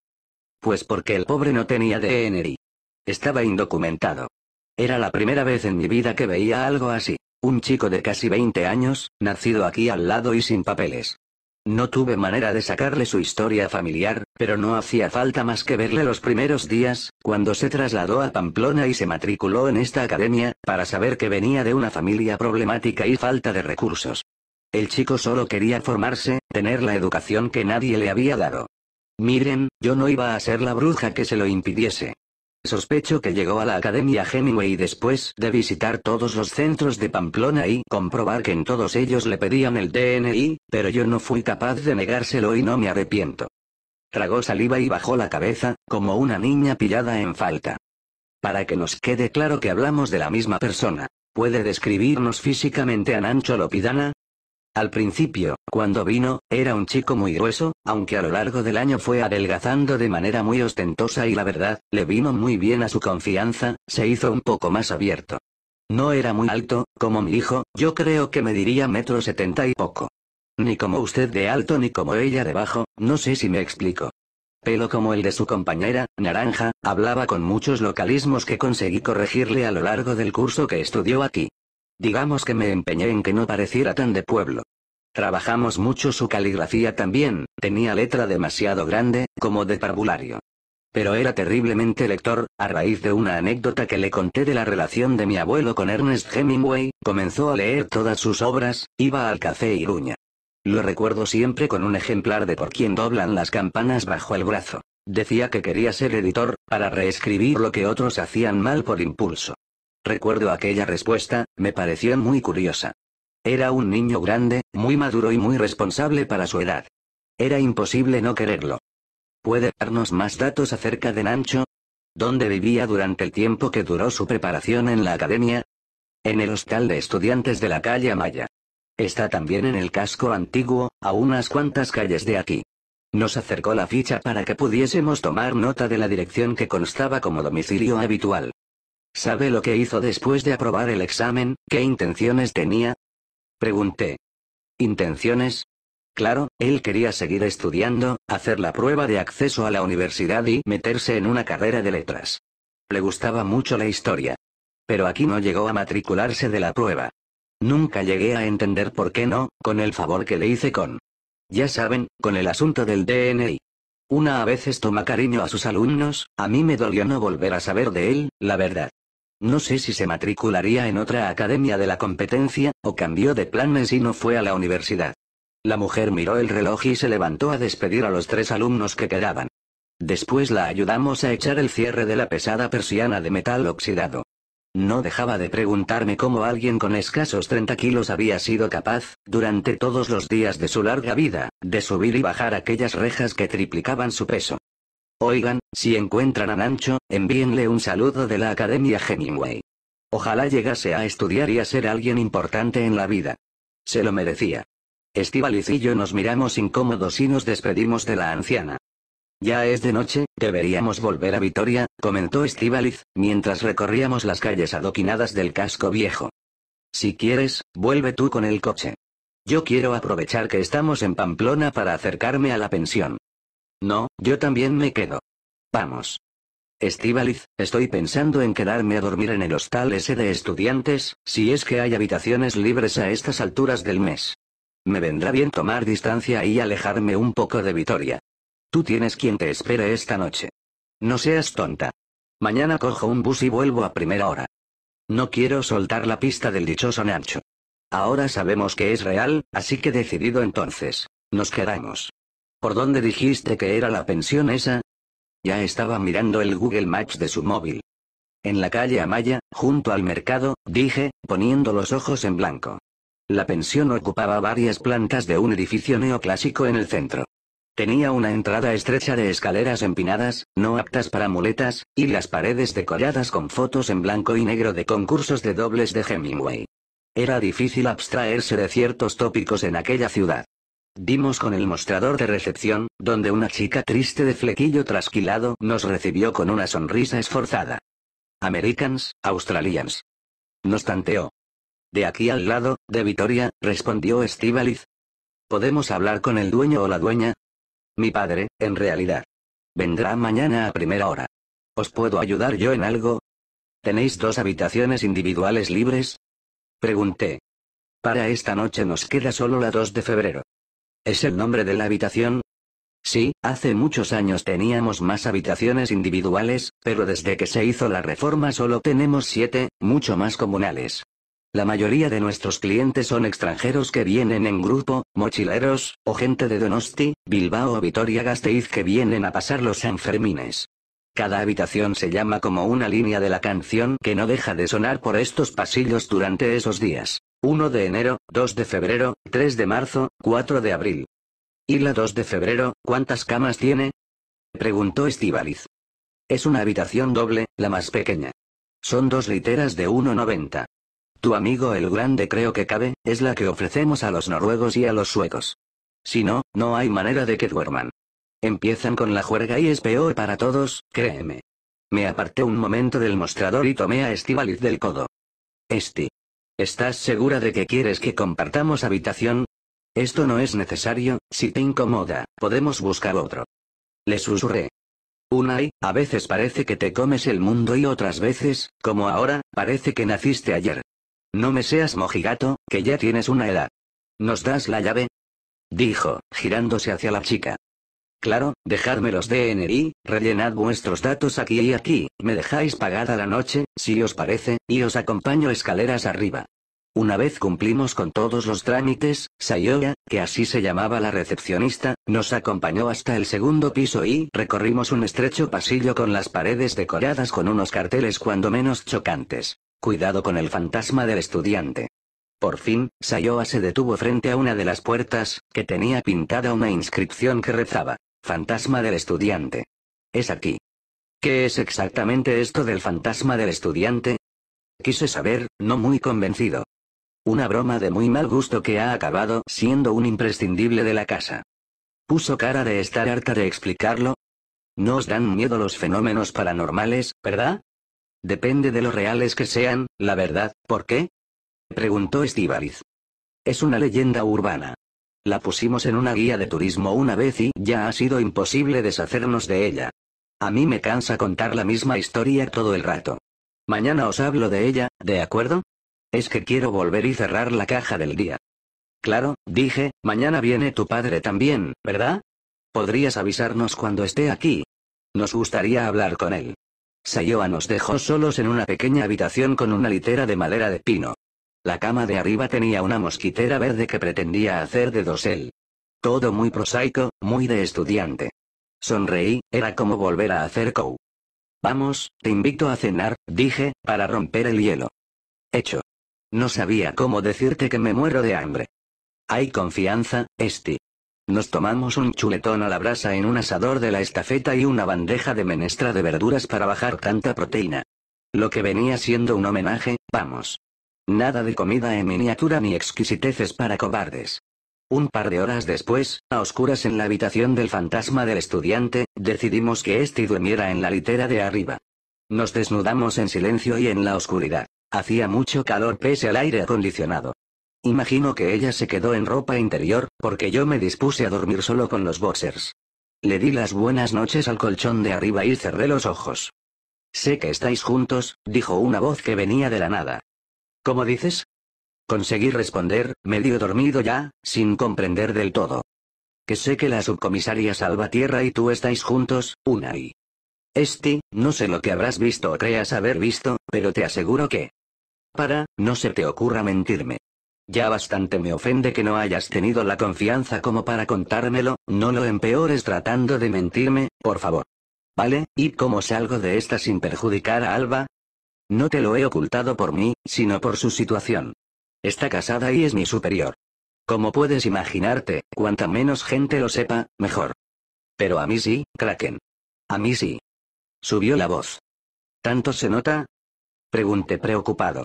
Pues porque el pobre no tenía DNI. Estaba indocumentado. Era la primera vez en mi vida que veía algo así. Un chico de casi 20 años, nacido aquí al lado y sin papeles. No tuve manera de sacarle su historia familiar, pero no hacía falta más que verle los primeros días, cuando se trasladó a Pamplona y se matriculó en esta academia, para saber que venía de una familia problemática y falta de recursos. El chico solo quería formarse, tener la educación que nadie le había dado. Miren, yo no iba a ser la bruja que se lo impidiese. Sospecho que llegó a la Academia Hemingway después de visitar todos los centros de Pamplona y comprobar que en todos ellos le pedían el DNI, pero yo no fui capaz de negárselo y no me arrepiento. Ragó saliva y bajó la cabeza, como una niña pillada en falta. Para que nos quede claro que hablamos de la misma persona. ¿Puede describirnos físicamente a Nancho Lopidana? Al principio, cuando vino, era un chico muy grueso, aunque a lo largo del año fue adelgazando de manera muy ostentosa y la verdad, le vino muy bien a su confianza, se hizo un poco más abierto. No era muy alto, como mi hijo, yo creo que me diría metro setenta y poco. Ni como usted de alto ni como ella de bajo, no sé si me explico. Pelo como el de su compañera, Naranja, hablaba con muchos localismos que conseguí corregirle a lo largo del curso que estudió aquí. Digamos que me empeñé en que no pareciera tan de pueblo. Trabajamos mucho su caligrafía también, tenía letra demasiado grande, como de parvulario. Pero era terriblemente lector, a raíz de una anécdota que le conté de la relación de mi abuelo con Ernest Hemingway, comenzó a leer todas sus obras, iba al café Iruña. Lo recuerdo siempre con un ejemplar de Por quién doblan las campanas bajo el brazo. Decía que quería ser editor, para reescribir lo que otros hacían mal por impulso. Recuerdo aquella respuesta, me pareció muy curiosa. Era un niño grande, muy maduro y muy responsable para su edad. Era imposible no quererlo. ¿Puede darnos más datos acerca de Nancho? ¿Dónde vivía durante el tiempo que duró su preparación en la academia? En el hostal de estudiantes de la calle Amaya. Está también en el casco antiguo, a unas cuantas calles de aquí. Nos acercó la ficha para que pudiésemos tomar nota de la dirección que constaba como domicilio habitual. ¿Sabe lo que hizo después de aprobar el examen? ¿Qué intenciones tenía? Pregunté. ¿Intenciones? Claro, él quería seguir estudiando, hacer la prueba de acceso a la universidad y meterse en una carrera de letras. Le gustaba mucho la historia. Pero aquí no llegó a matricularse de la prueba. Nunca llegué a entender por qué no, con el favor que le hice con. Ya saben, con el asunto del DNI. Una a veces toma cariño a sus alumnos, a mí me dolió no volver a saber de él, la verdad. No sé si se matricularía en otra academia de la competencia, o cambió de plan si no fue a la universidad. La mujer miró el reloj y se levantó a despedir a los tres alumnos que quedaban. Después la ayudamos a echar el cierre de la pesada persiana de metal oxidado. No dejaba de preguntarme cómo alguien con escasos 30 kilos había sido capaz, durante todos los días de su larga vida, de subir y bajar aquellas rejas que triplicaban su peso. Oigan, si encuentran a Nancho, envíenle un saludo de la Academia Hemingway. Ojalá llegase a estudiar y a ser alguien importante en la vida. Se lo merecía. Estivaliz y yo nos miramos incómodos y nos despedimos de la anciana. Ya es de noche, deberíamos volver a Vitoria, comentó Estivaliz, mientras recorríamos las calles adoquinadas del casco viejo. Si quieres, vuelve tú con el coche. Yo quiero aprovechar que estamos en Pamplona para acercarme a la pensión. No, yo también me quedo. Vamos. Estivaliz, estoy pensando en quedarme a dormir en el hostal ese de estudiantes, si es que hay habitaciones libres a estas alturas del mes. Me vendrá bien tomar distancia y alejarme un poco de Vitoria. Tú tienes quien te espere esta noche. No seas tonta. Mañana cojo un bus y vuelvo a primera hora. No quiero soltar la pista del dichoso Nacho. Ahora sabemos que es real, así que decidido entonces. Nos quedamos. ¿Por dónde dijiste que era la pensión esa? Ya estaba mirando el Google Maps de su móvil. En la calle Amaya, junto al mercado, dije, poniendo los ojos en blanco. La pensión ocupaba varias plantas de un edificio neoclásico en el centro. Tenía una entrada estrecha de escaleras empinadas, no aptas para muletas, y las paredes decoradas con fotos en blanco y negro de concursos de dobles de Hemingway. Era difícil abstraerse de ciertos tópicos en aquella ciudad. Dimos con el mostrador de recepción, donde una chica triste de flequillo trasquilado nos recibió con una sonrisa esforzada. Americans, Australians. Nos tanteó. De aquí al lado, de Vitoria, respondió Estivaliz. ¿Podemos hablar con el dueño o la dueña? Mi padre, en realidad. Vendrá mañana a primera hora. ¿Os puedo ayudar yo en algo? ¿Tenéis dos habitaciones individuales libres? Pregunté. Para esta noche nos queda solo la 2 de febrero. ¿Es el nombre de la habitación? Sí, hace muchos años teníamos más habitaciones individuales, pero desde que se hizo la reforma solo tenemos siete, mucho más comunales. La mayoría de nuestros clientes son extranjeros que vienen en grupo, mochileros, o gente de Donosti, Bilbao o Vitoria-Gasteiz que vienen a pasar los Sanfermines. Cada habitación se llama como una línea de la canción que no deja de sonar por estos pasillos durante esos días. 1 de enero, 2 de febrero, 3 de marzo, 4 de abril. ¿Y la 2 de febrero, cuántas camas tiene? Preguntó Estivaliz. Es una habitación doble, la más pequeña. Son dos literas de 1,90. Tu amigo el grande creo que cabe, es la que ofrecemos a los noruegos y a los suecos. Si no, no hay manera de que duerman. Empiezan con la juerga y es peor para todos, créeme. Me aparté un momento del mostrador y tomé a Estivaliz del codo. Esti, ¿Estás segura de que quieres que compartamos habitación? Esto no es necesario, si te incomoda, podemos buscar otro. Le susurré. Unai, a veces parece que te comes el mundo y otras veces, como ahora, parece que naciste ayer. No me seas mojigato, que ya tienes una edad. ¿Nos das la llave? Dijo, girándose hacia la chica. Claro, dejadme los DNI, rellenad vuestros datos aquí y aquí, me dejáis pagada la noche, si os parece, y os acompaño escaleras arriba. Una vez cumplimos con todos los trámites, Sayoya, que así se llamaba la recepcionista, nos acompañó hasta el segundo piso y recorrimos un estrecho pasillo con las paredes decoradas con unos carteles cuando menos chocantes. Cuidado con el fantasma del estudiante. Por fin, Sayoa se detuvo frente a una de las puertas, que tenía pintada una inscripción que rezaba, Fantasma del estudiante. Es aquí. ¿Qué es exactamente esto del fantasma del estudiante? Quise saber, no muy convencido. Una broma de muy mal gusto que ha acabado siendo un imprescindible de la casa. Puso cara de estar harta de explicarlo. No os dan miedo los fenómenos paranormales, ¿verdad? Depende de lo reales que sean, la verdad, ¿por qué? Preguntó Estíbaliz. Es una leyenda urbana. La pusimos en una guía de turismo una vez y ya ha sido imposible deshacernos de ella. A mí me cansa contar la misma historia todo el rato. Mañana os hablo de ella, ¿de acuerdo? Es que quiero volver y cerrar la caja del día. Claro, dije, mañana viene tu padre también, ¿verdad? Podrías avisarnos cuando esté aquí. Nos gustaría hablar con él. Sayoa nos dejó solos en una pequeña habitación con una litera de madera de pino. La cama de arriba tenía una mosquitera verde que pretendía hacer de dosel. Todo muy prosaico, muy de estudiante. Sonreí, era como volver a hacer cow. Vamos, te invito a cenar, dije, para romper el hielo. Hecho. No sabía cómo decirte que me muero de hambre. Hay confianza, Esti. Nos tomamos un chuletón a la brasa en un asador de la estafeta y una bandeja de menestra de verduras para bajar tanta proteína. Lo que venía siendo un homenaje, vamos. Nada de comida en miniatura ni exquisiteces para cobardes. Un par de horas después, a oscuras en la habitación del fantasma del estudiante, decidimos que este durmiera en la litera de arriba. Nos desnudamos en silencio y en la oscuridad. Hacía mucho calor pese al aire acondicionado. Imagino que ella se quedó en ropa interior, porque yo me dispuse a dormir solo con los boxers. Le di las buenas noches al colchón de arriba y cerré los ojos. Sé que estáis juntos, dijo una voz que venía de la nada. ¿Cómo dices? Conseguí responder, medio dormido ya, sin comprender del todo. Que sé que la subcomisaria Salvatierra y tú estáis juntos, una y. Este, no sé lo que habrás visto o creas haber visto, pero te aseguro que... Para, no se te ocurra mentirme. Ya bastante me ofende que no hayas tenido la confianza como para contármelo, no lo empeores tratando de mentirme, por favor. Vale, ¿y cómo salgo de esta sin perjudicar a Alba? No te lo he ocultado por mí, sino por su situación. Está casada y es mi superior. Como puedes imaginarte, cuanta menos gente lo sepa, mejor. Pero a mí sí, Kraken. A mí sí. Subió la voz. ¿Tanto se nota? Pregunté preocupado.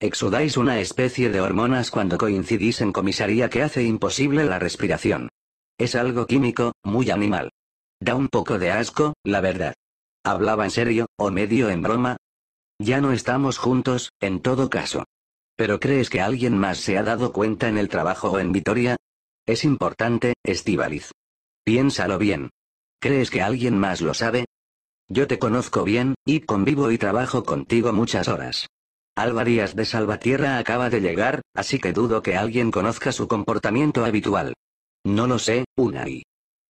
Exudáis una especie de hormonas cuando coincidís en comisaría que hace imposible la respiración. Es algo químico, muy animal. Da un poco de asco, la verdad. Hablaba en serio, o medio en broma, ya no estamos juntos, en todo caso. ¿Pero crees que alguien más se ha dado cuenta en el trabajo o en Vitoria? Es importante, Estíbaliz. Piénsalo bien. ¿Crees que alguien más lo sabe? Yo te conozco bien, y convivo y trabajo contigo muchas horas. Díaz de Salvatierra acaba de llegar, así que dudo que alguien conozca su comportamiento habitual. No lo sé, Unai.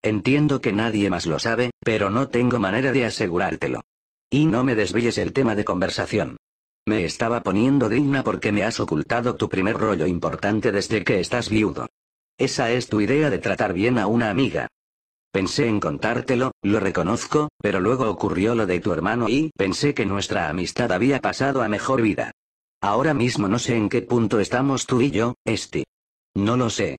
Entiendo que nadie más lo sabe, pero no tengo manera de asegurártelo. Y no me desvíes el tema de conversación. Me estaba poniendo digna porque me has ocultado tu primer rollo importante desde que estás viudo. Esa es tu idea de tratar bien a una amiga. Pensé en contártelo, lo reconozco, pero luego ocurrió lo de tu hermano y pensé que nuestra amistad había pasado a mejor vida. Ahora mismo no sé en qué punto estamos tú y yo, Este. No lo sé.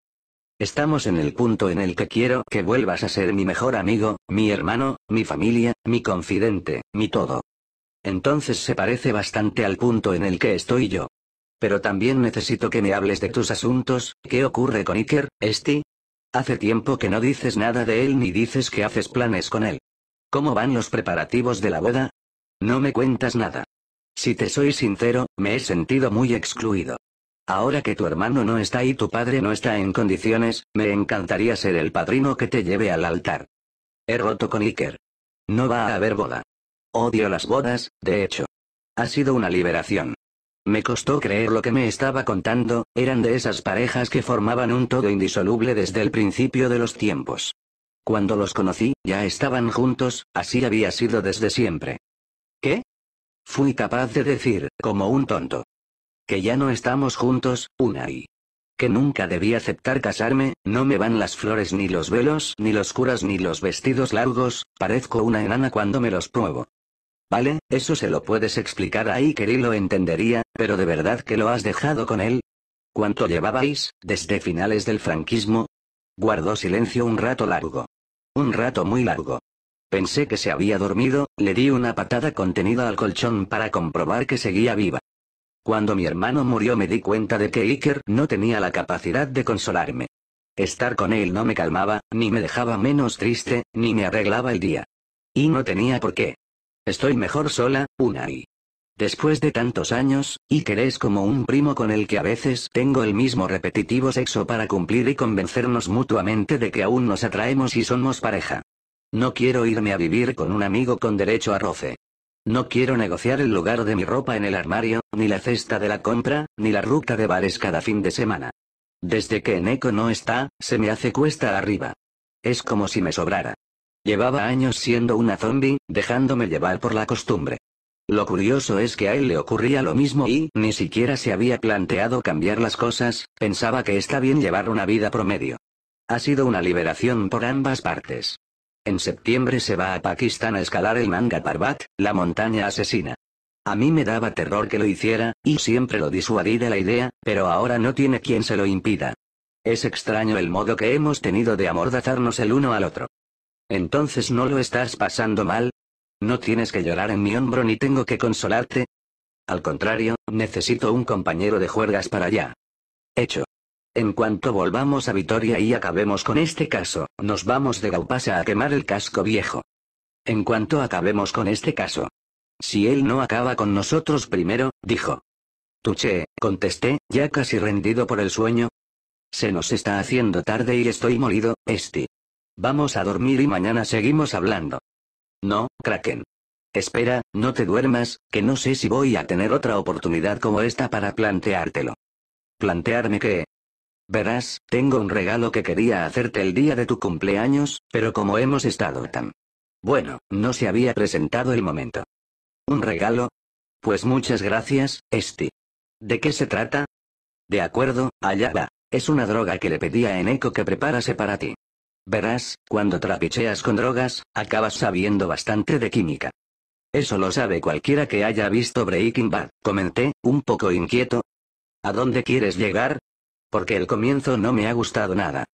Estamos en el punto en el que quiero que vuelvas a ser mi mejor amigo, mi hermano, mi familia, mi confidente, mi todo. Entonces se parece bastante al punto en el que estoy yo. Pero también necesito que me hables de tus asuntos, ¿qué ocurre con Iker, este? Hace tiempo que no dices nada de él ni dices que haces planes con él. ¿Cómo van los preparativos de la boda? No me cuentas nada. Si te soy sincero, me he sentido muy excluido. Ahora que tu hermano no está y tu padre no está en condiciones, me encantaría ser el padrino que te lleve al altar. He roto con Iker. No va a haber boda. Odio las bodas, de hecho. Ha sido una liberación. Me costó creer lo que me estaba contando, eran de esas parejas que formaban un todo indisoluble desde el principio de los tiempos. Cuando los conocí, ya estaban juntos, así había sido desde siempre. ¿Qué? Fui capaz de decir, como un tonto. Que ya no estamos juntos, una y. Que nunca debí aceptar casarme, no me van las flores ni los velos, ni los curas ni los vestidos largos, parezco una enana cuando me los pruebo. Vale, eso se lo puedes explicar a y lo entendería, pero ¿de verdad que lo has dejado con él? ¿Cuánto llevabais, desde finales del franquismo? Guardó silencio un rato largo. Un rato muy largo. Pensé que se había dormido, le di una patada contenida al colchón para comprobar que seguía viva. Cuando mi hermano murió me di cuenta de que Iker no tenía la capacidad de consolarme. Estar con él no me calmaba, ni me dejaba menos triste, ni me arreglaba el día. Y no tenía por qué. Estoy mejor sola, una y. Después de tantos años, Iker es como un primo con el que a veces tengo el mismo repetitivo sexo para cumplir y convencernos mutuamente de que aún nos atraemos y somos pareja. No quiero irme a vivir con un amigo con derecho a roce. No quiero negociar el lugar de mi ropa en el armario, ni la cesta de la compra, ni la ruta de bares cada fin de semana. Desde que Eneco no está, se me hace cuesta arriba. Es como si me sobrara. Llevaba años siendo una zombie, dejándome llevar por la costumbre. Lo curioso es que a él le ocurría lo mismo y ni siquiera se había planteado cambiar las cosas, pensaba que está bien llevar una vida promedio. Ha sido una liberación por ambas partes. En septiembre se va a Pakistán a escalar el Manga Parbat, la montaña asesina. A mí me daba terror que lo hiciera, y siempre lo disuadí de la idea, pero ahora no tiene quien se lo impida. Es extraño el modo que hemos tenido de amordazarnos el uno al otro. Entonces no lo estás pasando mal. No tienes que llorar en mi hombro ni tengo que consolarte. Al contrario, necesito un compañero de juergas para allá. Hecho. En cuanto volvamos a Vitoria y acabemos con este caso, nos vamos de Gaupasa a quemar el casco viejo. En cuanto acabemos con este caso. Si él no acaba con nosotros primero, dijo. Tuche, contesté, ya casi rendido por el sueño. Se nos está haciendo tarde y estoy molido, este Vamos a dormir y mañana seguimos hablando. No, Kraken. Espera, no te duermas, que no sé si voy a tener otra oportunidad como esta para planteártelo. ¿Plantearme qué? Verás, tengo un regalo que quería hacerte el día de tu cumpleaños, pero como hemos estado tan... Bueno, no se había presentado el momento. ¿Un regalo? Pues muchas gracias, este. ¿De qué se trata? De acuerdo, allá va. Es una droga que le pedía a Eneco que preparase para ti. Verás, cuando trapicheas con drogas, acabas sabiendo bastante de química. Eso lo sabe cualquiera que haya visto Breaking Bad, comenté, un poco inquieto. ¿A dónde quieres llegar? Porque el comienzo no me ha gustado nada.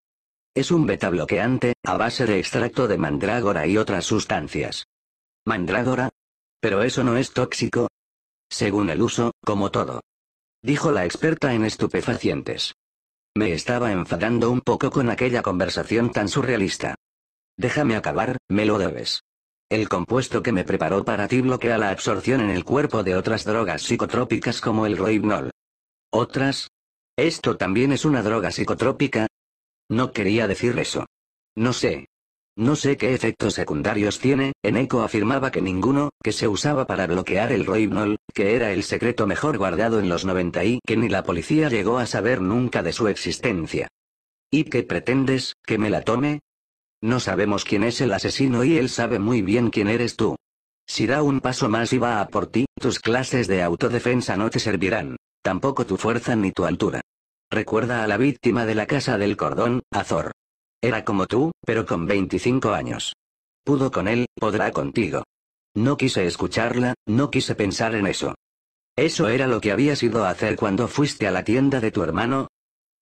Es un beta bloqueante, a base de extracto de mandrágora y otras sustancias. ¿Mandrágora? ¿Pero eso no es tóxico? Según el uso, como todo. Dijo la experta en estupefacientes. Me estaba enfadando un poco con aquella conversación tan surrealista. Déjame acabar, me lo debes. El compuesto que me preparó para ti bloquea la absorción en el cuerpo de otras drogas psicotrópicas como el roibnol. ¿Otras? ¿Esto también es una droga psicotrópica? No quería decir eso. No sé. No sé qué efectos secundarios tiene, Eneco afirmaba que ninguno, que se usaba para bloquear el roimnol, que era el secreto mejor guardado en los 90 y que ni la policía llegó a saber nunca de su existencia. ¿Y qué pretendes, que me la tome? No sabemos quién es el asesino y él sabe muy bien quién eres tú. Si da un paso más y va a por ti, tus clases de autodefensa no te servirán. Tampoco tu fuerza ni tu altura. Recuerda a la víctima de la casa del cordón, Azor. Era como tú, pero con 25 años. Pudo con él, podrá contigo. No quise escucharla, no quise pensar en eso. ¿Eso era lo que habías ido a hacer cuando fuiste a la tienda de tu hermano?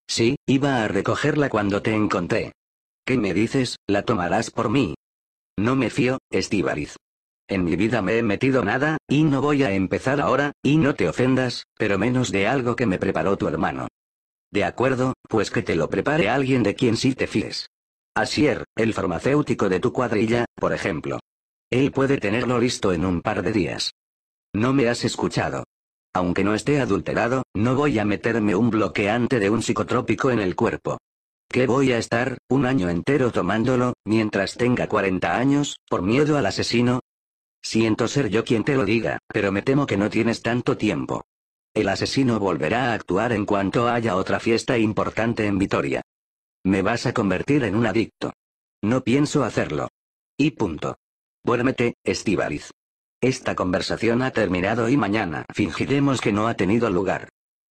Sí, iba a recogerla cuando te encontré. ¿Qué me dices, la tomarás por mí? No me fío, Estíbaliz. En mi vida me he metido nada, y no voy a empezar ahora, y no te ofendas, pero menos de algo que me preparó tu hermano. De acuerdo, pues que te lo prepare alguien de quien sí te fíes. Asier, el farmacéutico de tu cuadrilla, por ejemplo. Él puede tenerlo listo en un par de días. No me has escuchado. Aunque no esté adulterado, no voy a meterme un bloqueante de un psicotrópico en el cuerpo. ¿Qué voy a estar, un año entero tomándolo, mientras tenga 40 años, por miedo al asesino? Siento ser yo quien te lo diga, pero me temo que no tienes tanto tiempo. El asesino volverá a actuar en cuanto haya otra fiesta importante en Vitoria. Me vas a convertir en un adicto. No pienso hacerlo. Y punto. Duérmete, Estivaliz. Esta conversación ha terminado y mañana fingiremos que no ha tenido lugar.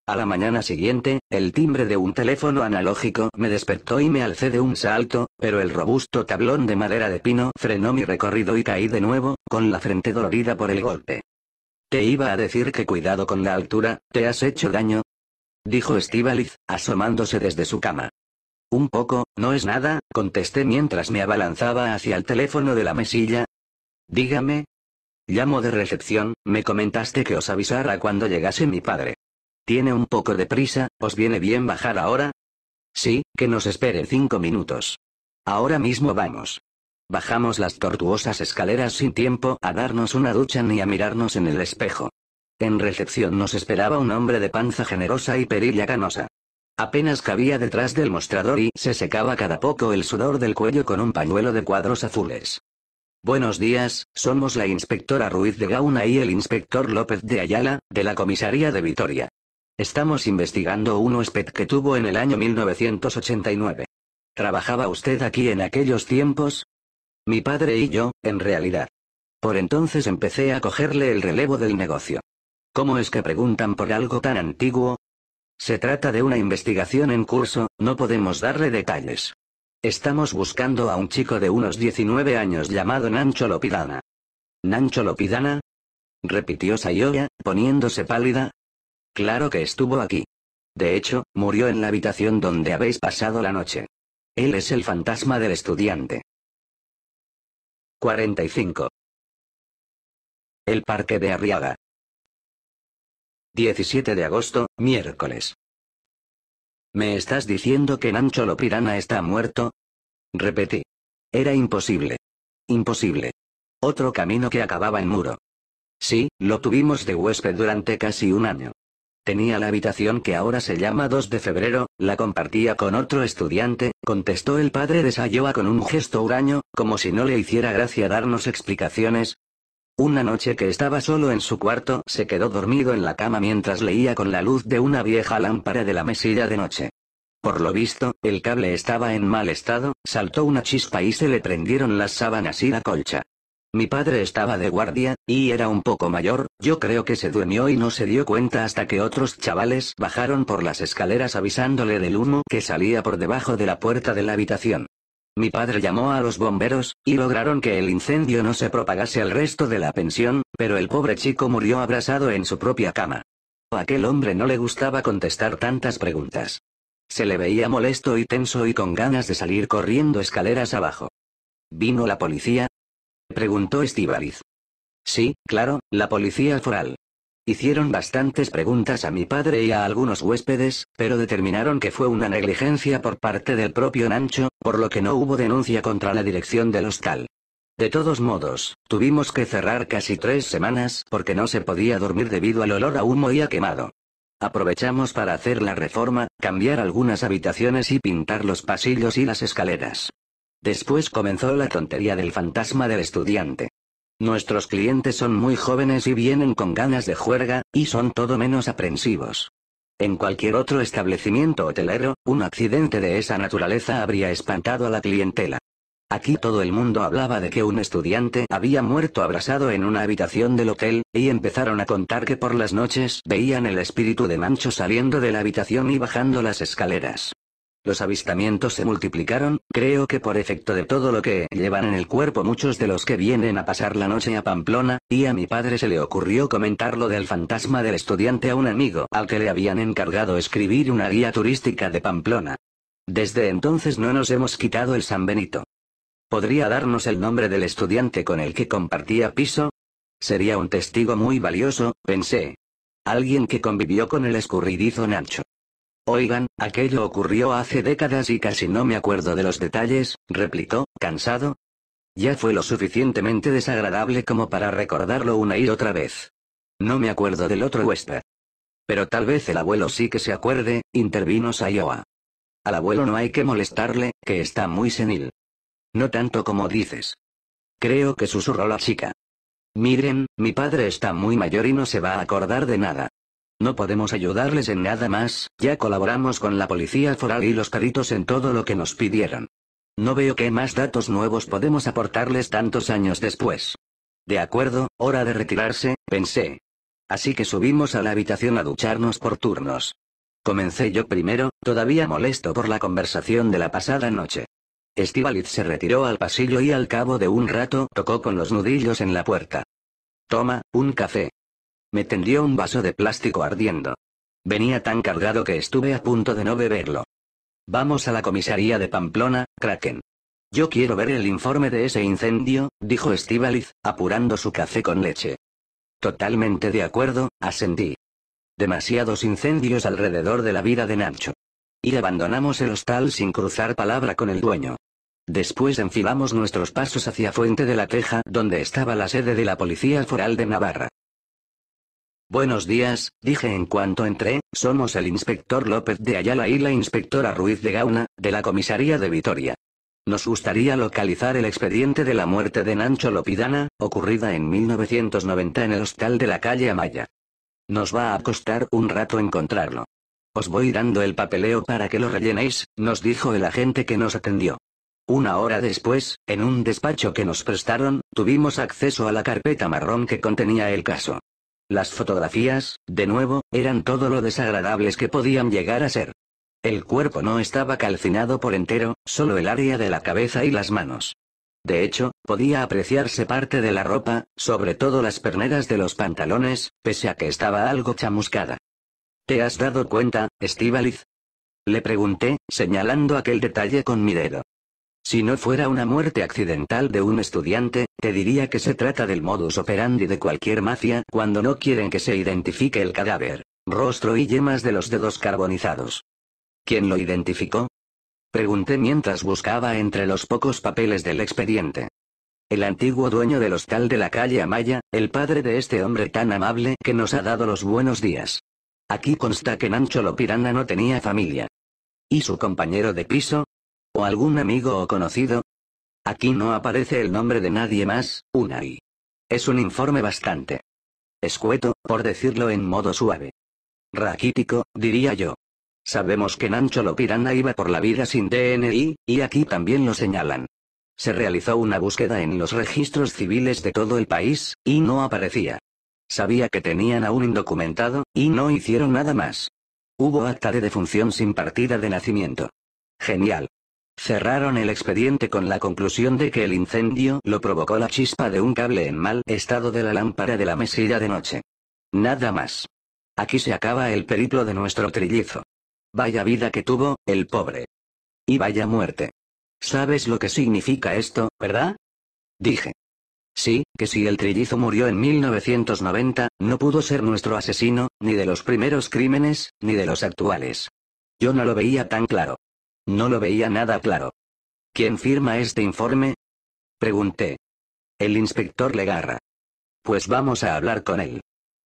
A la mañana siguiente, el timbre de un teléfono analógico me despertó y me alcé de un salto, pero el robusto tablón de madera de pino frenó mi recorrido y caí de nuevo, con la frente dolorida por el golpe. Te iba a decir que cuidado con la altura, ¿te has hecho daño? Dijo Estivaliz, asomándose desde su cama. Un poco, no es nada, contesté mientras me abalanzaba hacia el teléfono de la mesilla. Dígame. Llamo de recepción, me comentaste que os avisara cuando llegase mi padre. Tiene un poco de prisa, ¿os viene bien bajar ahora? Sí, que nos espere cinco minutos. Ahora mismo vamos. Bajamos las tortuosas escaleras sin tiempo a darnos una ducha ni a mirarnos en el espejo. En recepción nos esperaba un hombre de panza generosa y perilla canosa. Apenas cabía detrás del mostrador y se secaba cada poco el sudor del cuello con un pañuelo de cuadros azules. Buenos días, somos la inspectora Ruiz de Gauna y el inspector López de Ayala, de la comisaría de Vitoria. Estamos investigando un huésped que tuvo en el año 1989. ¿Trabajaba usted aquí en aquellos tiempos? Mi padre y yo, en realidad. Por entonces empecé a cogerle el relevo del negocio. ¿Cómo es que preguntan por algo tan antiguo? Se trata de una investigación en curso, no podemos darle detalles. Estamos buscando a un chico de unos 19 años llamado Nancho Lopidana. ¿Nancho Lopidana? repitió Sayoya, poniéndose pálida, Claro que estuvo aquí. De hecho, murió en la habitación donde habéis pasado la noche. Él es el fantasma del estudiante. 45. El Parque de Arriaga. 17 de agosto, miércoles. ¿Me estás diciendo que Nancho Lopirana está muerto? Repetí. Era imposible. Imposible. Otro camino que acababa en muro. Sí, lo tuvimos de huésped durante casi un año. Tenía la habitación que ahora se llama 2 de febrero, la compartía con otro estudiante, contestó el padre de Sayoa con un gesto huraño, como si no le hiciera gracia darnos explicaciones. Una noche que estaba solo en su cuarto, se quedó dormido en la cama mientras leía con la luz de una vieja lámpara de la mesilla de noche. Por lo visto, el cable estaba en mal estado, saltó una chispa y se le prendieron las sábanas y la colcha. Mi padre estaba de guardia, y era un poco mayor, yo creo que se durmió y no se dio cuenta hasta que otros chavales bajaron por las escaleras avisándole del humo que salía por debajo de la puerta de la habitación. Mi padre llamó a los bomberos, y lograron que el incendio no se propagase al resto de la pensión, pero el pobre chico murió abrasado en su propia cama. A aquel hombre no le gustaba contestar tantas preguntas. Se le veía molesto y tenso y con ganas de salir corriendo escaleras abajo. Vino la policía, preguntó Estíbaliz. Sí, claro, la policía foral. Hicieron bastantes preguntas a mi padre y a algunos huéspedes, pero determinaron que fue una negligencia por parte del propio Nancho, por lo que no hubo denuncia contra la dirección del hostal. De todos modos, tuvimos que cerrar casi tres semanas porque no se podía dormir debido al olor a humo y a quemado. Aprovechamos para hacer la reforma, cambiar algunas habitaciones y pintar los pasillos y las escaleras. Después comenzó la tontería del fantasma del estudiante. Nuestros clientes son muy jóvenes y vienen con ganas de juerga, y son todo menos aprensivos. En cualquier otro establecimiento hotelero, un accidente de esa naturaleza habría espantado a la clientela. Aquí todo el mundo hablaba de que un estudiante había muerto abrasado en una habitación del hotel, y empezaron a contar que por las noches veían el espíritu de Mancho saliendo de la habitación y bajando las escaleras. Los avistamientos se multiplicaron, creo que por efecto de todo lo que llevan en el cuerpo muchos de los que vienen a pasar la noche a Pamplona, y a mi padre se le ocurrió comentar lo del fantasma del estudiante a un amigo al que le habían encargado escribir una guía turística de Pamplona. Desde entonces no nos hemos quitado el San Benito. ¿Podría darnos el nombre del estudiante con el que compartía piso? Sería un testigo muy valioso, pensé. Alguien que convivió con el escurridizo Nacho. Oigan, aquello ocurrió hace décadas y casi no me acuerdo de los detalles, replicó, cansado. Ya fue lo suficientemente desagradable como para recordarlo una y otra vez. No me acuerdo del otro huésped. Pero tal vez el abuelo sí que se acuerde, intervino Sayoa. Al abuelo no hay que molestarle, que está muy senil. No tanto como dices. Creo que susurró la chica. Miren, mi padre está muy mayor y no se va a acordar de nada. No podemos ayudarles en nada más, ya colaboramos con la policía foral y los caritos en todo lo que nos pidieron. No veo qué más datos nuevos podemos aportarles tantos años después. De acuerdo, hora de retirarse, pensé. Así que subimos a la habitación a ducharnos por turnos. Comencé yo primero, todavía molesto por la conversación de la pasada noche. Estivaliz se retiró al pasillo y al cabo de un rato tocó con los nudillos en la puerta. Toma, un café, me tendió un vaso de plástico ardiendo. Venía tan cargado que estuve a punto de no beberlo. Vamos a la comisaría de Pamplona, Kraken. Yo quiero ver el informe de ese incendio, dijo Estivaliz, apurando su café con leche. Totalmente de acuerdo, asentí. Demasiados incendios alrededor de la vida de Nacho. Y abandonamos el hostal sin cruzar palabra con el dueño. Después enfilamos nuestros pasos hacia Fuente de la Teja, donde estaba la sede de la Policía Foral de Navarra. Buenos días, dije en cuanto entré, somos el inspector López de Ayala y la inspectora Ruiz de Gauna, de la comisaría de Vitoria. Nos gustaría localizar el expediente de la muerte de Nancho Lopidana, ocurrida en 1990 en el hostal de la calle Amaya. Nos va a costar un rato encontrarlo. Os voy dando el papeleo para que lo rellenéis, nos dijo el agente que nos atendió. Una hora después, en un despacho que nos prestaron, tuvimos acceso a la carpeta marrón que contenía el caso. Las fotografías, de nuevo, eran todo lo desagradables que podían llegar a ser. El cuerpo no estaba calcinado por entero, solo el área de la cabeza y las manos. De hecho, podía apreciarse parte de la ropa, sobre todo las perneras de los pantalones, pese a que estaba algo chamuscada. ¿Te has dado cuenta, Estivaliz? Le pregunté, señalando aquel detalle con mi dedo. Si no fuera una muerte accidental de un estudiante, te diría que se trata del modus operandi de cualquier mafia cuando no quieren que se identifique el cadáver. Rostro y yemas de los dedos carbonizados. ¿Quién lo identificó? Pregunté mientras buscaba entre los pocos papeles del expediente. El antiguo dueño del hostal de la calle Amaya, el padre de este hombre tan amable que nos ha dado los buenos días. Aquí consta que Nancho Lopirana no tenía familia. Y su compañero de piso, ¿O algún amigo o conocido? Aquí no aparece el nombre de nadie más, Unai. Es un informe bastante escueto, por decirlo en modo suave. Raquítico, diría yo. Sabemos que Nancho Lopirana iba por la vida sin DNI, y aquí también lo señalan. Se realizó una búsqueda en los registros civiles de todo el país, y no aparecía. Sabía que tenían a un indocumentado, y no hicieron nada más. Hubo acta de defunción sin partida de nacimiento. Genial. Cerraron el expediente con la conclusión de que el incendio lo provocó la chispa de un cable en mal estado de la lámpara de la mesilla de noche. Nada más. Aquí se acaba el periplo de nuestro trillizo. Vaya vida que tuvo, el pobre. Y vaya muerte. ¿Sabes lo que significa esto, verdad? Dije. Sí, que si el trillizo murió en 1990, no pudo ser nuestro asesino, ni de los primeros crímenes, ni de los actuales. Yo no lo veía tan claro. No lo veía nada claro. ¿Quién firma este informe? Pregunté. El inspector Legarra. Pues vamos a hablar con él.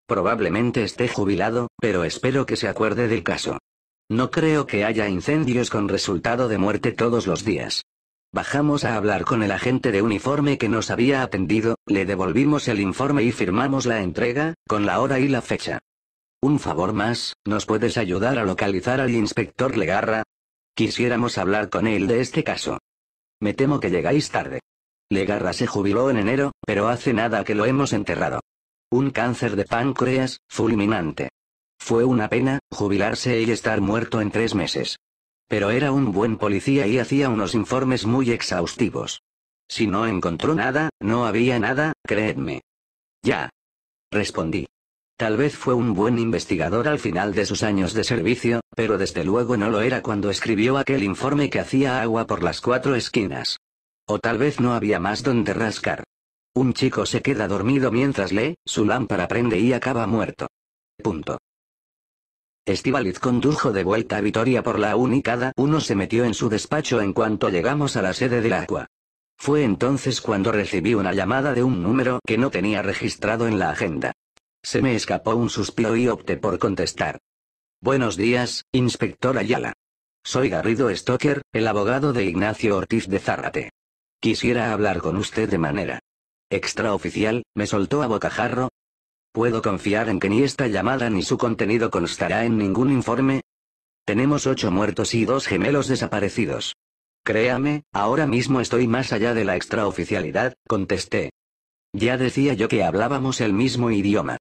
Probablemente esté jubilado, pero espero que se acuerde del caso. No creo que haya incendios con resultado de muerte todos los días. Bajamos a hablar con el agente de uniforme que nos había atendido, le devolvimos el informe y firmamos la entrega, con la hora y la fecha. Un favor más, ¿nos puedes ayudar a localizar al inspector Legarra? Quisiéramos hablar con él de este caso. Me temo que llegáis tarde. Legarra se jubiló en enero, pero hace nada que lo hemos enterrado. Un cáncer de páncreas, fulminante. Fue una pena, jubilarse y estar muerto en tres meses. Pero era un buen policía y hacía unos informes muy exhaustivos. Si no encontró nada, no había nada, creedme. Ya. Respondí. Tal vez fue un buen investigador al final de sus años de servicio, pero desde luego no lo era cuando escribió aquel informe que hacía agua por las cuatro esquinas. O tal vez no había más donde rascar. Un chico se queda dormido mientras lee, su lámpara prende y acaba muerto. Punto. Estivaliz condujo de vuelta a Vitoria por la única. cada uno se metió en su despacho en cuanto llegamos a la sede del Agua. Fue entonces cuando recibí una llamada de un número que no tenía registrado en la agenda. Se me escapó un suspiro y opté por contestar. Buenos días, inspector Ayala. Soy Garrido Stoker, el abogado de Ignacio Ortiz de Zárrate. Quisiera hablar con usted de manera extraoficial, me soltó a bocajarro. ¿Puedo confiar en que ni esta llamada ni su contenido constará en ningún informe? Tenemos ocho muertos y dos gemelos desaparecidos. Créame, ahora mismo estoy más allá de la extraoficialidad, contesté. Ya decía yo que hablábamos el mismo idioma.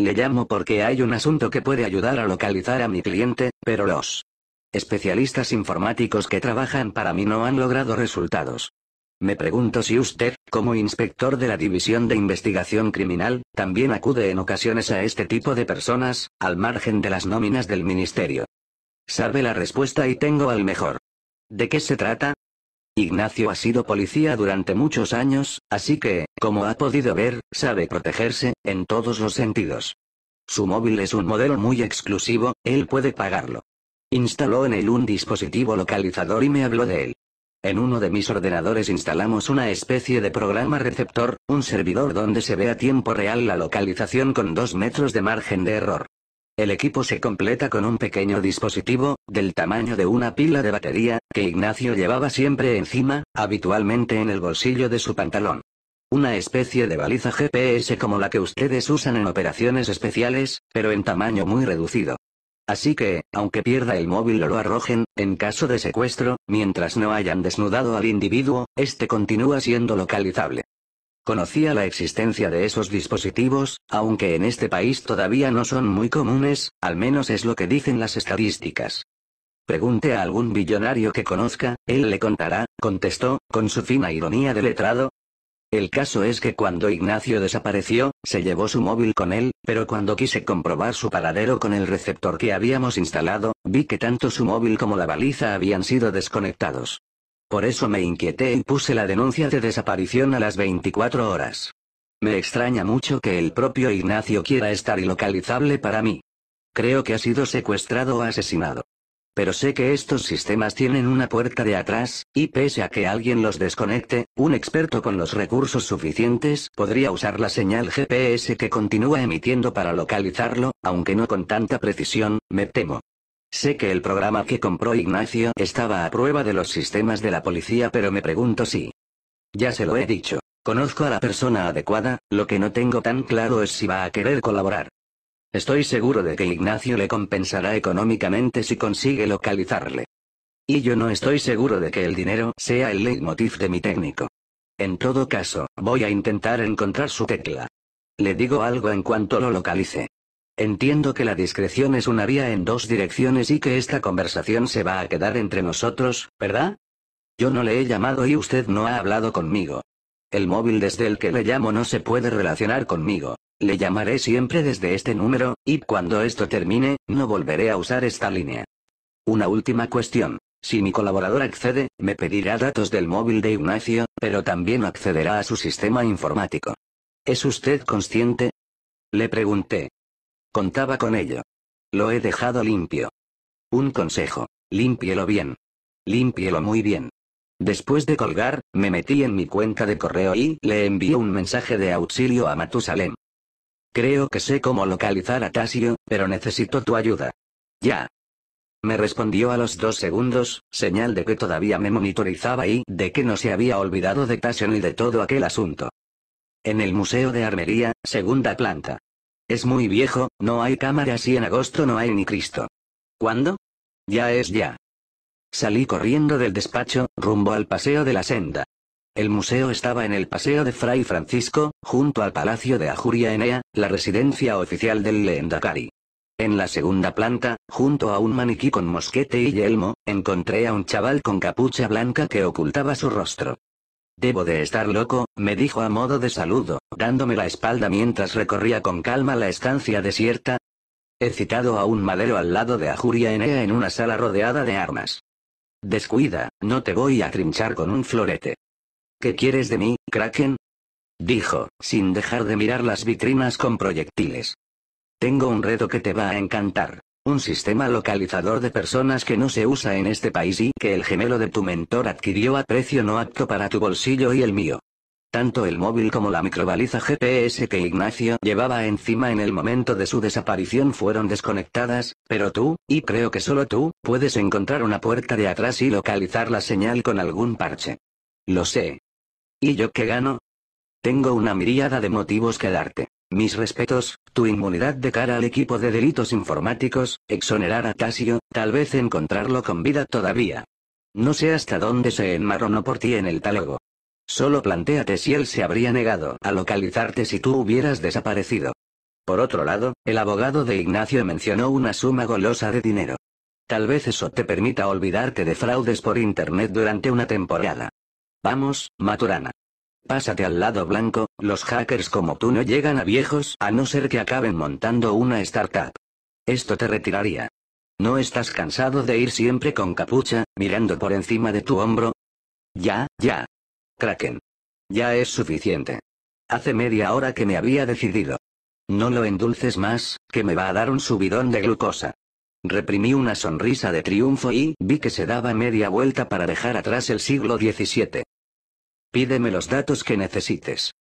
Le llamo porque hay un asunto que puede ayudar a localizar a mi cliente, pero los especialistas informáticos que trabajan para mí no han logrado resultados. Me pregunto si usted, como inspector de la División de Investigación Criminal, también acude en ocasiones a este tipo de personas, al margen de las nóminas del Ministerio. Sabe la respuesta y tengo al mejor. ¿De qué se trata? Ignacio ha sido policía durante muchos años, así que, como ha podido ver, sabe protegerse, en todos los sentidos. Su móvil es un modelo muy exclusivo, él puede pagarlo. Instaló en él un dispositivo localizador y me habló de él. En uno de mis ordenadores instalamos una especie de programa receptor, un servidor donde se ve a tiempo real la localización con dos metros de margen de error. El equipo se completa con un pequeño dispositivo, del tamaño de una pila de batería, que Ignacio llevaba siempre encima, habitualmente en el bolsillo de su pantalón. Una especie de baliza GPS como la que ustedes usan en operaciones especiales, pero en tamaño muy reducido. Así que, aunque pierda el móvil o lo arrojen, en caso de secuestro, mientras no hayan desnudado al individuo, este continúa siendo localizable conocía la existencia de esos dispositivos, aunque en este país todavía no son muy comunes, al menos es lo que dicen las estadísticas. Pregunte a algún billonario que conozca, él le contará, contestó, con su fina ironía de letrado. El caso es que cuando Ignacio desapareció, se llevó su móvil con él, pero cuando quise comprobar su paradero con el receptor que habíamos instalado, vi que tanto su móvil como la baliza habían sido desconectados. Por eso me inquieté y puse la denuncia de desaparición a las 24 horas. Me extraña mucho que el propio Ignacio quiera estar localizable para mí. Creo que ha sido secuestrado o asesinado. Pero sé que estos sistemas tienen una puerta de atrás, y pese a que alguien los desconecte, un experto con los recursos suficientes podría usar la señal GPS que continúa emitiendo para localizarlo, aunque no con tanta precisión, me temo. Sé que el programa que compró Ignacio estaba a prueba de los sistemas de la policía pero me pregunto si... Ya se lo he dicho. Conozco a la persona adecuada, lo que no tengo tan claro es si va a querer colaborar. Estoy seguro de que Ignacio le compensará económicamente si consigue localizarle. Y yo no estoy seguro de que el dinero sea el leitmotiv de mi técnico. En todo caso, voy a intentar encontrar su tecla. Le digo algo en cuanto lo localice. Entiendo que la discreción es una vía en dos direcciones y que esta conversación se va a quedar entre nosotros, ¿verdad? Yo no le he llamado y usted no ha hablado conmigo. El móvil desde el que le llamo no se puede relacionar conmigo. Le llamaré siempre desde este número, y cuando esto termine, no volveré a usar esta línea. Una última cuestión. Si mi colaborador accede, me pedirá datos del móvil de Ignacio, pero también accederá a su sistema informático. ¿Es usted consciente? Le pregunté. Contaba con ello. Lo he dejado limpio. Un consejo, límpielo bien. Límpielo muy bien. Después de colgar, me metí en mi cuenta de correo y le envié un mensaje de auxilio a Matusalem. Creo que sé cómo localizar a Tasio, pero necesito tu ayuda. Ya. Me respondió a los dos segundos, señal de que todavía me monitorizaba y de que no se había olvidado de Tasio ni de todo aquel asunto. En el Museo de Armería, segunda planta. Es muy viejo, no hay cámaras y en agosto no hay ni Cristo. ¿Cuándo? Ya es ya. Salí corriendo del despacho, rumbo al Paseo de la Senda. El museo estaba en el Paseo de Fray Francisco, junto al Palacio de Ajuria Enea, la residencia oficial del Leendakari. En la segunda planta, junto a un maniquí con mosquete y yelmo, encontré a un chaval con capucha blanca que ocultaba su rostro. Debo de estar loco, me dijo a modo de saludo, dándome la espalda mientras recorría con calma la estancia desierta. He citado a un madero al lado de Ajuria Enea en una sala rodeada de armas. Descuida, no te voy a trinchar con un florete. ¿Qué quieres de mí, Kraken? Dijo, sin dejar de mirar las vitrinas con proyectiles. Tengo un reto que te va a encantar un sistema localizador de personas que no se usa en este país y que el gemelo de tu mentor adquirió a precio no apto para tu bolsillo y el mío. Tanto el móvil como la microbaliza GPS que Ignacio llevaba encima en el momento de su desaparición fueron desconectadas, pero tú, y creo que solo tú, puedes encontrar una puerta de atrás y localizar la señal con algún parche. Lo sé. ¿Y yo qué gano? Tengo una miríada de motivos que darte. Mis respetos, tu inmunidad de cara al equipo de delitos informáticos, exonerar a Tasio, tal vez encontrarlo con vida todavía. No sé hasta dónde se enmarronó por ti en el talogo. Solo plantéate si él se habría negado a localizarte si tú hubieras desaparecido. Por otro lado, el abogado de Ignacio mencionó una suma golosa de dinero. Tal vez eso te permita olvidarte de fraudes por Internet durante una temporada. Vamos, Maturana. Pásate al lado blanco, los hackers como tú no llegan a viejos a no ser que acaben montando una startup. Esto te retiraría. ¿No estás cansado de ir siempre con capucha, mirando por encima de tu hombro? Ya, ya. Kraken. Ya es suficiente. Hace media hora que me había decidido. No lo endulces más, que me va a dar un subidón de glucosa. Reprimí una sonrisa de triunfo y vi que se daba media vuelta para dejar atrás el siglo XVII. Pídeme los datos que necesites.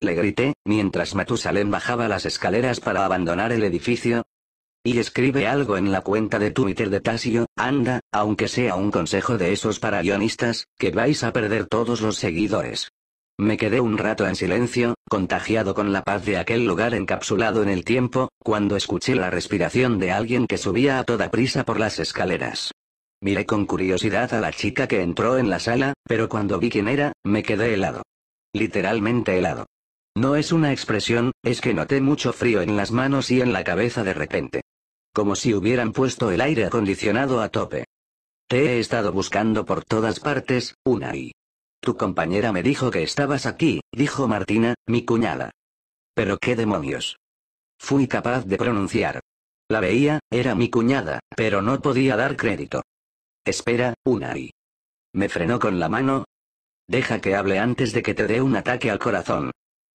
Le grité, mientras Matusalem bajaba las escaleras para abandonar el edificio. Y escribe algo en la cuenta de Twitter de Tasio, anda, aunque sea un consejo de esos para guionistas, que vais a perder todos los seguidores. Me quedé un rato en silencio, contagiado con la paz de aquel lugar encapsulado en el tiempo, cuando escuché la respiración de alguien que subía a toda prisa por las escaleras. Miré con curiosidad a la chica que entró en la sala, pero cuando vi quién era, me quedé helado. Literalmente helado. No es una expresión, es que noté mucho frío en las manos y en la cabeza de repente. Como si hubieran puesto el aire acondicionado a tope. Te he estado buscando por todas partes, una y... Tu compañera me dijo que estabas aquí, dijo Martina, mi cuñada. Pero qué demonios. Fui capaz de pronunciar. La veía, era mi cuñada, pero no podía dar crédito. Espera, una y Me frenó con la mano. Deja que hable antes de que te dé un ataque al corazón.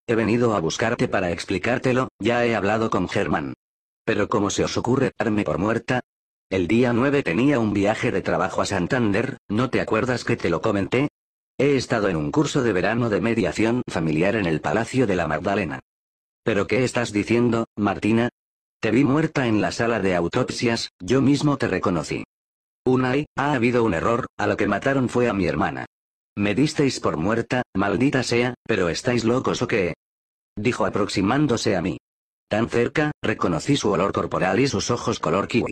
He venido a buscarte para explicártelo, ya he hablado con Germán. Pero ¿cómo se os ocurre darme por muerta? El día 9 tenía un viaje de trabajo a Santander, ¿no te acuerdas que te lo comenté? He estado en un curso de verano de mediación familiar en el Palacio de la Magdalena. ¿Pero qué estás diciendo, Martina? Te vi muerta en la sala de autopsias, yo mismo te reconocí. Unai, ha habido un error, a lo que mataron fue a mi hermana. Me disteis por muerta, maldita sea, pero estáis locos o qué? Dijo aproximándose a mí. Tan cerca, reconocí su olor corporal y sus ojos color kiwi.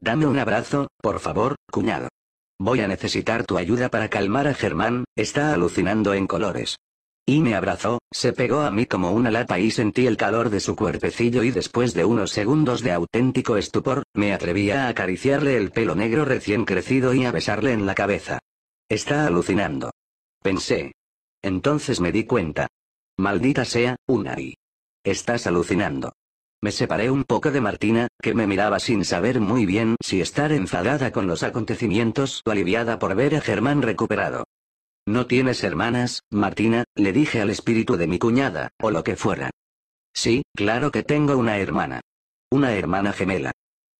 Dame un abrazo, por favor, cuñado. Voy a necesitar tu ayuda para calmar a Germán, está alucinando en colores. Y me abrazó, se pegó a mí como una lata y sentí el calor de su cuerpecillo y después de unos segundos de auténtico estupor, me atreví a acariciarle el pelo negro recién crecido y a besarle en la cabeza. Está alucinando. Pensé. Entonces me di cuenta. Maldita sea, y Estás alucinando. Me separé un poco de Martina, que me miraba sin saber muy bien si estar enfadada con los acontecimientos o aliviada por ver a Germán recuperado. No tienes hermanas, Martina, le dije al espíritu de mi cuñada, o lo que fuera. Sí, claro que tengo una hermana. Una hermana gemela.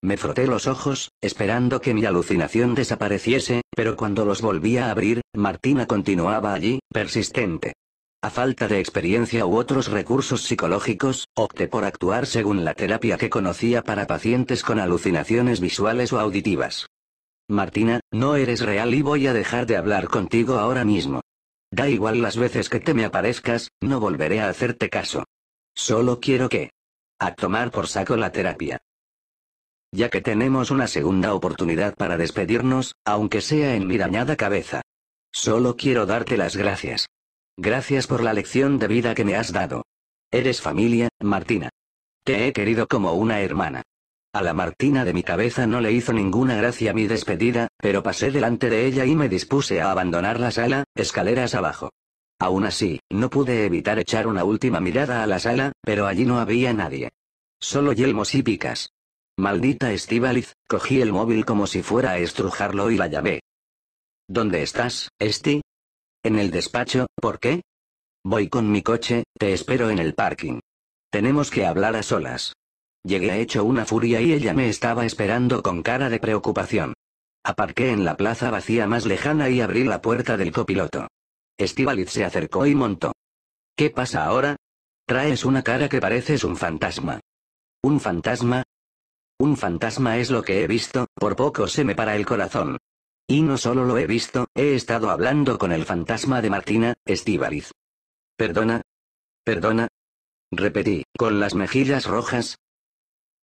Me froté los ojos, esperando que mi alucinación desapareciese, pero cuando los volví a abrir, Martina continuaba allí, persistente. A falta de experiencia u otros recursos psicológicos, opté por actuar según la terapia que conocía para pacientes con alucinaciones visuales o auditivas. Martina, no eres real y voy a dejar de hablar contigo ahora mismo. Da igual las veces que te me aparezcas, no volveré a hacerte caso. Solo quiero que... A tomar por saco la terapia. Ya que tenemos una segunda oportunidad para despedirnos, aunque sea en mi dañada cabeza. Solo quiero darte las gracias. Gracias por la lección de vida que me has dado. Eres familia, Martina. Te he querido como una hermana. A la Martina de mi cabeza no le hizo ninguna gracia mi despedida, pero pasé delante de ella y me dispuse a abandonar la sala, escaleras abajo. Aún así, no pude evitar echar una última mirada a la sala, pero allí no había nadie. Solo yelmos y picas. Maldita Estivaliz, cogí el móvil como si fuera a estrujarlo y la llamé. ¿Dónde estás, Esti? En el despacho, ¿por qué? Voy con mi coche, te espero en el parking. Tenemos que hablar a solas. Llegué hecho una furia y ella me estaba esperando con cara de preocupación. Aparqué en la plaza vacía más lejana y abrí la puerta del copiloto. Estivaliz se acercó y montó. ¿Qué pasa ahora? Traes una cara que pareces un fantasma. ¿Un fantasma? Un fantasma es lo que he visto, por poco se me para el corazón. Y no solo lo he visto, he estado hablando con el fantasma de Martina, Estíbaliz. Perdona. Perdona. Repetí, con las mejillas rojas,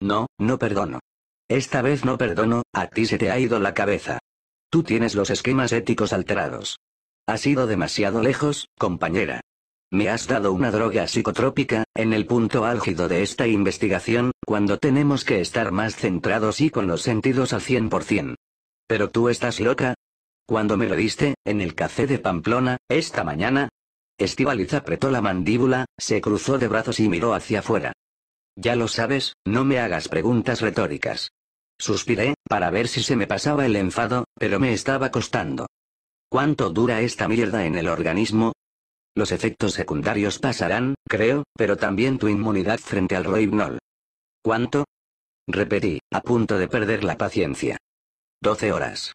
no, no perdono. Esta vez no perdono, a ti se te ha ido la cabeza. Tú tienes los esquemas éticos alterados. Has ido demasiado lejos, compañera. Me has dado una droga psicotrópica, en el punto álgido de esta investigación, cuando tenemos que estar más centrados y con los sentidos al 100%. Pero tú estás loca. Cuando me lo diste, en el café de Pamplona, esta mañana. Estivaliz apretó la mandíbula, se cruzó de brazos y miró hacia afuera. Ya lo sabes, no me hagas preguntas retóricas. Suspiré, para ver si se me pasaba el enfado, pero me estaba costando. ¿Cuánto dura esta mierda en el organismo? Los efectos secundarios pasarán, creo, pero también tu inmunidad frente al Roibnol. ¿Cuánto? Repetí, a punto de perder la paciencia. Doce horas.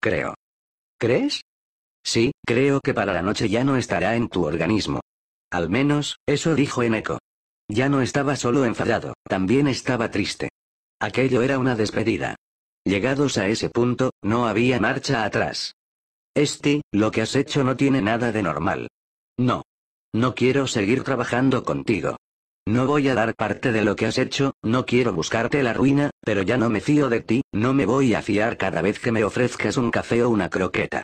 Creo. ¿Crees? Sí, creo que para la noche ya no estará en tu organismo. Al menos, eso dijo Eco. Ya no estaba solo enfadado, también estaba triste. Aquello era una despedida. Llegados a ese punto, no había marcha atrás. Este, lo que has hecho no tiene nada de normal. No. No quiero seguir trabajando contigo. No voy a dar parte de lo que has hecho, no quiero buscarte la ruina, pero ya no me fío de ti, no me voy a fiar cada vez que me ofrezcas un café o una croqueta.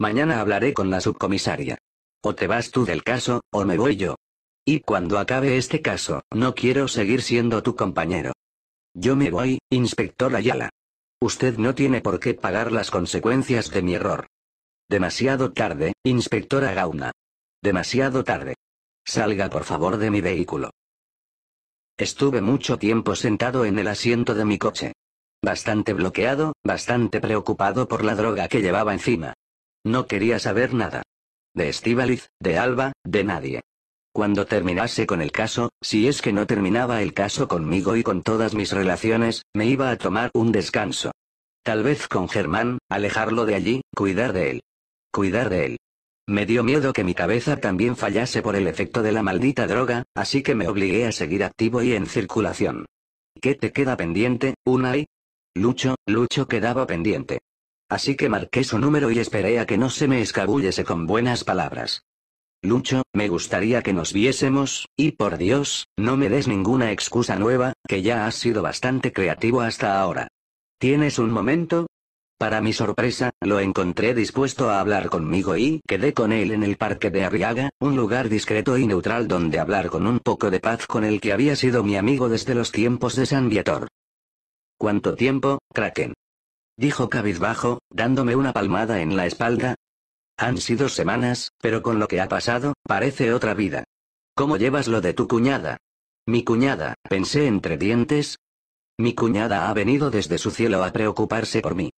Mañana hablaré con la subcomisaria. O te vas tú del caso, o me voy yo. Y cuando acabe este caso, no quiero seguir siendo tu compañero. Yo me voy, inspector Ayala. Usted no tiene por qué pagar las consecuencias de mi error. Demasiado tarde, inspectora Gauna. Demasiado tarde. Salga por favor de mi vehículo. Estuve mucho tiempo sentado en el asiento de mi coche. Bastante bloqueado, bastante preocupado por la droga que llevaba encima. No quería saber nada. De Estíbaliz, de Alba, de nadie. Cuando terminase con el caso, si es que no terminaba el caso conmigo y con todas mis relaciones, me iba a tomar un descanso. Tal vez con Germán, alejarlo de allí, cuidar de él. Cuidar de él. Me dio miedo que mi cabeza también fallase por el efecto de la maldita droga, así que me obligué a seguir activo y en circulación. ¿Qué te queda pendiente, Unai? Lucho, Lucho quedaba pendiente. Así que marqué su número y esperé a que no se me escabullese con buenas palabras. Lucho, me gustaría que nos viésemos, y por Dios, no me des ninguna excusa nueva, que ya has sido bastante creativo hasta ahora. ¿Tienes un momento? Para mi sorpresa, lo encontré dispuesto a hablar conmigo y quedé con él en el parque de Arriaga, un lugar discreto y neutral donde hablar con un poco de paz con el que había sido mi amigo desde los tiempos de San Vietor. ¿Cuánto tiempo, Kraken? Dijo cabizbajo, dándome una palmada en la espalda, han sido semanas, pero con lo que ha pasado, parece otra vida. ¿Cómo llevas lo de tu cuñada? Mi cuñada, pensé entre dientes. Mi cuñada ha venido desde su cielo a preocuparse por mí.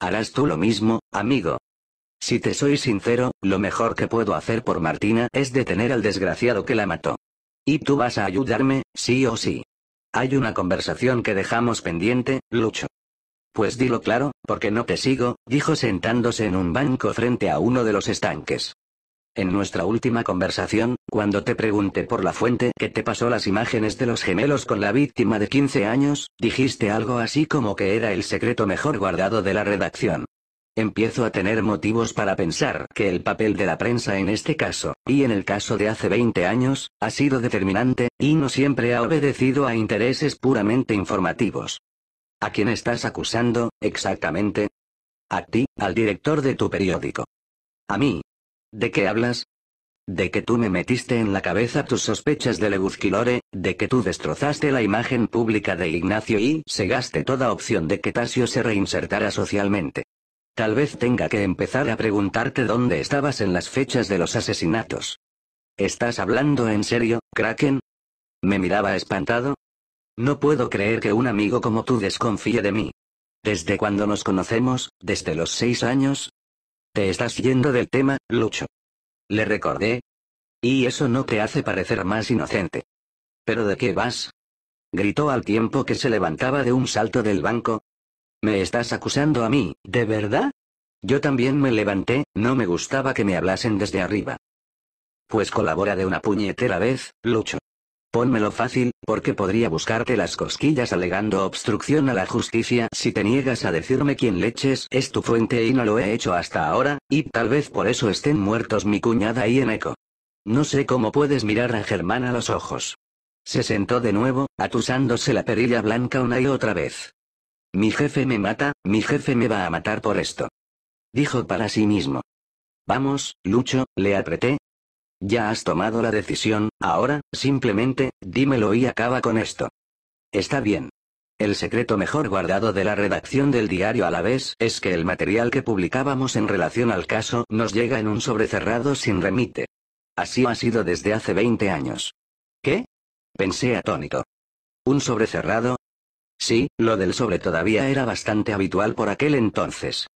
Harás tú lo mismo, amigo. Si te soy sincero, lo mejor que puedo hacer por Martina es detener al desgraciado que la mató. Y tú vas a ayudarme, sí o sí. Hay una conversación que dejamos pendiente, Lucho. Pues dilo claro, porque no te sigo, dijo sentándose en un banco frente a uno de los estanques. En nuestra última conversación, cuando te pregunté por la fuente que te pasó las imágenes de los gemelos con la víctima de 15 años, dijiste algo así como que era el secreto mejor guardado de la redacción. Empiezo a tener motivos para pensar que el papel de la prensa en este caso, y en el caso de hace 20 años, ha sido determinante, y no siempre ha obedecido a intereses puramente informativos. ¿A quién estás acusando, exactamente? A ti, al director de tu periódico. A mí. ¿De qué hablas? De que tú me metiste en la cabeza tus sospechas de Leguzquilore, de que tú destrozaste la imagen pública de Ignacio y gaste toda opción de que Tasio se reinsertara socialmente. Tal vez tenga que empezar a preguntarte dónde estabas en las fechas de los asesinatos. ¿Estás hablando en serio, Kraken? Me miraba espantado, no puedo creer que un amigo como tú desconfíe de mí. ¿Desde cuando nos conocemos? ¿Desde los seis años? Te estás yendo del tema, Lucho. Le recordé. Y eso no te hace parecer más inocente. ¿Pero de qué vas? Gritó al tiempo que se levantaba de un salto del banco. ¿Me estás acusando a mí, de verdad? Yo también me levanté, no me gustaba que me hablasen desde arriba. Pues colabora de una puñetera vez, Lucho. Pónmelo fácil, porque podría buscarte las cosquillas alegando obstrucción a la justicia si te niegas a decirme quién leches es tu fuente y no lo he hecho hasta ahora, y tal vez por eso estén muertos mi cuñada y Eneco. No sé cómo puedes mirar a Germán a los ojos. Se sentó de nuevo, atusándose la perilla blanca una y otra vez. Mi jefe me mata, mi jefe me va a matar por esto. Dijo para sí mismo. Vamos, Lucho, le apreté, ya has tomado la decisión, ahora, simplemente, dímelo y acaba con esto. Está bien. El secreto mejor guardado de la redacción del diario a la vez es que el material que publicábamos en relación al caso nos llega en un sobrecerrado sin remite. Así ha sido desde hace 20 años. ¿Qué? Pensé atónito. ¿Un sobrecerrado? Sí, lo del sobre todavía era bastante habitual por aquel entonces.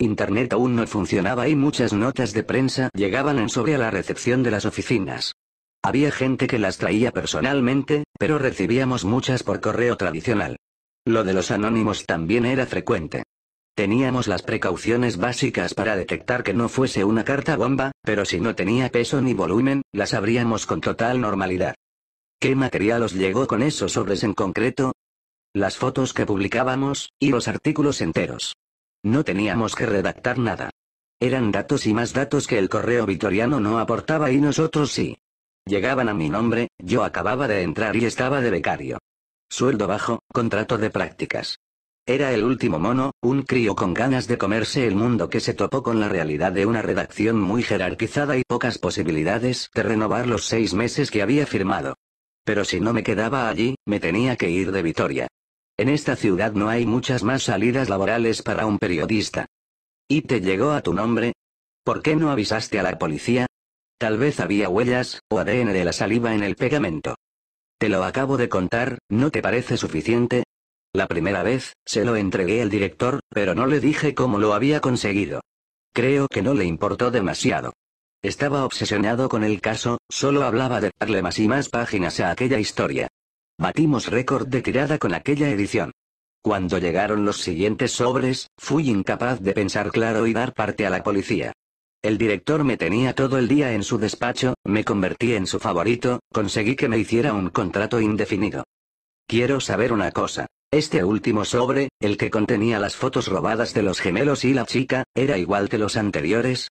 Internet aún no funcionaba y muchas notas de prensa llegaban en sobre a la recepción de las oficinas. Había gente que las traía personalmente, pero recibíamos muchas por correo tradicional. Lo de los anónimos también era frecuente. Teníamos las precauciones básicas para detectar que no fuese una carta bomba, pero si no tenía peso ni volumen, las abríamos con total normalidad. ¿Qué material os llegó con esos sobres en concreto? Las fotos que publicábamos, y los artículos enteros. No teníamos que redactar nada. Eran datos y más datos que el correo vitoriano no aportaba y nosotros sí. Llegaban a mi nombre, yo acababa de entrar y estaba de becario. Sueldo bajo, contrato de prácticas. Era el último mono, un crío con ganas de comerse el mundo que se topó con la realidad de una redacción muy jerarquizada y pocas posibilidades de renovar los seis meses que había firmado. Pero si no me quedaba allí, me tenía que ir de Vitoria. En esta ciudad no hay muchas más salidas laborales para un periodista. ¿Y te llegó a tu nombre? ¿Por qué no avisaste a la policía? Tal vez había huellas, o ADN de la saliva en el pegamento. Te lo acabo de contar, ¿no te parece suficiente? La primera vez, se lo entregué al director, pero no le dije cómo lo había conseguido. Creo que no le importó demasiado. Estaba obsesionado con el caso, solo hablaba de darle más y más páginas a aquella historia. Batimos récord de tirada con aquella edición. Cuando llegaron los siguientes sobres, fui incapaz de pensar claro y dar parte a la policía. El director me tenía todo el día en su despacho, me convertí en su favorito, conseguí que me hiciera un contrato indefinido. Quiero saber una cosa. Este último sobre, el que contenía las fotos robadas de los gemelos y la chica, ¿era igual que los anteriores?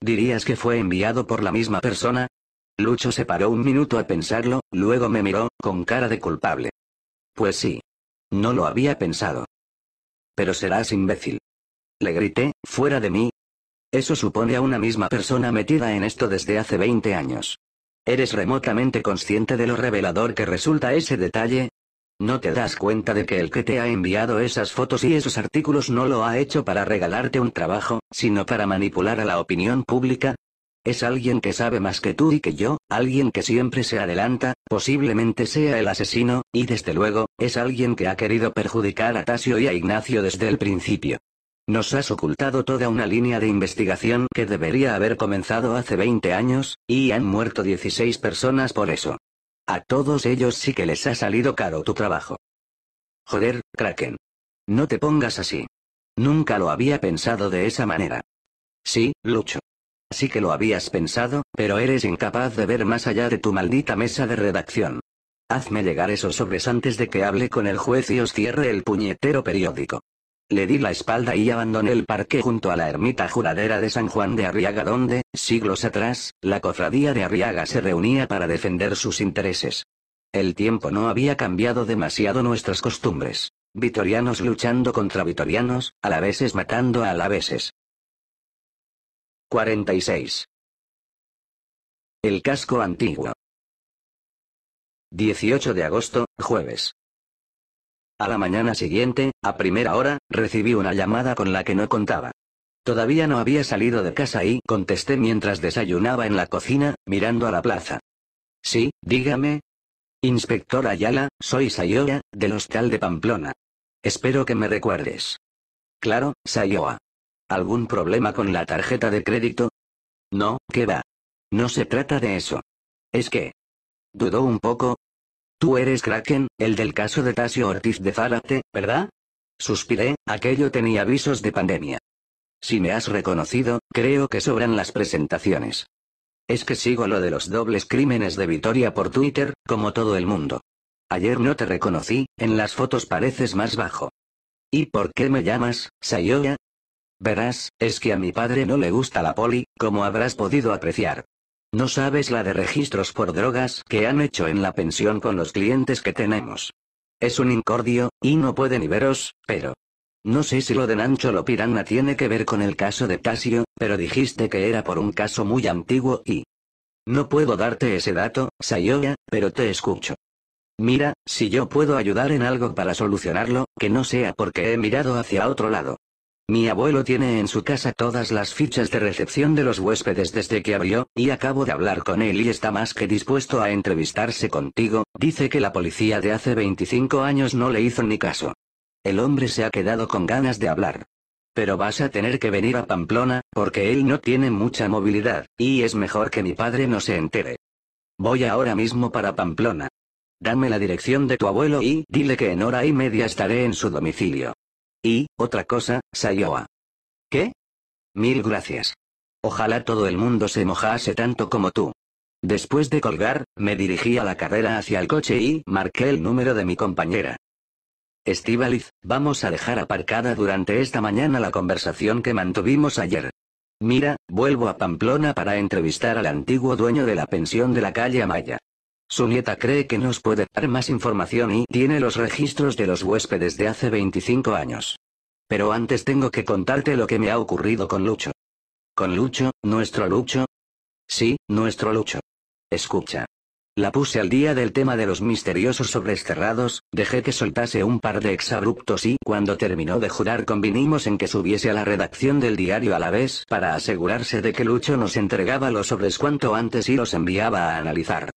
¿Dirías que fue enviado por la misma persona? Lucho se paró un minuto a pensarlo, luego me miró, con cara de culpable. Pues sí. No lo había pensado. Pero serás imbécil. Le grité, fuera de mí. Eso supone a una misma persona metida en esto desde hace 20 años. ¿Eres remotamente consciente de lo revelador que resulta ese detalle? ¿No te das cuenta de que el que te ha enviado esas fotos y esos artículos no lo ha hecho para regalarte un trabajo, sino para manipular a la opinión pública? Es alguien que sabe más que tú y que yo, alguien que siempre se adelanta, posiblemente sea el asesino, y desde luego, es alguien que ha querido perjudicar a Tasio y a Ignacio desde el principio. Nos has ocultado toda una línea de investigación que debería haber comenzado hace 20 años, y han muerto 16 personas por eso. A todos ellos sí que les ha salido caro tu trabajo. Joder, Kraken. No te pongas así. Nunca lo había pensado de esa manera. Sí, Lucho así que lo habías pensado, pero eres incapaz de ver más allá de tu maldita mesa de redacción. Hazme llegar esos sobres antes de que hable con el juez y os cierre el puñetero periódico. Le di la espalda y abandoné el parque junto a la ermita juradera de San Juan de Arriaga donde, siglos atrás, la cofradía de Arriaga se reunía para defender sus intereses. El tiempo no había cambiado demasiado nuestras costumbres. Vitorianos luchando contra vitorianos, alaveses matando a alaveses. 46. El casco antiguo. 18 de agosto, jueves. A la mañana siguiente, a primera hora, recibí una llamada con la que no contaba. Todavía no había salido de casa y contesté mientras desayunaba en la cocina, mirando a la plaza. Sí, dígame. Inspector Ayala, soy Sayoa, del Hostal de Pamplona. Espero que me recuerdes. Claro, Sayoa. ¿Algún problema con la tarjeta de crédito? No, ¿qué va? No se trata de eso. Es que... Dudó un poco. Tú eres Kraken, el del caso de Tasio Ortiz de Zárate, ¿verdad? Suspiré, aquello tenía avisos de pandemia. Si me has reconocido, creo que sobran las presentaciones. Es que sigo lo de los dobles crímenes de Vitoria por Twitter, como todo el mundo. Ayer no te reconocí, en las fotos pareces más bajo. ¿Y por qué me llamas, Sayoya? Verás, es que a mi padre no le gusta la poli, como habrás podido apreciar. No sabes la de registros por drogas que han hecho en la pensión con los clientes que tenemos. Es un incordio, y no puede ni veros, pero... No sé si lo de Nancho Lopirana tiene que ver con el caso de Tasio, pero dijiste que era por un caso muy antiguo y... No puedo darte ese dato, Sayoya, pero te escucho. Mira, si yo puedo ayudar en algo para solucionarlo, que no sea porque he mirado hacia otro lado. Mi abuelo tiene en su casa todas las fichas de recepción de los huéspedes desde que abrió, y acabo de hablar con él y está más que dispuesto a entrevistarse contigo, dice que la policía de hace 25 años no le hizo ni caso. El hombre se ha quedado con ganas de hablar. Pero vas a tener que venir a Pamplona, porque él no tiene mucha movilidad, y es mejor que mi padre no se entere. Voy ahora mismo para Pamplona. Dame la dirección de tu abuelo y dile que en hora y media estaré en su domicilio. Y, otra cosa, Sayoa. ¿Qué? Mil gracias. Ojalá todo el mundo se mojase tanto como tú. Después de colgar, me dirigí a la carrera hacia el coche y marqué el número de mi compañera. Estivaliz, vamos a dejar aparcada durante esta mañana la conversación que mantuvimos ayer. Mira, vuelvo a Pamplona para entrevistar al antiguo dueño de la pensión de la calle Amaya. Su nieta cree que nos puede dar más información y tiene los registros de los huéspedes de hace 25 años. Pero antes tengo que contarte lo que me ha ocurrido con Lucho. ¿Con Lucho, nuestro Lucho? Sí, nuestro Lucho. Escucha. La puse al día del tema de los misteriosos cerrados, dejé que soltase un par de exabruptos y cuando terminó de jurar convinimos en que subiese a la redacción del diario a la vez para asegurarse de que Lucho nos entregaba los sobres cuanto antes y los enviaba a analizar.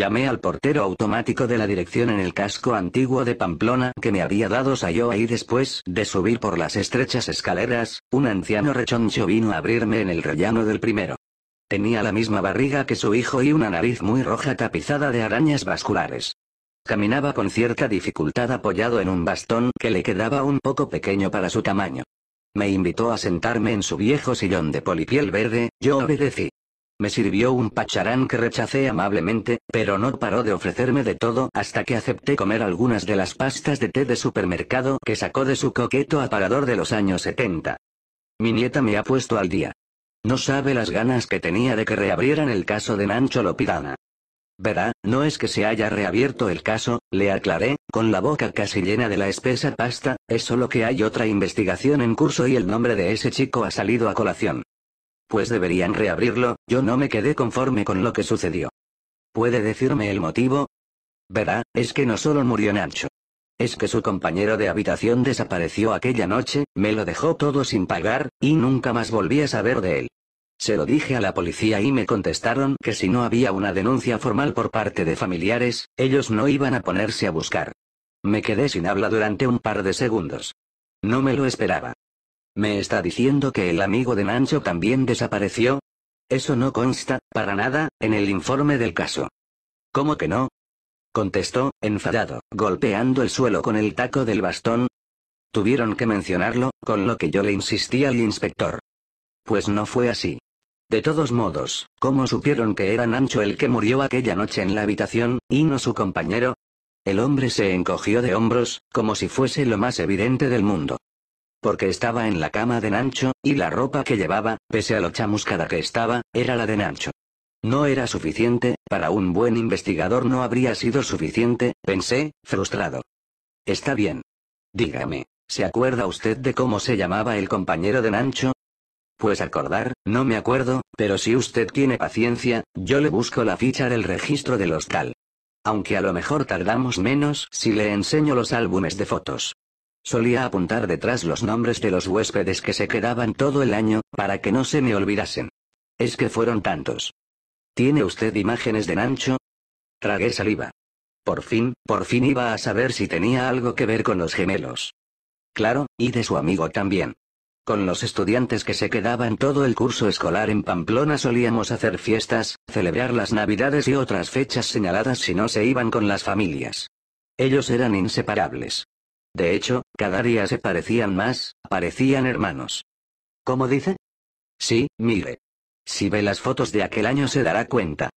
Llamé al portero automático de la dirección en el casco antiguo de Pamplona que me había dado Sayoa y después de subir por las estrechas escaleras, un anciano rechoncho vino a abrirme en el rellano del primero. Tenía la misma barriga que su hijo y una nariz muy roja tapizada de arañas vasculares. Caminaba con cierta dificultad apoyado en un bastón que le quedaba un poco pequeño para su tamaño. Me invitó a sentarme en su viejo sillón de polipiel verde, yo obedecí. Me sirvió un pacharán que rechacé amablemente, pero no paró de ofrecerme de todo hasta que acepté comer algunas de las pastas de té de supermercado que sacó de su coqueto aparador de los años 70. Mi nieta me ha puesto al día. No sabe las ganas que tenía de que reabrieran el caso de Nancho Lopidana. Verá, no es que se haya reabierto el caso, le aclaré, con la boca casi llena de la espesa pasta, es solo que hay otra investigación en curso y el nombre de ese chico ha salido a colación pues deberían reabrirlo, yo no me quedé conforme con lo que sucedió. ¿Puede decirme el motivo? Verá, es que no solo murió Nacho. Es que su compañero de habitación desapareció aquella noche, me lo dejó todo sin pagar, y nunca más volví a saber de él. Se lo dije a la policía y me contestaron que si no había una denuncia formal por parte de familiares, ellos no iban a ponerse a buscar. Me quedé sin habla durante un par de segundos. No me lo esperaba. ¿Me está diciendo que el amigo de Nancho también desapareció? Eso no consta, para nada, en el informe del caso. ¿Cómo que no? contestó, enfadado, golpeando el suelo con el taco del bastón. Tuvieron que mencionarlo, con lo que yo le insistí al inspector. Pues no fue así. De todos modos, ¿cómo supieron que era Nancho el que murió aquella noche en la habitación, y no su compañero? El hombre se encogió de hombros, como si fuese lo más evidente del mundo porque estaba en la cama de Nancho, y la ropa que llevaba, pese a lo chamuscada que estaba, era la de Nancho. No era suficiente, para un buen investigador no habría sido suficiente, pensé, frustrado. Está bien. Dígame, ¿se acuerda usted de cómo se llamaba el compañero de Nancho? Pues acordar, no me acuerdo, pero si usted tiene paciencia, yo le busco la ficha del registro del hostal. Aunque a lo mejor tardamos menos si le enseño los álbumes de fotos. Solía apuntar detrás los nombres de los huéspedes que se quedaban todo el año, para que no se me olvidasen. Es que fueron tantos. ¿Tiene usted imágenes de Nancho? Tragué saliva. Por fin, por fin iba a saber si tenía algo que ver con los gemelos. Claro, y de su amigo también. Con los estudiantes que se quedaban todo el curso escolar en Pamplona solíamos hacer fiestas, celebrar las navidades y otras fechas señaladas si no se iban con las familias. Ellos eran inseparables. De hecho, cada día se parecían más, parecían hermanos. ¿Cómo dice? Sí, mire. Si ve las fotos de aquel año se dará cuenta.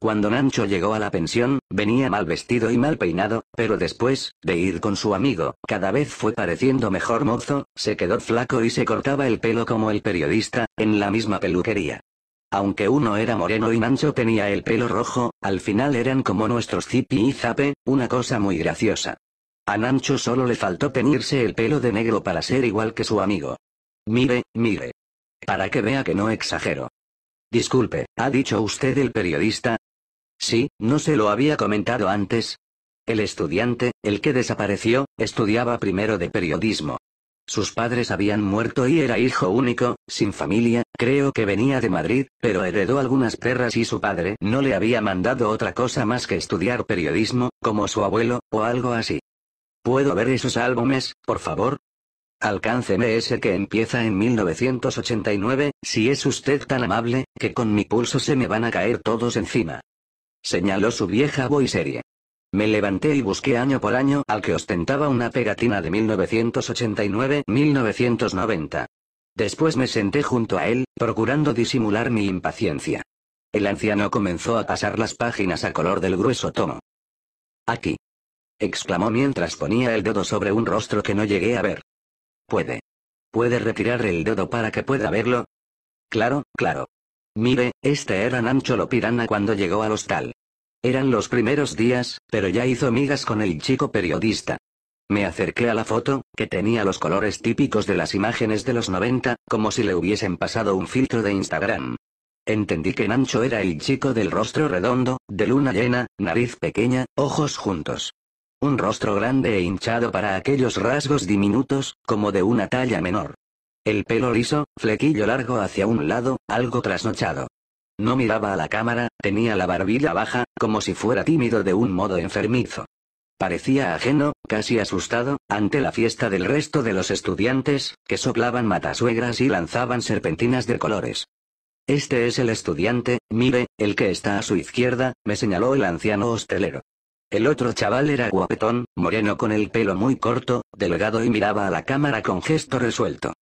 Cuando Nancho llegó a la pensión, venía mal vestido y mal peinado, pero después, de ir con su amigo, cada vez fue pareciendo mejor mozo, se quedó flaco y se cortaba el pelo como el periodista, en la misma peluquería. Aunque uno era moreno y Nancho tenía el pelo rojo, al final eran como nuestros zipi y zape, una cosa muy graciosa. A Nancho solo le faltó teñirse el pelo de negro para ser igual que su amigo. Mire, mire. Para que vea que no exagero. Disculpe, ¿ha dicho usted el periodista? Sí, no se lo había comentado antes. El estudiante, el que desapareció, estudiaba primero de periodismo. Sus padres habían muerto y era hijo único, sin familia, creo que venía de Madrid, pero heredó algunas perras y su padre no le había mandado otra cosa más que estudiar periodismo, como su abuelo, o algo así. ¿Puedo ver esos álbumes, por favor? Alcánceme ese que empieza en 1989, si es usted tan amable, que con mi pulso se me van a caer todos encima. Señaló su vieja serie. Me levanté y busqué año por año al que ostentaba una pegatina de 1989-1990. Después me senté junto a él, procurando disimular mi impaciencia. El anciano comenzó a pasar las páginas a color del grueso tomo. Aquí exclamó mientras ponía el dedo sobre un rostro que no llegué a ver. Puede. ¿Puede retirar el dedo para que pueda verlo? Claro, claro. Mire, este era Nancho Lopirana cuando llegó al hostal. Eran los primeros días, pero ya hizo migas con el chico periodista. Me acerqué a la foto, que tenía los colores típicos de las imágenes de los 90, como si le hubiesen pasado un filtro de Instagram. Entendí que Nancho era el chico del rostro redondo, de luna llena, nariz pequeña, ojos juntos. Un rostro grande e hinchado para aquellos rasgos diminutos, como de una talla menor. El pelo liso, flequillo largo hacia un lado, algo trasnochado. No miraba a la cámara, tenía la barbilla baja, como si fuera tímido de un modo enfermizo. Parecía ajeno, casi asustado, ante la fiesta del resto de los estudiantes, que soplaban matasuegras y lanzaban serpentinas de colores. Este es el estudiante, mire, el que está a su izquierda, me señaló el anciano hostelero. El otro chaval era guapetón, moreno con el pelo muy corto, delgado y miraba a la cámara con gesto resuelto.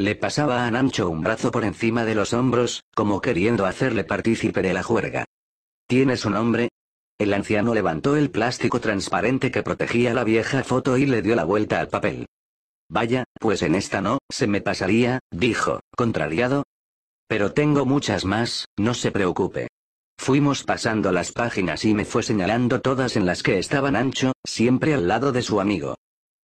Le pasaba a Nancho un brazo por encima de los hombros, como queriendo hacerle partícipe de la juerga. ¿Tiene su nombre? El anciano levantó el plástico transparente que protegía la vieja foto y le dio la vuelta al papel. Vaya, pues en esta no, se me pasaría, dijo, contrariado. Pero tengo muchas más, no se preocupe. Fuimos pasando las páginas y me fue señalando todas en las que estaban Ancho, siempre al lado de su amigo.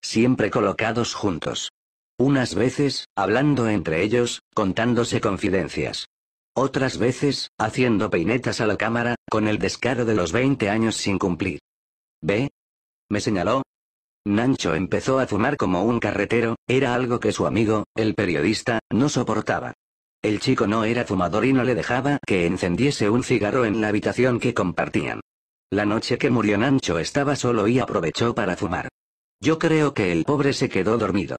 Siempre colocados juntos. Unas veces, hablando entre ellos, contándose confidencias. Otras veces, haciendo peinetas a la cámara, con el descaro de los 20 años sin cumplir. ¿Ve? Me señaló. Nancho empezó a fumar como un carretero, era algo que su amigo, el periodista, no soportaba. El chico no era fumador y no le dejaba que encendiese un cigarro en la habitación que compartían. La noche que murió Nancho estaba solo y aprovechó para fumar. Yo creo que el pobre se quedó dormido.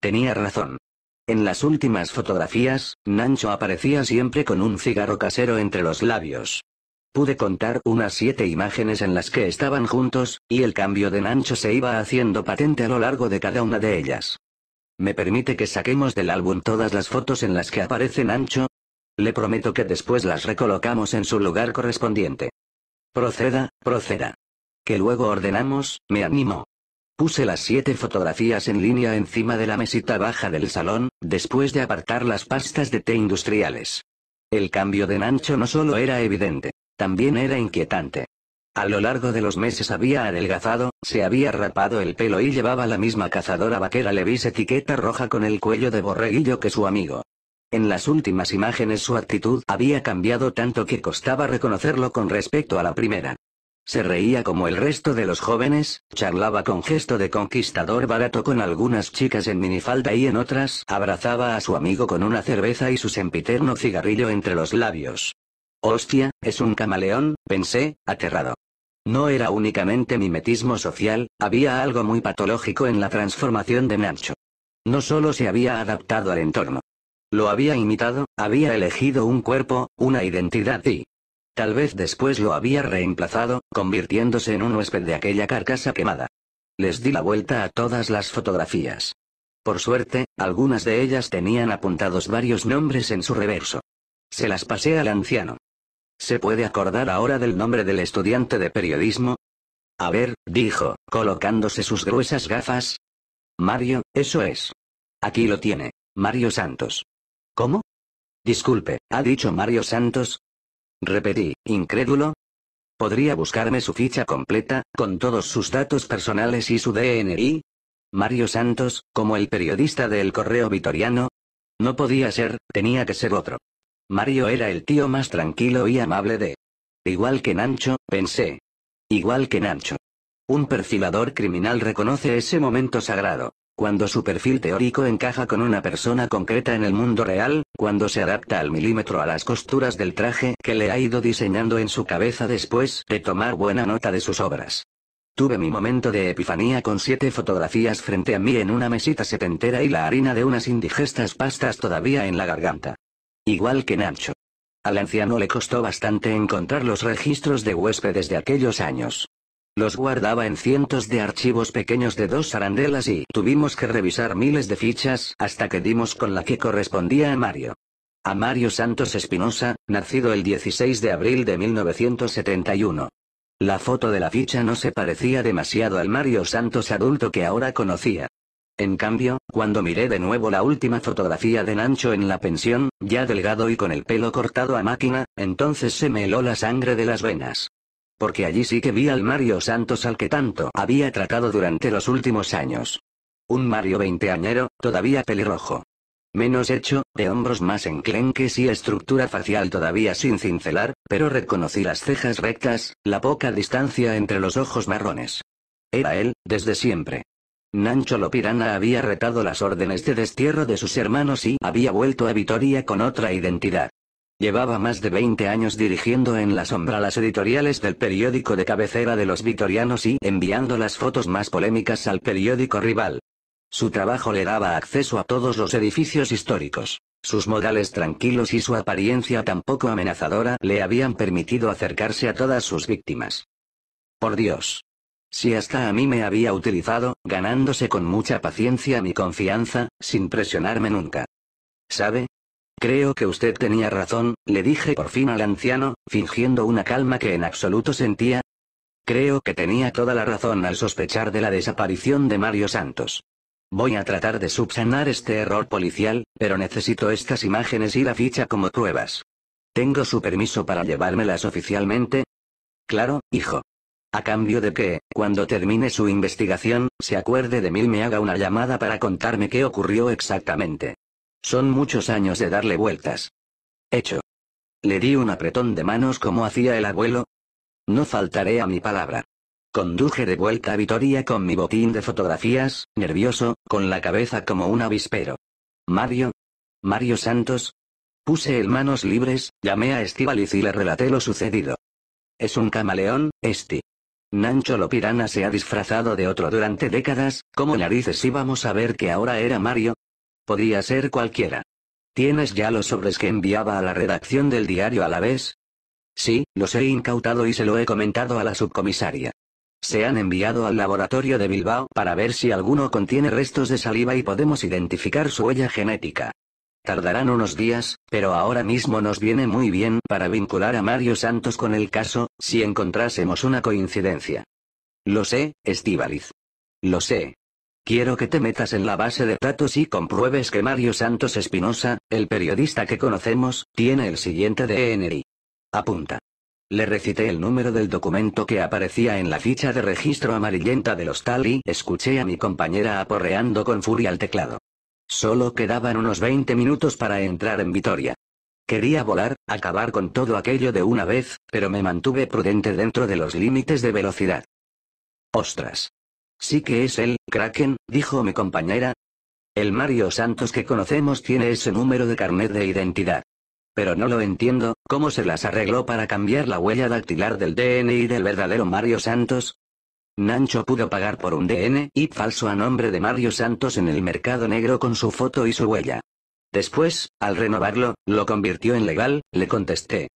Tenía razón. En las últimas fotografías, Nancho aparecía siempre con un cigarro casero entre los labios. Pude contar unas siete imágenes en las que estaban juntos, y el cambio de Nancho se iba haciendo patente a lo largo de cada una de ellas. ¿Me permite que saquemos del álbum todas las fotos en las que aparece Nancho? Le prometo que después las recolocamos en su lugar correspondiente. Proceda, proceda. Que luego ordenamos, me animó. Puse las siete fotografías en línea encima de la mesita baja del salón, después de apartar las pastas de té industriales. El cambio de Nancho no solo era evidente, también era inquietante. A lo largo de los meses había adelgazado, se había rapado el pelo y llevaba la misma cazadora vaquera Levis etiqueta roja con el cuello de borreguillo que su amigo. En las últimas imágenes su actitud había cambiado tanto que costaba reconocerlo con respecto a la primera. Se reía como el resto de los jóvenes, charlaba con gesto de conquistador barato con algunas chicas en minifalda y en otras abrazaba a su amigo con una cerveza y su sempiterno cigarrillo entre los labios. Hostia, es un camaleón, pensé, aterrado. No era únicamente mimetismo social, había algo muy patológico en la transformación de Nacho. No solo se había adaptado al entorno. Lo había imitado, había elegido un cuerpo, una identidad y... Tal vez después lo había reemplazado, convirtiéndose en un huésped de aquella carcasa quemada. Les di la vuelta a todas las fotografías. Por suerte, algunas de ellas tenían apuntados varios nombres en su reverso. Se las pasé al anciano. ¿Se puede acordar ahora del nombre del estudiante de periodismo? A ver, dijo, colocándose sus gruesas gafas. Mario, eso es. Aquí lo tiene, Mario Santos. ¿Cómo? Disculpe, ¿ha dicho Mario Santos? Repetí, incrédulo. ¿Podría buscarme su ficha completa, con todos sus datos personales y su DNI? Mario Santos, como el periodista del correo vitoriano. No podía ser, tenía que ser otro. Mario era el tío más tranquilo y amable de... Igual que Nancho, pensé. Igual que Nancho. Un perfilador criminal reconoce ese momento sagrado. Cuando su perfil teórico encaja con una persona concreta en el mundo real, cuando se adapta al milímetro a las costuras del traje que le ha ido diseñando en su cabeza después de tomar buena nota de sus obras. Tuve mi momento de epifanía con siete fotografías frente a mí en una mesita setentera y la harina de unas indigestas pastas todavía en la garganta igual que Nacho. Al anciano le costó bastante encontrar los registros de huéspedes de aquellos años. Los guardaba en cientos de archivos pequeños de dos arandelas y tuvimos que revisar miles de fichas hasta que dimos con la que correspondía a Mario. A Mario Santos Espinosa, nacido el 16 de abril de 1971. La foto de la ficha no se parecía demasiado al Mario Santos adulto que ahora conocía. En cambio, cuando miré de nuevo la última fotografía de Nancho en la pensión, ya delgado y con el pelo cortado a máquina, entonces se me heló la sangre de las venas. Porque allí sí que vi al Mario Santos al que tanto había tratado durante los últimos años. Un Mario veinteañero, todavía pelirrojo. Menos hecho, de hombros más enclenques y estructura facial todavía sin cincelar, pero reconocí las cejas rectas, la poca distancia entre los ojos marrones. Era él, desde siempre. Nancho Lopirana había retado las órdenes de destierro de sus hermanos y había vuelto a Vitoria con otra identidad. Llevaba más de 20 años dirigiendo en la sombra las editoriales del periódico de cabecera de los vitorianos y enviando las fotos más polémicas al periódico rival. Su trabajo le daba acceso a todos los edificios históricos. Sus modales tranquilos y su apariencia tan poco amenazadora le habían permitido acercarse a todas sus víctimas. Por Dios, si hasta a mí me había utilizado, ganándose con mucha paciencia mi confianza, sin presionarme nunca. ¿Sabe? Creo que usted tenía razón, le dije por fin al anciano, fingiendo una calma que en absoluto sentía. Creo que tenía toda la razón al sospechar de la desaparición de Mario Santos. Voy a tratar de subsanar este error policial, pero necesito estas imágenes y la ficha como pruebas. ¿Tengo su permiso para llevármelas oficialmente? Claro, hijo. A cambio de que, cuando termine su investigación, se acuerde de mí y me haga una llamada para contarme qué ocurrió exactamente. Son muchos años de darle vueltas. Hecho. Le di un apretón de manos como hacía el abuelo. No faltaré a mi palabra. Conduje de vuelta a Vitoria con mi botín de fotografías, nervioso, con la cabeza como un avispero. Mario. Mario Santos. Puse el manos libres, llamé a Estibaliz y le relaté lo sucedido. Es un camaleón, este. Nancho Lopirana se ha disfrazado de otro durante décadas, ¿cómo narices íbamos a ver que ahora era Mario? Podía ser cualquiera. ¿Tienes ya los sobres que enviaba a la redacción del diario a la vez? Sí, los he incautado y se lo he comentado a la subcomisaria. Se han enviado al laboratorio de Bilbao para ver si alguno contiene restos de saliva y podemos identificar su huella genética. Tardarán unos días, pero ahora mismo nos viene muy bien para vincular a Mario Santos con el caso, si encontrásemos una coincidencia. Lo sé, Estivaliz. Lo sé. Quiero que te metas en la base de datos y compruebes que Mario Santos Espinosa, el periodista que conocemos, tiene el siguiente DNI. Apunta. Le recité el número del documento que aparecía en la ficha de registro amarillenta del hostal y escuché a mi compañera aporreando con furia el teclado. Solo quedaban unos 20 minutos para entrar en Vitoria. Quería volar, acabar con todo aquello de una vez, pero me mantuve prudente dentro de los límites de velocidad. Ostras. Sí que es él, Kraken, dijo mi compañera. El Mario Santos que conocemos tiene ese número de carnet de identidad. Pero no lo entiendo, ¿cómo se las arregló para cambiar la huella dactilar del DNI del verdadero Mario Santos? Nancho pudo pagar por un DNI falso a nombre de Mario Santos en el mercado negro con su foto y su huella. Después, al renovarlo, lo convirtió en legal, le contesté.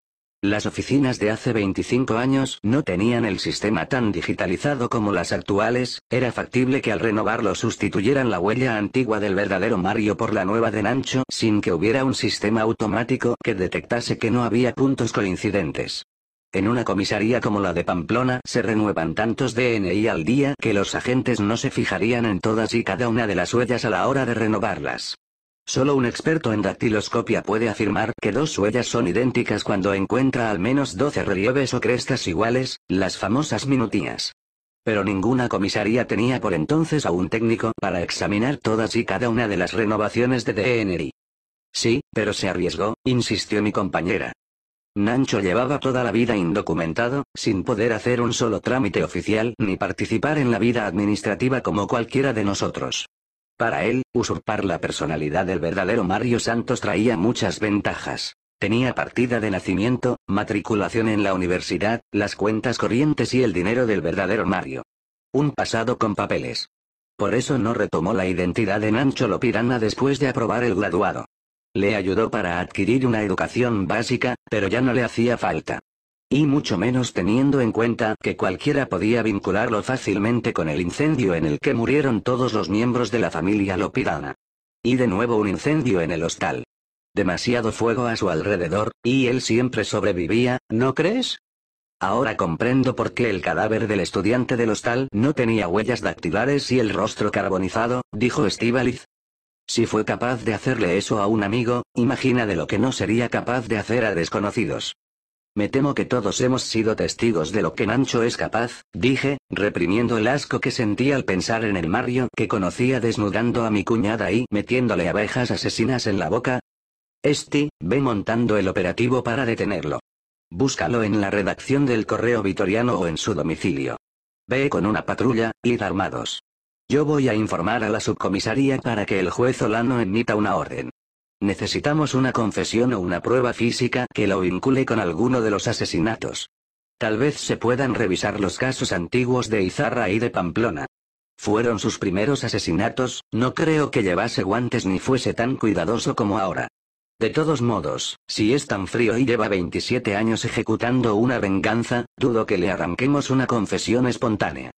Las oficinas de hace 25 años no tenían el sistema tan digitalizado como las actuales, era factible que al renovarlo sustituyeran la huella antigua del verdadero Mario por la nueva de Nancho sin que hubiera un sistema automático que detectase que no había puntos coincidentes. En una comisaría como la de Pamplona se renuevan tantos DNI al día que los agentes no se fijarían en todas y cada una de las huellas a la hora de renovarlas. Solo un experto en dactiloscopia puede afirmar que dos huellas son idénticas cuando encuentra al menos 12 relieves o crestas iguales, las famosas minutías. Pero ninguna comisaría tenía por entonces a un técnico para examinar todas y cada una de las renovaciones de DNI. Sí, pero se arriesgó, insistió mi compañera. Nancho llevaba toda la vida indocumentado, sin poder hacer un solo trámite oficial ni participar en la vida administrativa como cualquiera de nosotros. Para él, usurpar la personalidad del verdadero Mario Santos traía muchas ventajas. Tenía partida de nacimiento, matriculación en la universidad, las cuentas corrientes y el dinero del verdadero Mario. Un pasado con papeles. Por eso no retomó la identidad de Nancho Lopirana después de aprobar el graduado. Le ayudó para adquirir una educación básica, pero ya no le hacía falta. Y mucho menos teniendo en cuenta que cualquiera podía vincularlo fácilmente con el incendio en el que murieron todos los miembros de la familia Lopidana. Y de nuevo un incendio en el hostal. Demasiado fuego a su alrededor, y él siempre sobrevivía, ¿no crees? Ahora comprendo por qué el cadáver del estudiante del hostal no tenía huellas dactilares y el rostro carbonizado, dijo Estivaliz. Si fue capaz de hacerle eso a un amigo, imagina de lo que no sería capaz de hacer a desconocidos. Me temo que todos hemos sido testigos de lo que Nacho es capaz, dije, reprimiendo el asco que sentí al pensar en el Mario que conocía desnudando a mi cuñada y metiéndole abejas asesinas en la boca. Esti, ve montando el operativo para detenerlo. Búscalo en la redacción del correo vitoriano o en su domicilio. Ve con una patrulla, id armados. Yo voy a informar a la subcomisaría para que el juez Olano emita una orden. Necesitamos una confesión o una prueba física que lo vincule con alguno de los asesinatos. Tal vez se puedan revisar los casos antiguos de Izarra y de Pamplona. Fueron sus primeros asesinatos, no creo que llevase guantes ni fuese tan cuidadoso como ahora. De todos modos, si es tan frío y lleva 27 años ejecutando una venganza, dudo que le arranquemos una confesión espontánea.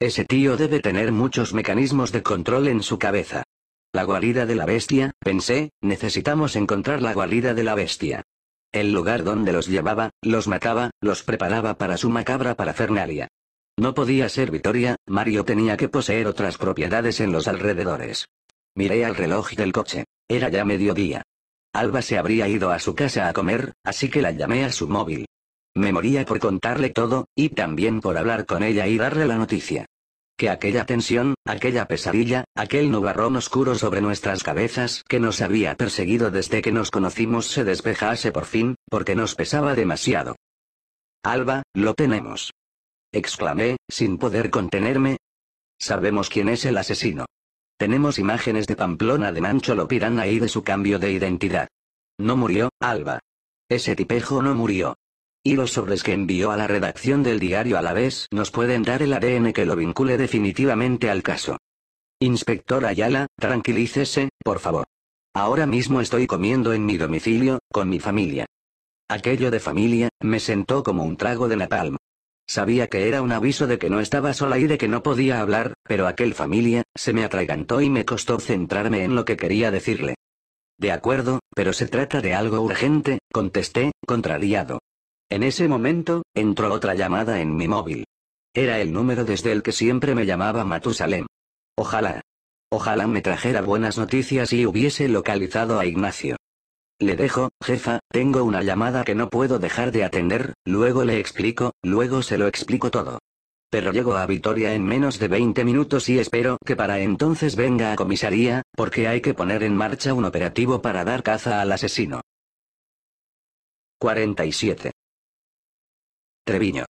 Ese tío debe tener muchos mecanismos de control en su cabeza. La guarida de la bestia, pensé, necesitamos encontrar la guarida de la bestia. El lugar donde los llevaba, los mataba, los preparaba para su macabra parafernalia. No podía ser Vitoria, Mario tenía que poseer otras propiedades en los alrededores. Miré al reloj del coche. Era ya mediodía. Alba se habría ido a su casa a comer, así que la llamé a su móvil. Me moría por contarle todo, y también por hablar con ella y darle la noticia. Que aquella tensión, aquella pesadilla, aquel nubarrón oscuro sobre nuestras cabezas que nos había perseguido desde que nos conocimos se despejase por fin, porque nos pesaba demasiado. Alba, lo tenemos. Exclamé, sin poder contenerme. Sabemos quién es el asesino. Tenemos imágenes de Pamplona de Mancho Lopirana y de su cambio de identidad. No murió, Alba. Ese tipejo no murió. Y los sobres que envió a la redacción del diario a la vez nos pueden dar el ADN que lo vincule definitivamente al caso. Inspector Ayala, tranquilícese, por favor. Ahora mismo estoy comiendo en mi domicilio, con mi familia. Aquello de familia, me sentó como un trago de napalm. Sabía que era un aviso de que no estaba sola y de que no podía hablar, pero aquel familia, se me atragantó y me costó centrarme en lo que quería decirle. De acuerdo, pero se trata de algo urgente, contesté, contrariado. En ese momento, entró otra llamada en mi móvil. Era el número desde el que siempre me llamaba Matusalem. Ojalá. Ojalá me trajera buenas noticias y hubiese localizado a Ignacio. Le dejo, jefa, tengo una llamada que no puedo dejar de atender, luego le explico, luego se lo explico todo. Pero llego a Vitoria en menos de 20 minutos y espero que para entonces venga a comisaría, porque hay que poner en marcha un operativo para dar caza al asesino. 47. Treviño.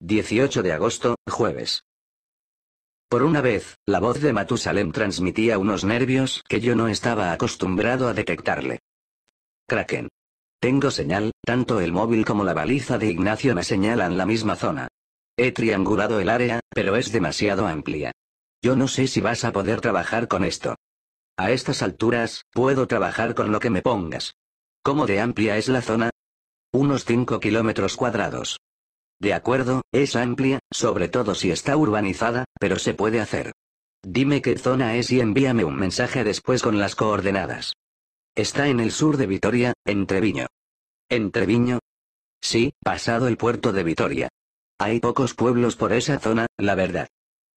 18 de agosto, jueves. Por una vez, la voz de Matusalem transmitía unos nervios que yo no estaba acostumbrado a detectarle. Kraken. Tengo señal, tanto el móvil como la baliza de Ignacio me señalan la misma zona. He triangulado el área, pero es demasiado amplia. Yo no sé si vas a poder trabajar con esto. A estas alturas, puedo trabajar con lo que me pongas. ¿Cómo de amplia es la zona? unos 5 kilómetros cuadrados. De acuerdo, es amplia, sobre todo si está urbanizada, pero se puede hacer. Dime qué zona es y envíame un mensaje después con las coordenadas. Está en el sur de Vitoria, entre Viño. ¿Entre Viño? Sí, pasado el puerto de Vitoria. Hay pocos pueblos por esa zona, la verdad.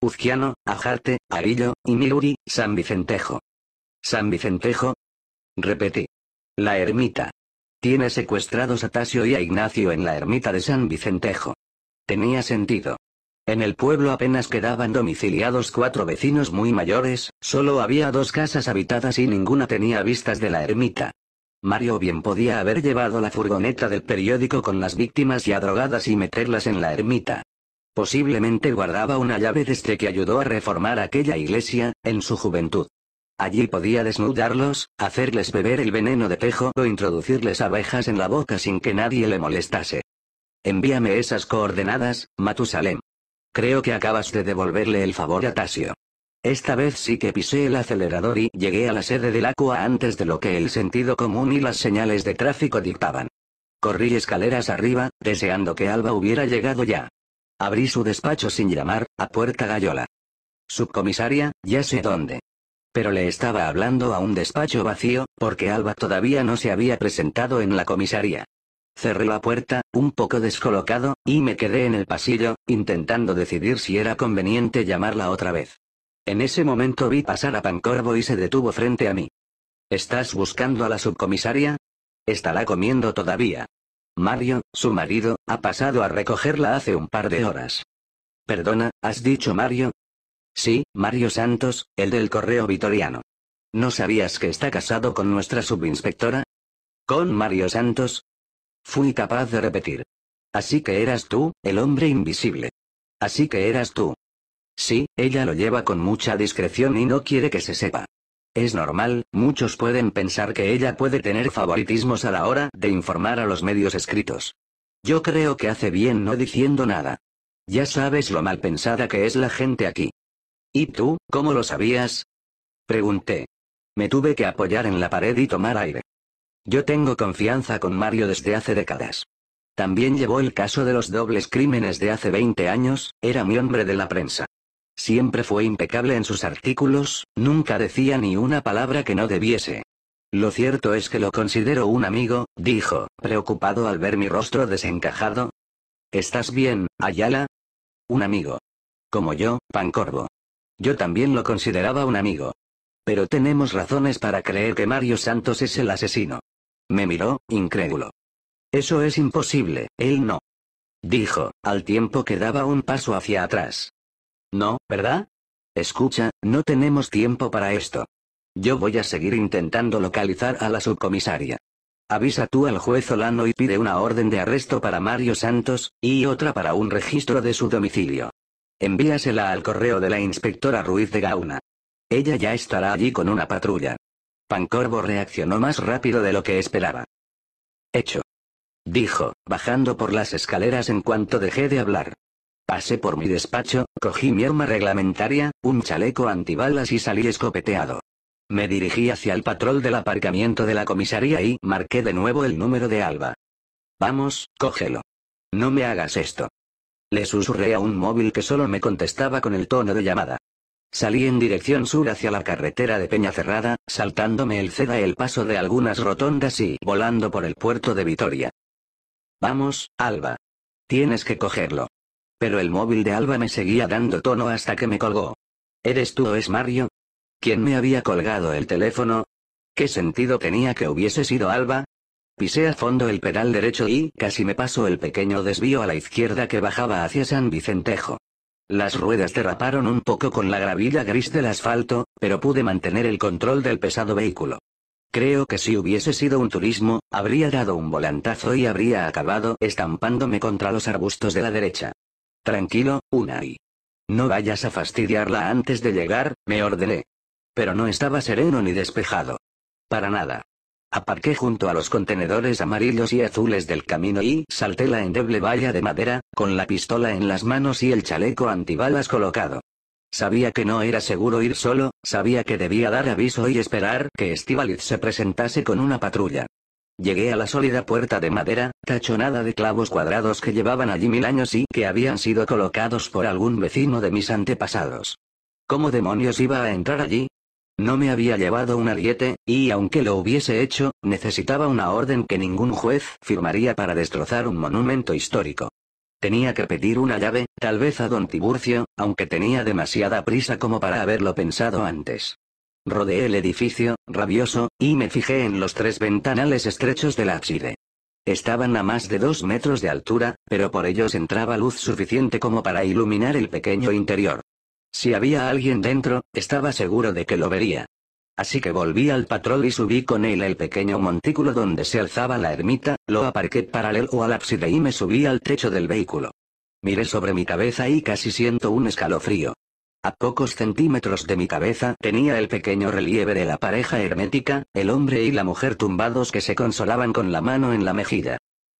Uzquiano, Ajarte, Arillo, y Miluri, San Vicentejo. ¿San Vicentejo? Repetí. La ermita, tiene secuestrados a Tasio y a Ignacio en la ermita de San Vicentejo. Tenía sentido. En el pueblo apenas quedaban domiciliados cuatro vecinos muy mayores, solo había dos casas habitadas y ninguna tenía vistas de la ermita. Mario bien podía haber llevado la furgoneta del periódico con las víctimas ya drogadas y meterlas en la ermita. Posiblemente guardaba una llave desde que ayudó a reformar aquella iglesia, en su juventud. Allí podía desnudarlos, hacerles beber el veneno de pejo o introducirles abejas en la boca sin que nadie le molestase. Envíame esas coordenadas, Matusalem. Creo que acabas de devolverle el favor a Tasio. Esta vez sí que pisé el acelerador y llegué a la sede del Aqua antes de lo que el sentido común y las señales de tráfico dictaban. Corrí escaleras arriba, deseando que Alba hubiera llegado ya. Abrí su despacho sin llamar, a puerta gallola. Subcomisaria, ya sé dónde pero le estaba hablando a un despacho vacío, porque Alba todavía no se había presentado en la comisaría. Cerré la puerta, un poco descolocado, y me quedé en el pasillo, intentando decidir si era conveniente llamarla otra vez. En ese momento vi pasar a Pancorvo y se detuvo frente a mí. ¿Estás buscando a la subcomisaria? Estará comiendo todavía. Mario, su marido, ha pasado a recogerla hace un par de horas. Perdona, ¿has dicho Mario? Sí, Mario Santos, el del correo vitoriano. ¿No sabías que está casado con nuestra subinspectora? ¿Con Mario Santos? Fui capaz de repetir. Así que eras tú, el hombre invisible. Así que eras tú. Sí, ella lo lleva con mucha discreción y no quiere que se sepa. Es normal, muchos pueden pensar que ella puede tener favoritismos a la hora de informar a los medios escritos. Yo creo que hace bien no diciendo nada. Ya sabes lo mal pensada que es la gente aquí. ¿Y tú, cómo lo sabías? Pregunté. Me tuve que apoyar en la pared y tomar aire. Yo tengo confianza con Mario desde hace décadas. También llevó el caso de los dobles crímenes de hace 20 años, era mi hombre de la prensa. Siempre fue impecable en sus artículos, nunca decía ni una palabra que no debiese. Lo cierto es que lo considero un amigo, dijo, preocupado al ver mi rostro desencajado. ¿Estás bien, Ayala? Un amigo. Como yo, Pancorvo. Yo también lo consideraba un amigo. Pero tenemos razones para creer que Mario Santos es el asesino. Me miró, incrédulo. Eso es imposible, él no. Dijo, al tiempo que daba un paso hacia atrás. No, ¿verdad? Escucha, no tenemos tiempo para esto. Yo voy a seguir intentando localizar a la subcomisaria. Avisa tú al juez Olano y pide una orden de arresto para Mario Santos, y otra para un registro de su domicilio. Envíasela al correo de la inspectora Ruiz de Gauna. Ella ya estará allí con una patrulla. Pancorbo reaccionó más rápido de lo que esperaba. Hecho. Dijo, bajando por las escaleras en cuanto dejé de hablar. Pasé por mi despacho, cogí mi arma reglamentaria, un chaleco antibalas y salí escopeteado. Me dirigí hacia el patrón del aparcamiento de la comisaría y marqué de nuevo el número de Alba. Vamos, cógelo. No me hagas esto. Le susurré a un móvil que solo me contestaba con el tono de llamada. Salí en dirección sur hacia la carretera de Peñacerrada, saltándome el ceda el paso de algunas rotondas y volando por el puerto de Vitoria. Vamos, Alba. Tienes que cogerlo. Pero el móvil de Alba me seguía dando tono hasta que me colgó. ¿Eres tú o es Mario? ¿Quién me había colgado el teléfono? ¿Qué sentido tenía que hubiese sido Alba? Pisé a fondo el pedal derecho y casi me pasó el pequeño desvío a la izquierda que bajaba hacia San Vicentejo. Las ruedas derraparon un poco con la gravilla gris del asfalto, pero pude mantener el control del pesado vehículo. Creo que si hubiese sido un turismo, habría dado un volantazo y habría acabado estampándome contra los arbustos de la derecha. Tranquilo, Unai. No vayas a fastidiarla antes de llegar, me ordené. Pero no estaba sereno ni despejado. Para nada. Aparqué junto a los contenedores amarillos y azules del camino y salté la endeble valla de madera, con la pistola en las manos y el chaleco antibalas colocado. Sabía que no era seguro ir solo, sabía que debía dar aviso y esperar que Estivaliz se presentase con una patrulla. Llegué a la sólida puerta de madera, tachonada de clavos cuadrados que llevaban allí mil años y que habían sido colocados por algún vecino de mis antepasados. ¿Cómo demonios iba a entrar allí? No me había llevado un ariete, y aunque lo hubiese hecho, necesitaba una orden que ningún juez firmaría para destrozar un monumento histórico. Tenía que pedir una llave, tal vez a don Tiburcio, aunque tenía demasiada prisa como para haberlo pensado antes. Rodeé el edificio, rabioso, y me fijé en los tres ventanales estrechos del ábside. Estaban a más de dos metros de altura, pero por ellos entraba luz suficiente como para iluminar el pequeño interior. Si había alguien dentro, estaba seguro de que lo vería. Así que volví al patrón y subí con él el pequeño montículo donde se alzaba la ermita, lo aparqué paralelo al ábside y me subí al techo del vehículo. Miré sobre mi cabeza y casi siento un escalofrío. A pocos centímetros de mi cabeza tenía el pequeño relieve de la pareja hermética, el hombre y la mujer tumbados que se consolaban con la mano en la mejilla.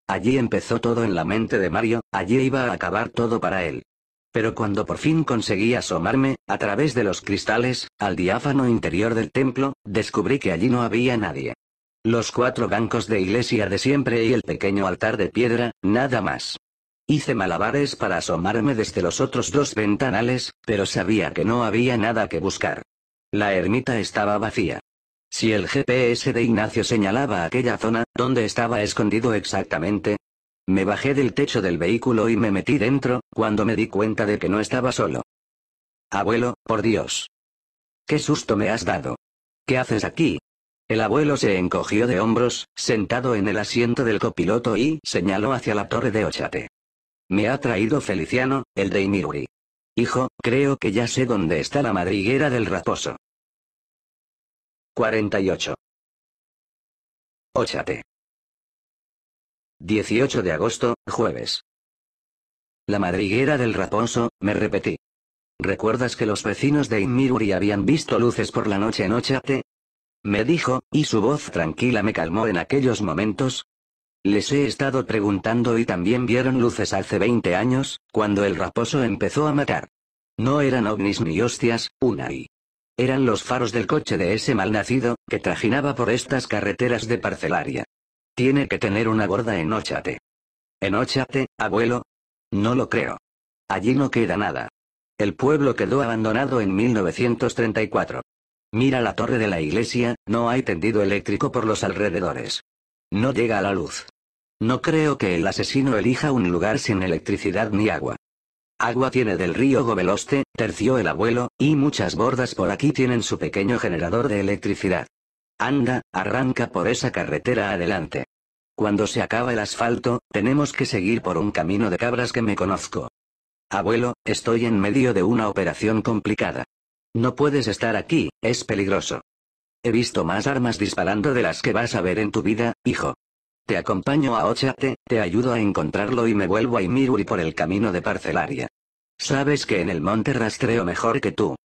Allí empezó todo en la mente de Mario, allí iba a acabar todo para él. Pero cuando por fin conseguí asomarme, a través de los cristales, al diáfano interior del templo, descubrí que allí no había nadie. Los cuatro bancos de iglesia de siempre y el pequeño altar de piedra, nada más. Hice malabares para asomarme desde los otros dos ventanales, pero sabía que no había nada que buscar. La ermita estaba vacía. Si el GPS de Ignacio señalaba aquella zona, donde estaba escondido exactamente? Me bajé del techo del vehículo y me metí dentro, cuando me di cuenta de que no estaba solo. Abuelo, por Dios. Qué susto me has dado. ¿Qué haces aquí? El abuelo se encogió de hombros, sentado en el asiento del copiloto y señaló hacia la torre de Ochate. Me ha traído Feliciano, el de Imiruri. Hijo, creo que ya sé dónde está la madriguera del raposo. 48. Óchate. 18 de agosto, jueves. La madriguera del raposo, me repetí. ¿Recuerdas que los vecinos de Inmiruri habían visto luces por la noche en Ochate? Me dijo, y su voz tranquila me calmó en aquellos momentos, les he estado preguntando y también vieron luces hace 20 años, cuando el raposo empezó a matar. No eran ovnis ni hostias, una y. Eran los faros del coche de ese malnacido, que trajinaba por estas carreteras de parcelaria. Tiene que tener una gorda en Ochate. ¿En Ochate, abuelo? No lo creo. Allí no queda nada. El pueblo quedó abandonado en 1934. Mira la torre de la iglesia, no hay tendido eléctrico por los alrededores. No llega la luz. No creo que el asesino elija un lugar sin electricidad ni agua. Agua tiene del río Gobeloste, terció el abuelo, y muchas bordas por aquí tienen su pequeño generador de electricidad. Anda, arranca por esa carretera adelante. Cuando se acaba el asfalto, tenemos que seguir por un camino de cabras que me conozco. Abuelo, estoy en medio de una operación complicada. No puedes estar aquí, es peligroso. He visto más armas disparando de las que vas a ver en tu vida, hijo. Te acompaño a Ochate, te ayudo a encontrarlo y me vuelvo a Imiruri por el camino de parcelaria. Sabes que en el monte rastreo mejor que tú.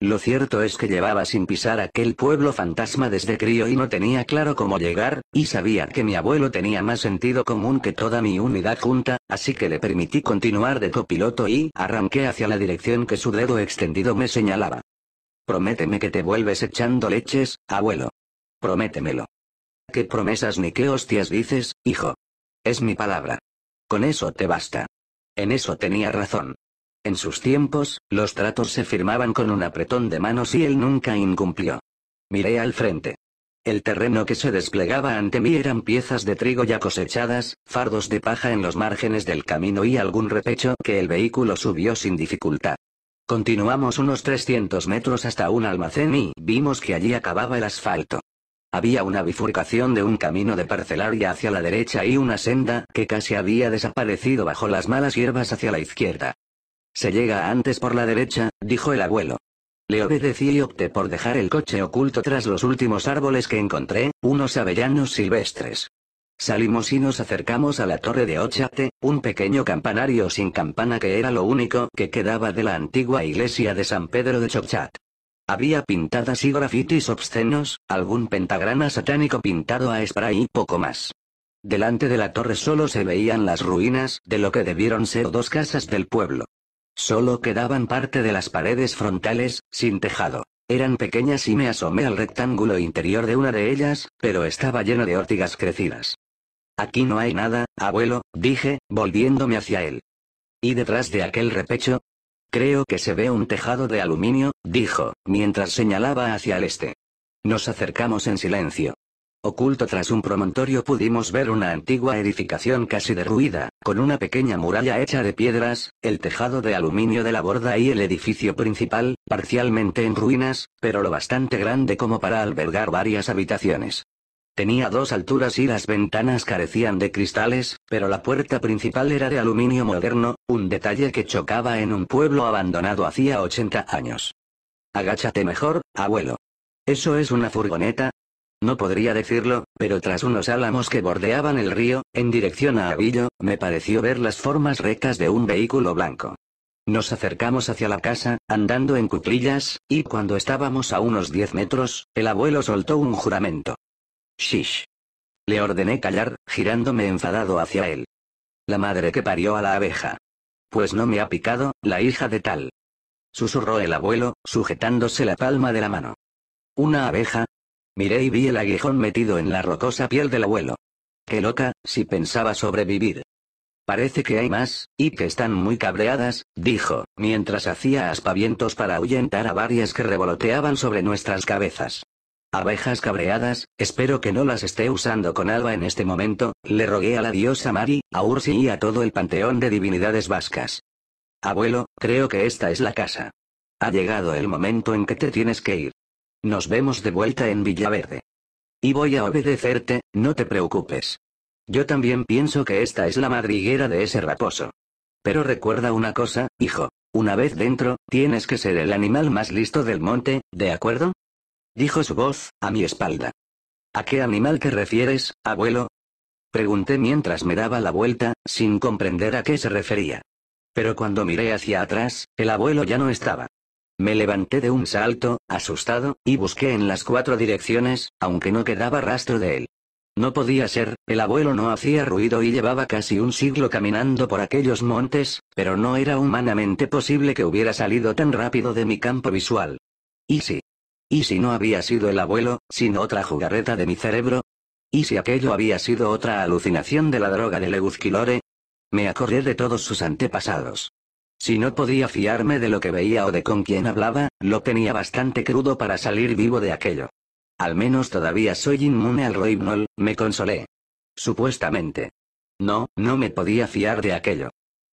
Lo cierto es que llevaba sin pisar aquel pueblo fantasma desde crío y no tenía claro cómo llegar, y sabía que mi abuelo tenía más sentido común que toda mi unidad junta, así que le permití continuar de copiloto y arranqué hacia la dirección que su dedo extendido me señalaba. Prométeme que te vuelves echando leches, abuelo. Prométemelo. ¿Qué promesas ni qué hostias dices, hijo? Es mi palabra. Con eso te basta. En eso tenía razón. En sus tiempos, los tratos se firmaban con un apretón de manos y él nunca incumplió. Miré al frente. El terreno que se desplegaba ante mí eran piezas de trigo ya cosechadas, fardos de paja en los márgenes del camino y algún repecho que el vehículo subió sin dificultad. Continuamos unos 300 metros hasta un almacén y vimos que allí acababa el asfalto. Había una bifurcación de un camino de parcelaria hacia la derecha y una senda que casi había desaparecido bajo las malas hierbas hacia la izquierda. Se llega antes por la derecha, dijo el abuelo. Le obedecí y opté por dejar el coche oculto tras los últimos árboles que encontré, unos avellanos silvestres. Salimos y nos acercamos a la torre de Ochate, un pequeño campanario sin campana que era lo único que quedaba de la antigua iglesia de San Pedro de Chochat. Había pintadas y grafitis obscenos, algún pentagrama satánico pintado a spray y poco más. Delante de la torre solo se veían las ruinas de lo que debieron ser dos casas del pueblo. Solo quedaban parte de las paredes frontales, sin tejado. Eran pequeñas y me asomé al rectángulo interior de una de ellas, pero estaba lleno de órtigas crecidas. Aquí no hay nada, abuelo, dije, volviéndome hacia él. ¿Y detrás de aquel repecho? Creo que se ve un tejado de aluminio, dijo, mientras señalaba hacia el este. Nos acercamos en silencio. Oculto tras un promontorio pudimos ver una antigua edificación casi derruida, con una pequeña muralla hecha de piedras, el tejado de aluminio de la borda y el edificio principal, parcialmente en ruinas, pero lo bastante grande como para albergar varias habitaciones. Tenía dos alturas y las ventanas carecían de cristales, pero la puerta principal era de aluminio moderno, un detalle que chocaba en un pueblo abandonado hacía 80 años. Agáchate mejor, abuelo. ¿Eso es una furgoneta? No podría decirlo, pero tras unos álamos que bordeaban el río, en dirección a Avillo, me pareció ver las formas rectas de un vehículo blanco. Nos acercamos hacia la casa, andando en cuclillas, y cuando estábamos a unos 10 metros, el abuelo soltó un juramento. Shish. Le ordené callar, girándome enfadado hacia él. La madre que parió a la abeja. Pues no me ha picado, la hija de tal. Susurró el abuelo, sujetándose la palma de la mano. Una abeja, Miré y vi el aguijón metido en la rocosa piel del abuelo. Qué loca, si pensaba sobrevivir. Parece que hay más, y que están muy cabreadas, dijo, mientras hacía aspavientos para ahuyentar a varias que revoloteaban sobre nuestras cabezas. Abejas cabreadas, espero que no las esté usando con alba en este momento, le rogué a la diosa Mari, a Ursi y a todo el panteón de divinidades vascas. Abuelo, creo que esta es la casa. Ha llegado el momento en que te tienes que ir. Nos vemos de vuelta en Villaverde. Y voy a obedecerte, no te preocupes. Yo también pienso que esta es la madriguera de ese raposo. Pero recuerda una cosa, hijo. Una vez dentro, tienes que ser el animal más listo del monte, ¿de acuerdo? Dijo su voz, a mi espalda. ¿A qué animal te refieres, abuelo? Pregunté mientras me daba la vuelta, sin comprender a qué se refería. Pero cuando miré hacia atrás, el abuelo ya no estaba. Me levanté de un salto, asustado, y busqué en las cuatro direcciones, aunque no quedaba rastro de él. No podía ser, el abuelo no hacía ruido y llevaba casi un siglo caminando por aquellos montes, pero no era humanamente posible que hubiera salido tan rápido de mi campo visual. ¿Y si? ¿Y si no había sido el abuelo, sino otra jugarreta de mi cerebro? ¿Y si aquello había sido otra alucinación de la droga de Leguzquilore? Me acordé de todos sus antepasados. Si no podía fiarme de lo que veía o de con quién hablaba, lo tenía bastante crudo para salir vivo de aquello. Al menos todavía soy inmune al roibnol, me consolé. Supuestamente. No, no me podía fiar de aquello.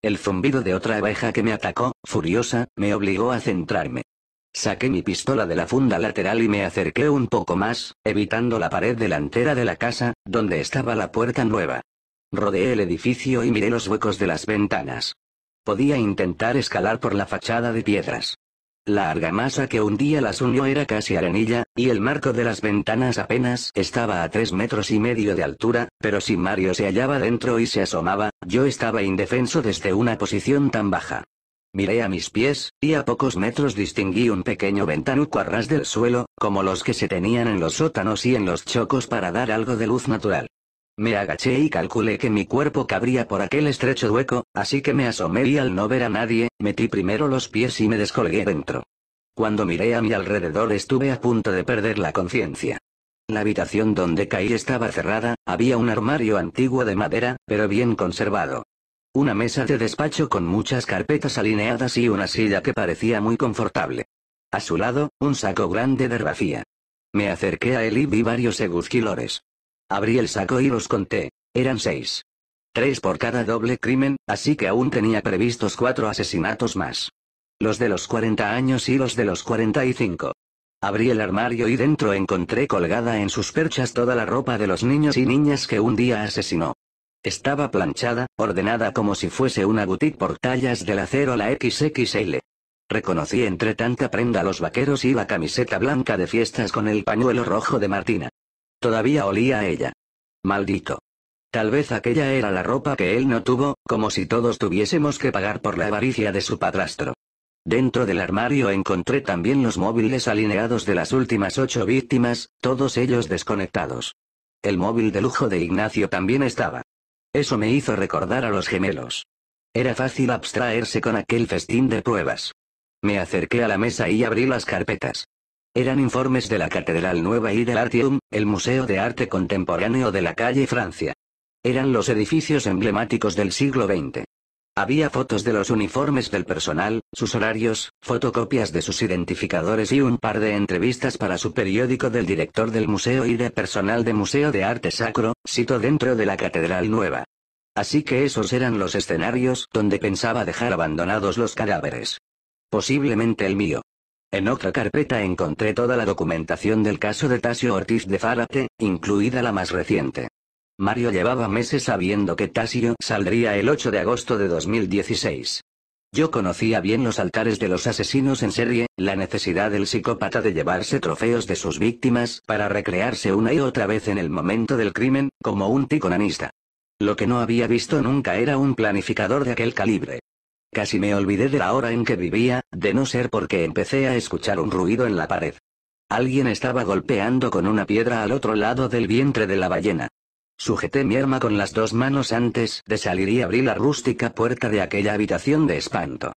El zumbido de otra abeja que me atacó, furiosa, me obligó a centrarme. Saqué mi pistola de la funda lateral y me acerqué un poco más, evitando la pared delantera de la casa, donde estaba la puerta nueva. Rodeé el edificio y miré los huecos de las ventanas. Podía intentar escalar por la fachada de piedras. La argamasa que un día las unió era casi arenilla, y el marco de las ventanas apenas estaba a tres metros y medio de altura, pero si Mario se hallaba dentro y se asomaba, yo estaba indefenso desde una posición tan baja. Miré a mis pies, y a pocos metros distinguí un pequeño ventanuco a ras del suelo, como los que se tenían en los sótanos y en los chocos para dar algo de luz natural. Me agaché y calculé que mi cuerpo cabría por aquel estrecho hueco, así que me asomé y al no ver a nadie, metí primero los pies y me descolgué dentro. Cuando miré a mi alrededor estuve a punto de perder la conciencia. La habitación donde caí estaba cerrada, había un armario antiguo de madera, pero bien conservado. Una mesa de despacho con muchas carpetas alineadas y una silla que parecía muy confortable. A su lado, un saco grande de rafía. Me acerqué a él y vi varios egusquilores. Abrí el saco y los conté. Eran seis. Tres por cada doble crimen, así que aún tenía previstos cuatro asesinatos más. Los de los 40 años y los de los 45. Abrí el armario y dentro encontré colgada en sus perchas toda la ropa de los niños y niñas que un día asesinó. Estaba planchada, ordenada como si fuese una boutique por tallas del acero a la XXL. Reconocí entre tanta prenda los vaqueros y la camiseta blanca de fiestas con el pañuelo rojo de Martina. Todavía olía a ella. Maldito. Tal vez aquella era la ropa que él no tuvo, como si todos tuviésemos que pagar por la avaricia de su padrastro. Dentro del armario encontré también los móviles alineados de las últimas ocho víctimas, todos ellos desconectados. El móvil de lujo de Ignacio también estaba. Eso me hizo recordar a los gemelos. Era fácil abstraerse con aquel festín de pruebas. Me acerqué a la mesa y abrí las carpetas. Eran informes de la Catedral Nueva y del Artium, el Museo de Arte Contemporáneo de la calle Francia. Eran los edificios emblemáticos del siglo XX. Había fotos de los uniformes del personal, sus horarios, fotocopias de sus identificadores y un par de entrevistas para su periódico del director del museo y de personal de Museo de Arte Sacro, sito dentro de la Catedral Nueva. Así que esos eran los escenarios donde pensaba dejar abandonados los cadáveres. Posiblemente el mío. En otra carpeta encontré toda la documentación del caso de Tasio Ortiz de Fárate, incluida la más reciente. Mario llevaba meses sabiendo que Tasio saldría el 8 de agosto de 2016. Yo conocía bien los altares de los asesinos en serie, la necesidad del psicópata de llevarse trofeos de sus víctimas para recrearse una y otra vez en el momento del crimen, como un ticonanista. Lo que no había visto nunca era un planificador de aquel calibre. Casi me olvidé de la hora en que vivía, de no ser porque empecé a escuchar un ruido en la pared. Alguien estaba golpeando con una piedra al otro lado del vientre de la ballena. Sujeté mi arma con las dos manos antes de salir y abrí la rústica puerta de aquella habitación de espanto.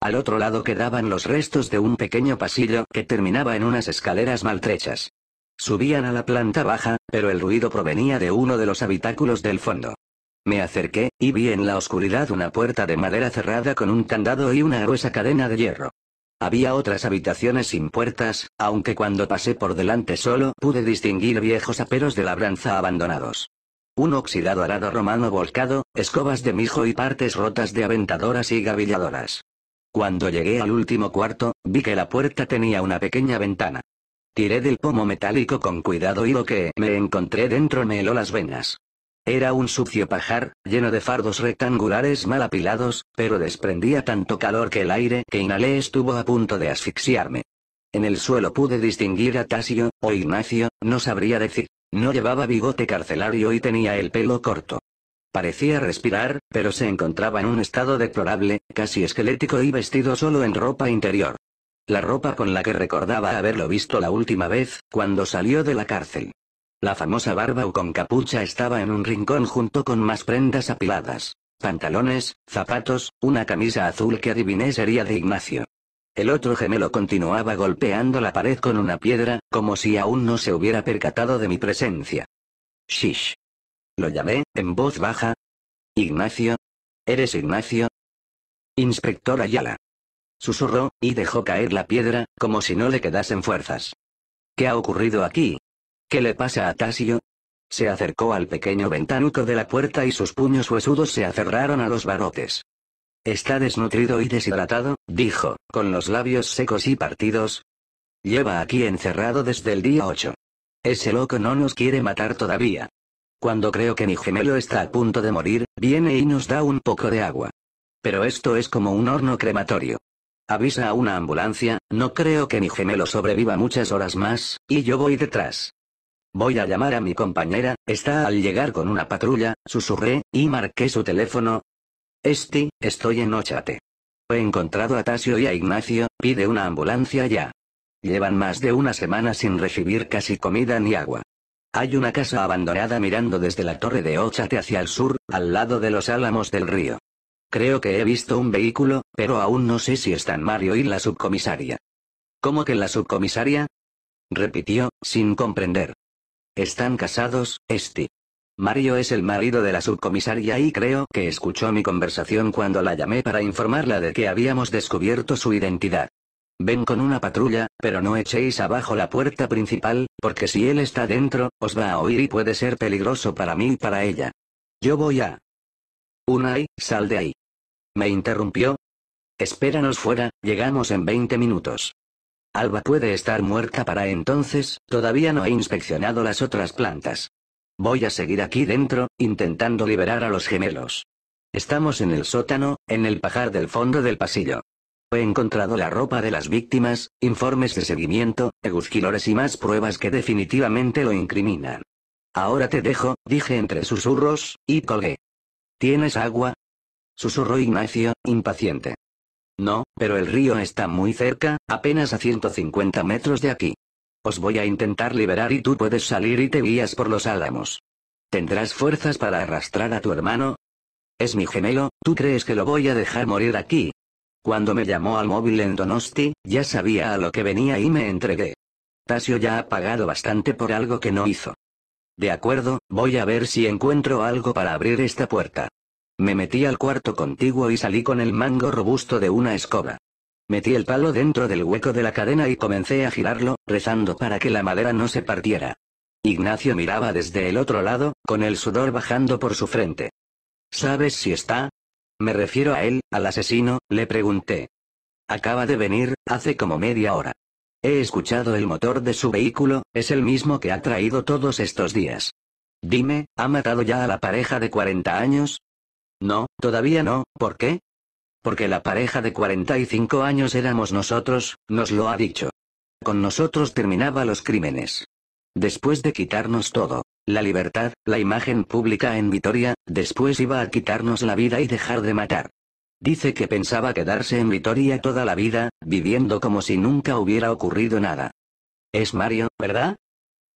Al otro lado quedaban los restos de un pequeño pasillo que terminaba en unas escaleras maltrechas. Subían a la planta baja, pero el ruido provenía de uno de los habitáculos del fondo. Me acerqué, y vi en la oscuridad una puerta de madera cerrada con un candado y una gruesa cadena de hierro. Había otras habitaciones sin puertas, aunque cuando pasé por delante solo pude distinguir viejos aperos de labranza abandonados. Un oxidado arado romano volcado, escobas de mijo y partes rotas de aventadoras y gavilladoras. Cuando llegué al último cuarto, vi que la puerta tenía una pequeña ventana. Tiré del pomo metálico con cuidado y lo que me encontré dentro me heló las venas. Era un sucio pajar, lleno de fardos rectangulares mal apilados, pero desprendía tanto calor que el aire que inhalé estuvo a punto de asfixiarme. En el suelo pude distinguir a Tasio, o Ignacio, no sabría decir. No llevaba bigote carcelario y tenía el pelo corto. Parecía respirar, pero se encontraba en un estado deplorable, casi esquelético y vestido solo en ropa interior. La ropa con la que recordaba haberlo visto la última vez, cuando salió de la cárcel. La famosa o con capucha estaba en un rincón junto con más prendas apiladas. Pantalones, zapatos, una camisa azul que adiviné sería de Ignacio. El otro gemelo continuaba golpeando la pared con una piedra, como si aún no se hubiera percatado de mi presencia. Shish. Lo llamé, en voz baja. Ignacio. ¿Eres Ignacio? Inspector Ayala. Susurró, y dejó caer la piedra, como si no le quedasen fuerzas. ¿Qué ha ocurrido aquí? ¿Qué le pasa a Tasio? Se acercó al pequeño ventanuco de la puerta y sus puños huesudos se aferraron a los barrotes. Está desnutrido y deshidratado, dijo, con los labios secos y partidos. Lleva aquí encerrado desde el día 8. Ese loco no nos quiere matar todavía. Cuando creo que mi gemelo está a punto de morir, viene y nos da un poco de agua. Pero esto es como un horno crematorio. Avisa a una ambulancia, no creo que mi gemelo sobreviva muchas horas más, y yo voy detrás. Voy a llamar a mi compañera, está al llegar con una patrulla, susurré, y marqué su teléfono. Esti, estoy en Ochate. He encontrado a Tasio y a Ignacio, pide una ambulancia ya. Llevan más de una semana sin recibir casi comida ni agua. Hay una casa abandonada mirando desde la torre de Ochate hacia el sur, al lado de los álamos del río. Creo que he visto un vehículo, pero aún no sé si están Mario y la subcomisaria. ¿Cómo que la subcomisaria? repitió, sin comprender. Están casados, este. Mario es el marido de la subcomisaria y creo que escuchó mi conversación cuando la llamé para informarla de que habíamos descubierto su identidad. Ven con una patrulla, pero no echéis abajo la puerta principal, porque si él está dentro, os va a oír y puede ser peligroso para mí y para ella. Yo voy a... Unai, sal de ahí. Me interrumpió. Espéranos fuera, llegamos en 20 minutos. Alba puede estar muerta para entonces, todavía no he inspeccionado las otras plantas. Voy a seguir aquí dentro, intentando liberar a los gemelos. Estamos en el sótano, en el pajar del fondo del pasillo. He encontrado la ropa de las víctimas, informes de seguimiento, egusquilores y más pruebas que definitivamente lo incriminan. Ahora te dejo, dije entre susurros, y colgué. ¿Tienes agua? Susurró Ignacio, impaciente. No, pero el río está muy cerca, apenas a 150 metros de aquí. Os voy a intentar liberar y tú puedes salir y te guías por los álamos. ¿Tendrás fuerzas para arrastrar a tu hermano? Es mi gemelo, ¿tú crees que lo voy a dejar morir aquí? Cuando me llamó al móvil en Donosti, ya sabía a lo que venía y me entregué. Tasio ya ha pagado bastante por algo que no hizo. De acuerdo, voy a ver si encuentro algo para abrir esta puerta. Me metí al cuarto contiguo y salí con el mango robusto de una escoba. Metí el palo dentro del hueco de la cadena y comencé a girarlo, rezando para que la madera no se partiera. Ignacio miraba desde el otro lado, con el sudor bajando por su frente. ¿Sabes si está? Me refiero a él, al asesino, le pregunté. Acaba de venir, hace como media hora. He escuchado el motor de su vehículo, es el mismo que ha traído todos estos días. Dime, ¿ha matado ya a la pareja de 40 años? No, todavía no, ¿por qué? Porque la pareja de 45 años éramos nosotros, nos lo ha dicho. Con nosotros terminaba los crímenes. Después de quitarnos todo, la libertad, la imagen pública en Vitoria, después iba a quitarnos la vida y dejar de matar. Dice que pensaba quedarse en Vitoria toda la vida, viviendo como si nunca hubiera ocurrido nada. Es Mario, ¿verdad?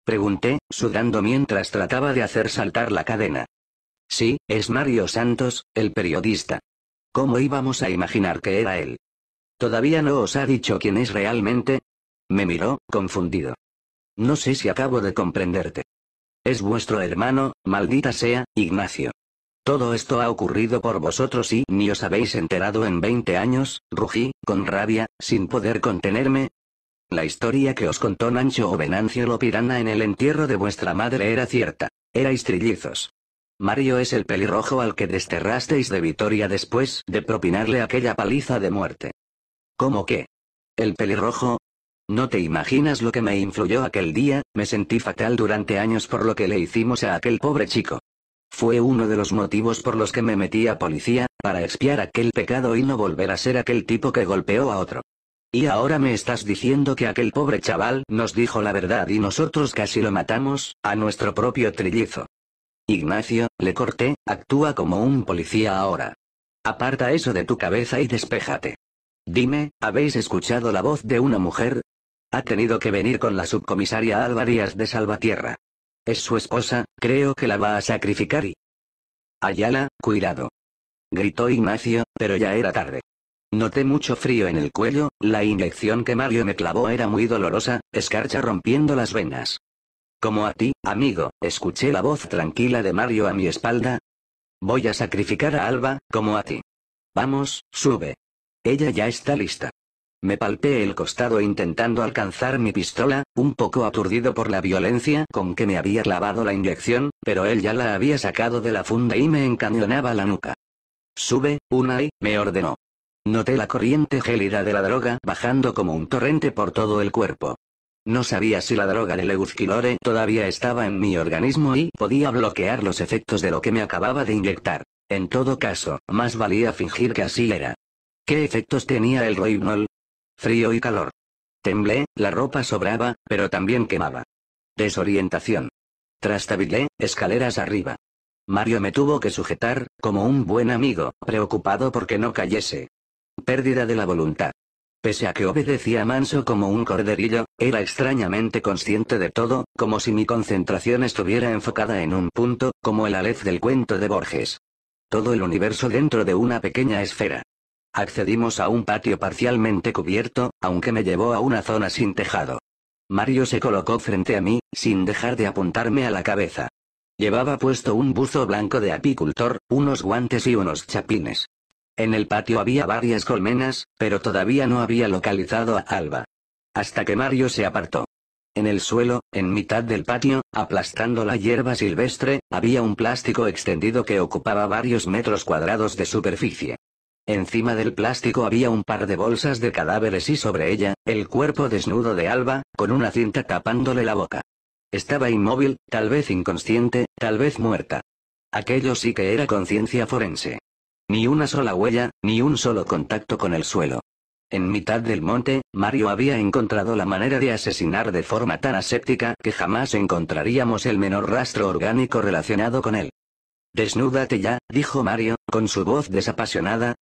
Pregunté, sudando mientras trataba de hacer saltar la cadena. Sí, es Mario Santos, el periodista. ¿Cómo íbamos a imaginar que era él? ¿Todavía no os ha dicho quién es realmente? Me miró, confundido. No sé si acabo de comprenderte. Es vuestro hermano, maldita sea, Ignacio. Todo esto ha ocurrido por vosotros y ni os habéis enterado en 20 años, rugí, con rabia, sin poder contenerme. La historia que os contó Nacho o Venancio Lopirana en el entierro de vuestra madre era cierta. Erais trillizos. Mario es el pelirrojo al que desterrasteis de Vitoria después de propinarle aquella paliza de muerte. ¿Cómo qué? ¿El pelirrojo? No te imaginas lo que me influyó aquel día, me sentí fatal durante años por lo que le hicimos a aquel pobre chico. Fue uno de los motivos por los que me metí a policía, para expiar aquel pecado y no volver a ser aquel tipo que golpeó a otro. Y ahora me estás diciendo que aquel pobre chaval nos dijo la verdad y nosotros casi lo matamos, a nuestro propio trillizo. Ignacio, le corté, actúa como un policía ahora. Aparta eso de tu cabeza y despéjate. Dime, ¿habéis escuchado la voz de una mujer? Ha tenido que venir con la subcomisaria Álvarías de Salvatierra. Es su esposa, creo que la va a sacrificar y... Ayala, cuidado. Gritó Ignacio, pero ya era tarde. Noté mucho frío en el cuello, la inyección que Mario me clavó era muy dolorosa, escarcha rompiendo las venas. Como a ti, amigo, escuché la voz tranquila de Mario a mi espalda. Voy a sacrificar a Alba, como a ti. Vamos, sube. Ella ya está lista. Me palpé el costado intentando alcanzar mi pistola, un poco aturdido por la violencia con que me había clavado la inyección, pero él ya la había sacado de la funda y me encañonaba la nuca. Sube, una y, me ordenó. Noté la corriente gélida de la droga bajando como un torrente por todo el cuerpo. No sabía si la droga del Euskilore todavía estaba en mi organismo y podía bloquear los efectos de lo que me acababa de inyectar. En todo caso, más valía fingir que así era. ¿Qué efectos tenía el Roynal? Frío y calor. Temblé, la ropa sobraba, pero también quemaba. Desorientación. Trastabilé, escaleras arriba. Mario me tuvo que sujetar, como un buen amigo, preocupado porque no cayese. Pérdida de la voluntad. Pese a que obedecía manso como un corderillo, era extrañamente consciente de todo, como si mi concentración estuviera enfocada en un punto, como el alef del cuento de Borges. Todo el universo dentro de una pequeña esfera. Accedimos a un patio parcialmente cubierto, aunque me llevó a una zona sin tejado. Mario se colocó frente a mí, sin dejar de apuntarme a la cabeza. Llevaba puesto un buzo blanco de apicultor, unos guantes y unos chapines. En el patio había varias colmenas, pero todavía no había localizado a Alba. Hasta que Mario se apartó. En el suelo, en mitad del patio, aplastando la hierba silvestre, había un plástico extendido que ocupaba varios metros cuadrados de superficie. Encima del plástico había un par de bolsas de cadáveres y sobre ella, el cuerpo desnudo de Alba, con una cinta tapándole la boca. Estaba inmóvil, tal vez inconsciente, tal vez muerta. Aquello sí que era conciencia forense. Ni una sola huella, ni un solo contacto con el suelo. En mitad del monte, Mario había encontrado la manera de asesinar de forma tan aséptica que jamás encontraríamos el menor rastro orgánico relacionado con él. Desnúdate ya, dijo Mario, con su voz desapasionada.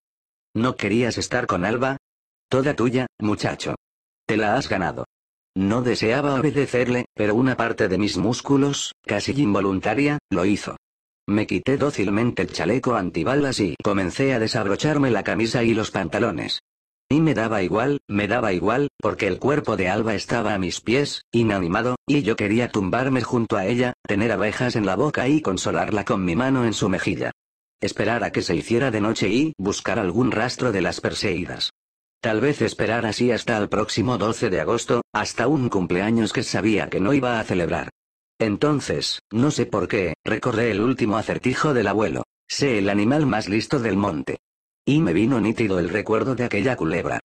¿No querías estar con Alba? Toda tuya, muchacho. Te la has ganado. No deseaba obedecerle, pero una parte de mis músculos, casi involuntaria, lo hizo. Me quité dócilmente el chaleco antibalas y comencé a desabrocharme la camisa y los pantalones. Y me daba igual, me daba igual, porque el cuerpo de Alba estaba a mis pies, inanimado, y yo quería tumbarme junto a ella, tener abejas en la boca y consolarla con mi mano en su mejilla. Esperar a que se hiciera de noche y buscar algún rastro de las perseguidas. Tal vez esperar así hasta el próximo 12 de agosto, hasta un cumpleaños que sabía que no iba a celebrar. Entonces, no sé por qué, recordé el último acertijo del abuelo. Sé el animal más listo del monte. Y me vino nítido el recuerdo de aquella culebra.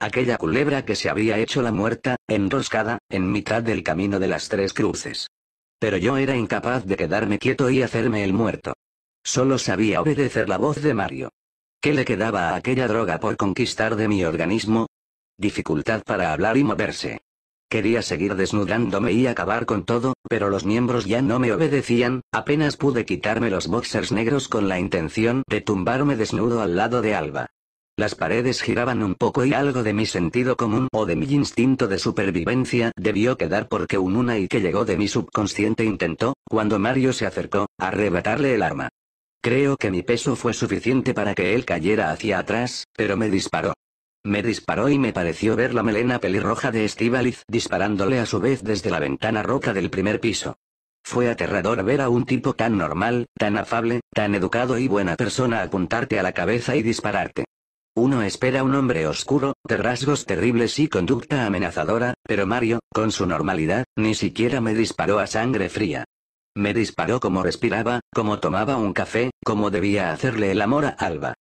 Aquella culebra que se había hecho la muerta, enroscada, en mitad del camino de las tres cruces. Pero yo era incapaz de quedarme quieto y hacerme el muerto. Solo sabía obedecer la voz de Mario. ¿Qué le quedaba a aquella droga por conquistar de mi organismo? Dificultad para hablar y moverse. Quería seguir desnudándome y acabar con todo, pero los miembros ya no me obedecían, apenas pude quitarme los boxers negros con la intención de tumbarme desnudo al lado de Alba. Las paredes giraban un poco y algo de mi sentido común o de mi instinto de supervivencia debió quedar porque un una y que llegó de mi subconsciente intentó, cuando Mario se acercó, arrebatarle el arma. Creo que mi peso fue suficiente para que él cayera hacia atrás, pero me disparó. Me disparó y me pareció ver la melena pelirroja de Estivaliz disparándole a su vez desde la ventana roca del primer piso. Fue aterrador ver a un tipo tan normal, tan afable, tan educado y buena persona apuntarte a la cabeza y dispararte. Uno espera un hombre oscuro, de rasgos terribles y conducta amenazadora, pero Mario, con su normalidad, ni siquiera me disparó a sangre fría. Me disparó como respiraba, como tomaba un café, como debía hacerle el amor a Alba.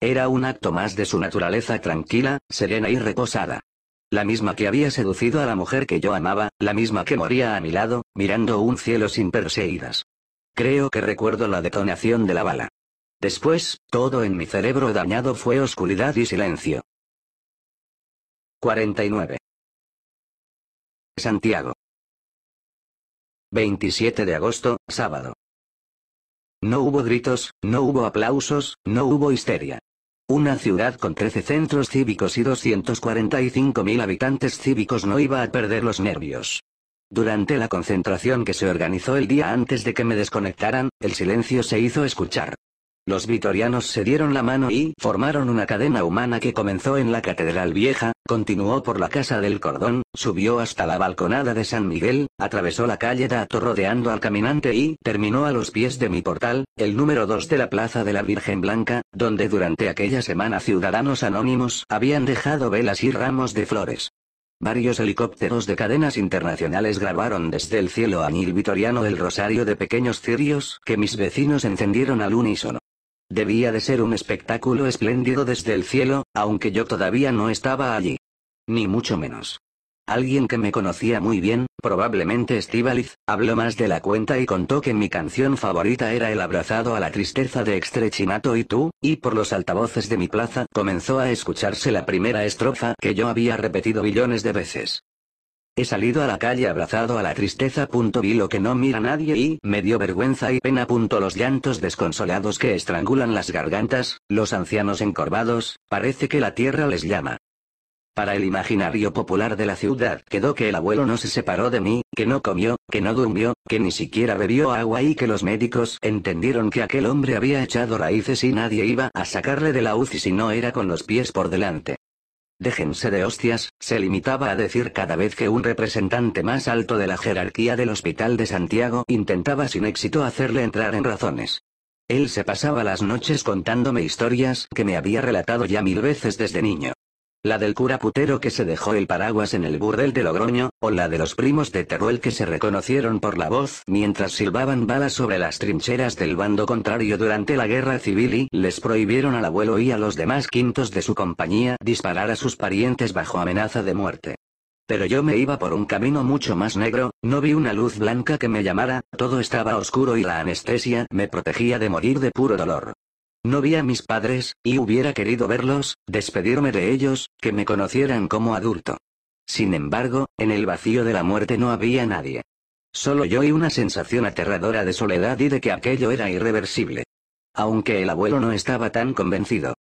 Era un acto más de su naturaleza tranquila, serena y reposada. La misma que había seducido a la mujer que yo amaba, la misma que moría a mi lado, mirando un cielo sin perseguidas. Creo que recuerdo la detonación de la bala. Después, todo en mi cerebro dañado fue oscuridad y silencio. 49. Santiago. 27 de agosto, sábado. No hubo gritos, no hubo aplausos, no hubo histeria. Una ciudad con 13 centros cívicos y 245.000 habitantes cívicos no iba a perder los nervios. Durante la concentración que se organizó el día antes de que me desconectaran, el silencio se hizo escuchar. Los vitorianos se dieron la mano y formaron una cadena humana que comenzó en la Catedral Vieja, continuó por la Casa del Cordón, subió hasta la balconada de San Miguel, atravesó la calle de rodeando al caminante y terminó a los pies de mi portal, el número 2 de la Plaza de la Virgen Blanca, donde durante aquella semana ciudadanos anónimos habían dejado velas y ramos de flores. Varios helicópteros de cadenas internacionales grabaron desde el cielo anil Vitoriano el rosario de pequeños cirios que mis vecinos encendieron al unísono. Debía de ser un espectáculo espléndido desde el cielo, aunque yo todavía no estaba allí. Ni mucho menos. Alguien que me conocía muy bien, probablemente Stivaliz, habló más de la cuenta y contó que mi canción favorita era El abrazado a la tristeza de Extrechinato y tú, y por los altavoces de mi plaza comenzó a escucharse la primera estrofa que yo había repetido billones de veces. He salido a la calle abrazado a la tristeza. Vi lo que no mira nadie y me dio vergüenza y pena. Los llantos desconsolados que estrangulan las gargantas, los ancianos encorvados, parece que la tierra les llama. Para el imaginario popular de la ciudad quedó que el abuelo no se separó de mí, que no comió, que no durmió, que ni siquiera bebió agua y que los médicos entendieron que aquel hombre había echado raíces y nadie iba a sacarle de la UCI si no era con los pies por delante. Déjense de hostias, se limitaba a decir cada vez que un representante más alto de la jerarquía del Hospital de Santiago intentaba sin éxito hacerle entrar en razones. Él se pasaba las noches contándome historias que me había relatado ya mil veces desde niño la del cura putero que se dejó el paraguas en el burdel de Logroño, o la de los primos de Teruel que se reconocieron por la voz mientras silbaban balas sobre las trincheras del bando contrario durante la guerra civil y les prohibieron al abuelo y a los demás quintos de su compañía disparar a sus parientes bajo amenaza de muerte. Pero yo me iba por un camino mucho más negro, no vi una luz blanca que me llamara, todo estaba oscuro y la anestesia me protegía de morir de puro dolor. No vi a mis padres, y hubiera querido verlos, despedirme de ellos, que me conocieran como adulto. Sin embargo, en el vacío de la muerte no había nadie. Solo yo y una sensación aterradora de soledad y de que aquello era irreversible. Aunque el abuelo no estaba tan convencido.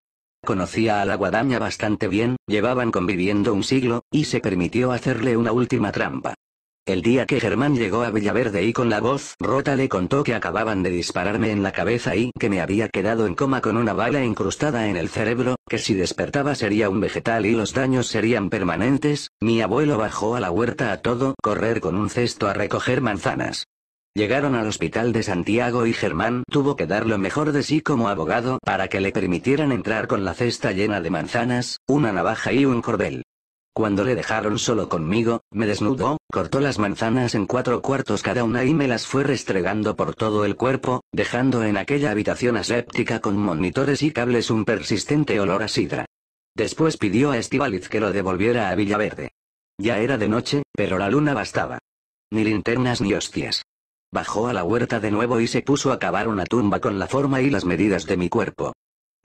Conocía a la guadaña bastante bien, llevaban conviviendo un siglo, y se permitió hacerle una última trampa. El día que Germán llegó a Villaverde y con la voz rota le contó que acababan de dispararme en la cabeza y que me había quedado en coma con una bala incrustada en el cerebro, que si despertaba sería un vegetal y los daños serían permanentes, mi abuelo bajó a la huerta a todo correr con un cesto a recoger manzanas. Llegaron al hospital de Santiago y Germán tuvo que dar lo mejor de sí como abogado para que le permitieran entrar con la cesta llena de manzanas, una navaja y un cordel. Cuando le dejaron solo conmigo, me desnudó, cortó las manzanas en cuatro cuartos cada una y me las fue restregando por todo el cuerpo, dejando en aquella habitación aséptica con monitores y cables un persistente olor a sidra. Después pidió a Estivaliz que lo devolviera a Villaverde. Ya era de noche, pero la luna bastaba. Ni linternas ni hostias. Bajó a la huerta de nuevo y se puso a cavar una tumba con la forma y las medidas de mi cuerpo.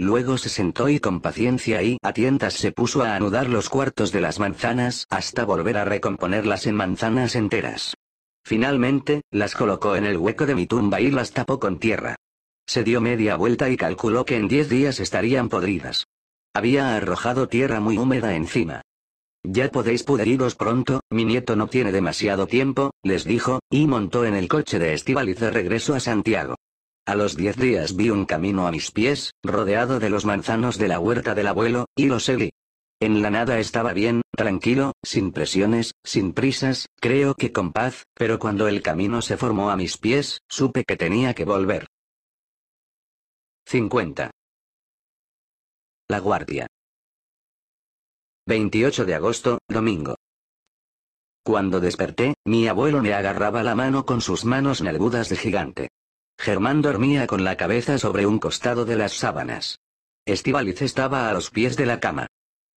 Luego se sentó y con paciencia y a tientas se puso a anudar los cuartos de las manzanas hasta volver a recomponerlas en manzanas enteras. Finalmente, las colocó en el hueco de mi tumba y las tapó con tierra. Se dio media vuelta y calculó que en diez días estarían podridas. Había arrojado tierra muy húmeda encima. Ya podéis puderiros pronto, mi nieto no tiene demasiado tiempo, les dijo, y montó en el coche de y de regreso a Santiago. A los diez días vi un camino a mis pies, rodeado de los manzanos de la huerta del abuelo, y lo seguí. En la nada estaba bien, tranquilo, sin presiones, sin prisas, creo que con paz, pero cuando el camino se formó a mis pies, supe que tenía que volver. 50. La Guardia. 28 de agosto, domingo. Cuando desperté, mi abuelo me agarraba la mano con sus manos nervudas de gigante. Germán dormía con la cabeza sobre un costado de las sábanas. Estivaliz estaba a los pies de la cama.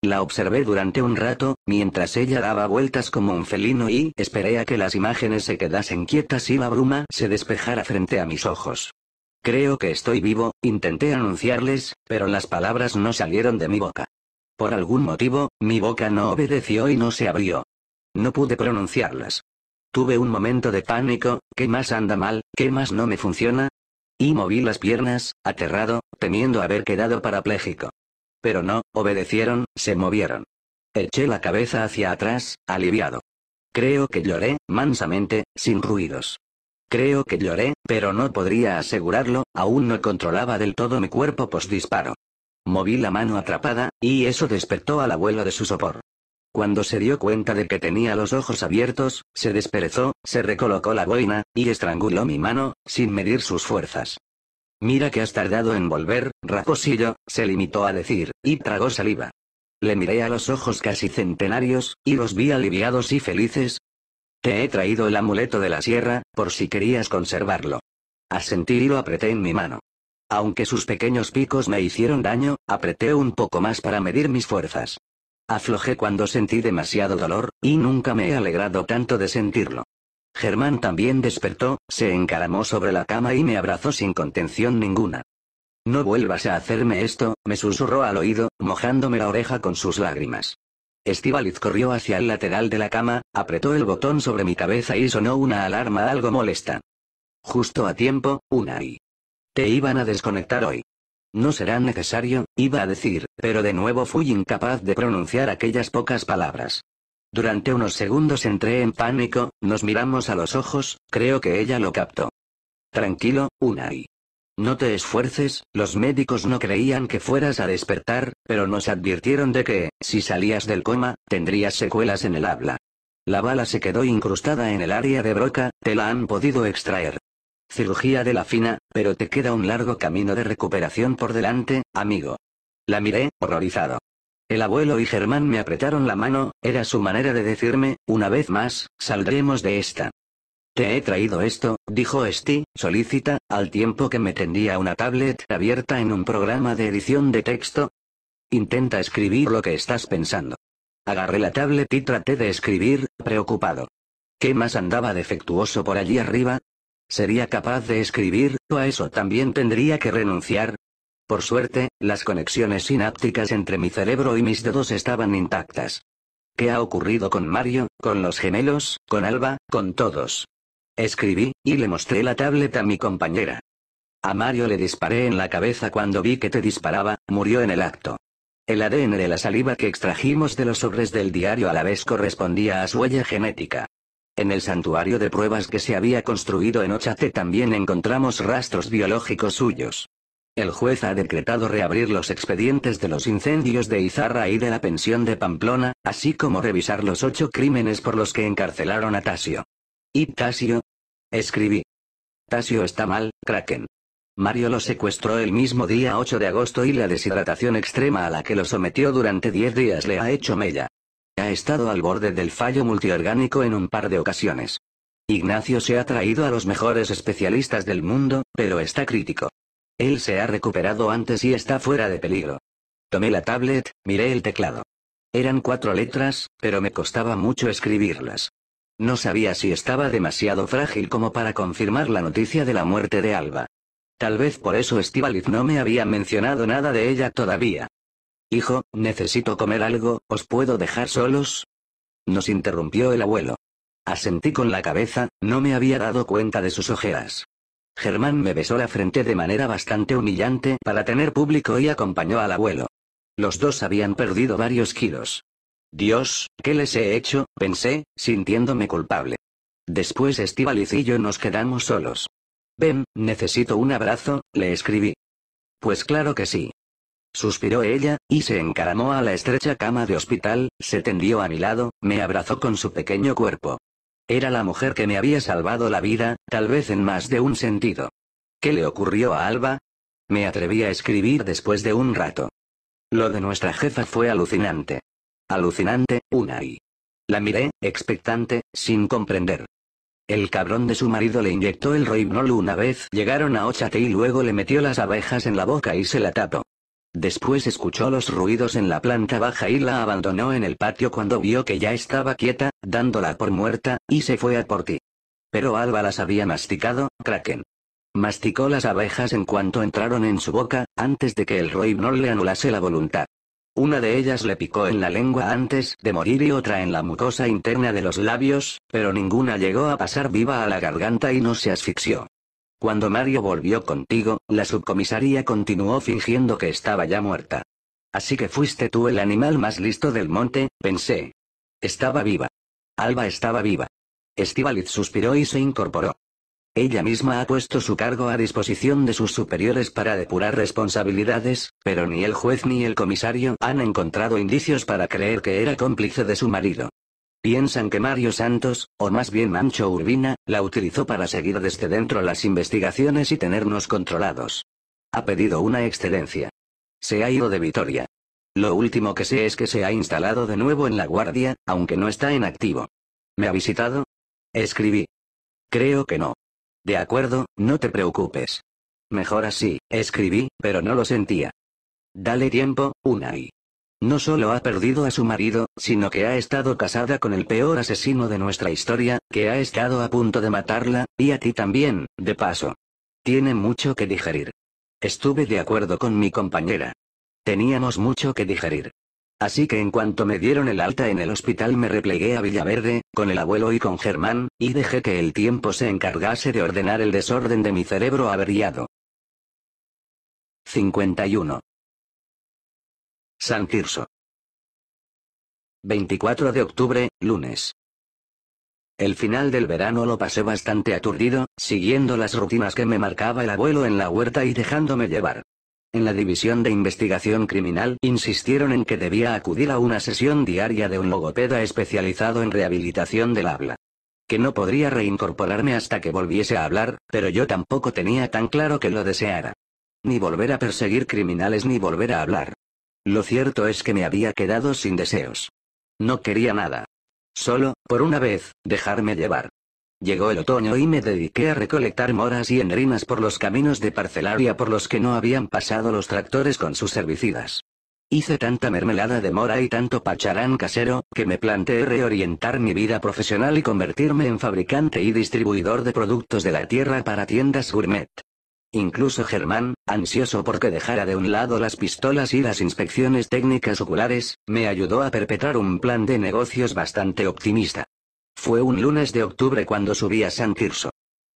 La observé durante un rato, mientras ella daba vueltas como un felino y esperé a que las imágenes se quedasen quietas y la bruma se despejara frente a mis ojos. Creo que estoy vivo, intenté anunciarles, pero las palabras no salieron de mi boca. Por algún motivo, mi boca no obedeció y no se abrió. No pude pronunciarlas. Tuve un momento de pánico, ¿qué más anda mal, qué más no me funciona? Y moví las piernas, aterrado, temiendo haber quedado parapléjico. Pero no, obedecieron, se movieron. Eché la cabeza hacia atrás, aliviado. Creo que lloré, mansamente, sin ruidos. Creo que lloré, pero no podría asegurarlo, aún no controlaba del todo mi cuerpo post disparo. Moví la mano atrapada, y eso despertó al abuelo de su sopor. Cuando se dio cuenta de que tenía los ojos abiertos, se desperezó, se recolocó la boina, y estranguló mi mano, sin medir sus fuerzas. Mira que has tardado en volver, raposillo, se limitó a decir, y tragó saliva. Le miré a los ojos casi centenarios, y los vi aliviados y felices. Te he traído el amuleto de la sierra, por si querías conservarlo. Asentí y lo apreté en mi mano. Aunque sus pequeños picos me hicieron daño, apreté un poco más para medir mis fuerzas. Aflojé cuando sentí demasiado dolor, y nunca me he alegrado tanto de sentirlo. Germán también despertó, se encaramó sobre la cama y me abrazó sin contención ninguna. No vuelvas a hacerme esto, me susurró al oído, mojándome la oreja con sus lágrimas. Estivaliz corrió hacia el lateral de la cama, apretó el botón sobre mi cabeza y sonó una alarma algo molesta. Justo a tiempo, una y. Te iban a desconectar hoy. No será necesario, iba a decir, pero de nuevo fui incapaz de pronunciar aquellas pocas palabras. Durante unos segundos entré en pánico, nos miramos a los ojos, creo que ella lo captó. Tranquilo, Unai. No te esfuerces, los médicos no creían que fueras a despertar, pero nos advirtieron de que, si salías del coma, tendrías secuelas en el habla. La bala se quedó incrustada en el área de broca, te la han podido extraer cirugía de la fina, pero te queda un largo camino de recuperación por delante, amigo. La miré, horrorizado. El abuelo y Germán me apretaron la mano, era su manera de decirme, una vez más, saldremos de esta. Te he traído esto, dijo Steve, solícita, al tiempo que me tendía una tablet abierta en un programa de edición de texto. Intenta escribir lo que estás pensando. Agarré la tablet y traté de escribir, preocupado. ¿Qué más andaba defectuoso por allí arriba? sería capaz de escribir, o a eso también tendría que renunciar. Por suerte, las conexiones sinápticas entre mi cerebro y mis dedos estaban intactas. ¿Qué ha ocurrido con Mario, con los gemelos, con Alba, con todos? Escribí, y le mostré la tableta a mi compañera. A Mario le disparé en la cabeza cuando vi que te disparaba, murió en el acto. El ADN de la saliva que extrajimos de los sobres del diario a la vez correspondía a su huella genética. En el santuario de pruebas que se había construido en Ochate también encontramos rastros biológicos suyos. El juez ha decretado reabrir los expedientes de los incendios de Izarra y de la pensión de Pamplona, así como revisar los ocho crímenes por los que encarcelaron a Tasio. ¿Y Tasio? Escribí. Tasio está mal, Kraken. Mario lo secuestró el mismo día 8 de agosto y la deshidratación extrema a la que lo sometió durante 10 días le ha hecho mella ha estado al borde del fallo multiorgánico en un par de ocasiones. Ignacio se ha traído a los mejores especialistas del mundo, pero está crítico. Él se ha recuperado antes y está fuera de peligro. Tomé la tablet, miré el teclado. Eran cuatro letras, pero me costaba mucho escribirlas. No sabía si estaba demasiado frágil como para confirmar la noticia de la muerte de Alba. Tal vez por eso Estivaliz no me había mencionado nada de ella todavía. Hijo, necesito comer algo, ¿os puedo dejar solos? Nos interrumpió el abuelo. Asentí con la cabeza, no me había dado cuenta de sus ojeras. Germán me besó la frente de manera bastante humillante para tener público y acompañó al abuelo. Los dos habían perdido varios kilos. Dios, ¿qué les he hecho? pensé, sintiéndome culpable. Después Estivaliz y yo nos quedamos solos. Ven, necesito un abrazo, le escribí. Pues claro que sí, Suspiró ella, y se encaramó a la estrecha cama de hospital, se tendió a mi lado, me abrazó con su pequeño cuerpo. Era la mujer que me había salvado la vida, tal vez en más de un sentido. ¿Qué le ocurrió a Alba? Me atreví a escribir después de un rato. Lo de nuestra jefa fue alucinante. Alucinante, una y. La miré, expectante, sin comprender. El cabrón de su marido le inyectó el roibnol una vez, llegaron a Ochate y luego le metió las abejas en la boca y se la tapó. Después escuchó los ruidos en la planta baja y la abandonó en el patio cuando vio que ya estaba quieta, dándola por muerta, y se fue a por ti. Pero Alba las había masticado, Kraken. Masticó las abejas en cuanto entraron en su boca, antes de que el no le anulase la voluntad. Una de ellas le picó en la lengua antes de morir y otra en la mucosa interna de los labios, pero ninguna llegó a pasar viva a la garganta y no se asfixió. Cuando Mario volvió contigo, la subcomisaría continuó fingiendo que estaba ya muerta. Así que fuiste tú el animal más listo del monte, pensé. Estaba viva. Alba estaba viva. Estivaliz suspiró y se incorporó. Ella misma ha puesto su cargo a disposición de sus superiores para depurar responsabilidades, pero ni el juez ni el comisario han encontrado indicios para creer que era cómplice de su marido. Piensan que Mario Santos, o más bien Mancho Urbina, la utilizó para seguir desde dentro las investigaciones y tenernos controlados. Ha pedido una excedencia. Se ha ido de Vitoria. Lo último que sé es que se ha instalado de nuevo en la guardia, aunque no está en activo. ¿Me ha visitado? Escribí. Creo que no. De acuerdo, no te preocupes. Mejor así, escribí, pero no lo sentía. Dale tiempo, Unai. No solo ha perdido a su marido, sino que ha estado casada con el peor asesino de nuestra historia, que ha estado a punto de matarla, y a ti también, de paso. Tiene mucho que digerir. Estuve de acuerdo con mi compañera. Teníamos mucho que digerir. Así que en cuanto me dieron el alta en el hospital me replegué a Villaverde, con el abuelo y con Germán, y dejé que el tiempo se encargase de ordenar el desorden de mi cerebro averiado. 51. San Tirso. 24 de octubre, lunes. El final del verano lo pasé bastante aturdido, siguiendo las rutinas que me marcaba el abuelo en la huerta y dejándome llevar. En la división de investigación criminal insistieron en que debía acudir a una sesión diaria de un logopeda especializado en rehabilitación del habla. Que no podría reincorporarme hasta que volviese a hablar, pero yo tampoco tenía tan claro que lo deseara. Ni volver a perseguir criminales ni volver a hablar. Lo cierto es que me había quedado sin deseos. No quería nada. Solo, por una vez, dejarme llevar. Llegó el otoño y me dediqué a recolectar moras y enrinas por los caminos de parcelaria por los que no habían pasado los tractores con sus herbicidas. Hice tanta mermelada de mora y tanto pacharán casero, que me planteé reorientar mi vida profesional y convertirme en fabricante y distribuidor de productos de la tierra para tiendas gourmet. Incluso Germán, ansioso porque dejara de un lado las pistolas y las inspecciones técnicas oculares, me ayudó a perpetrar un plan de negocios bastante optimista. Fue un lunes de octubre cuando subí a San Tirso.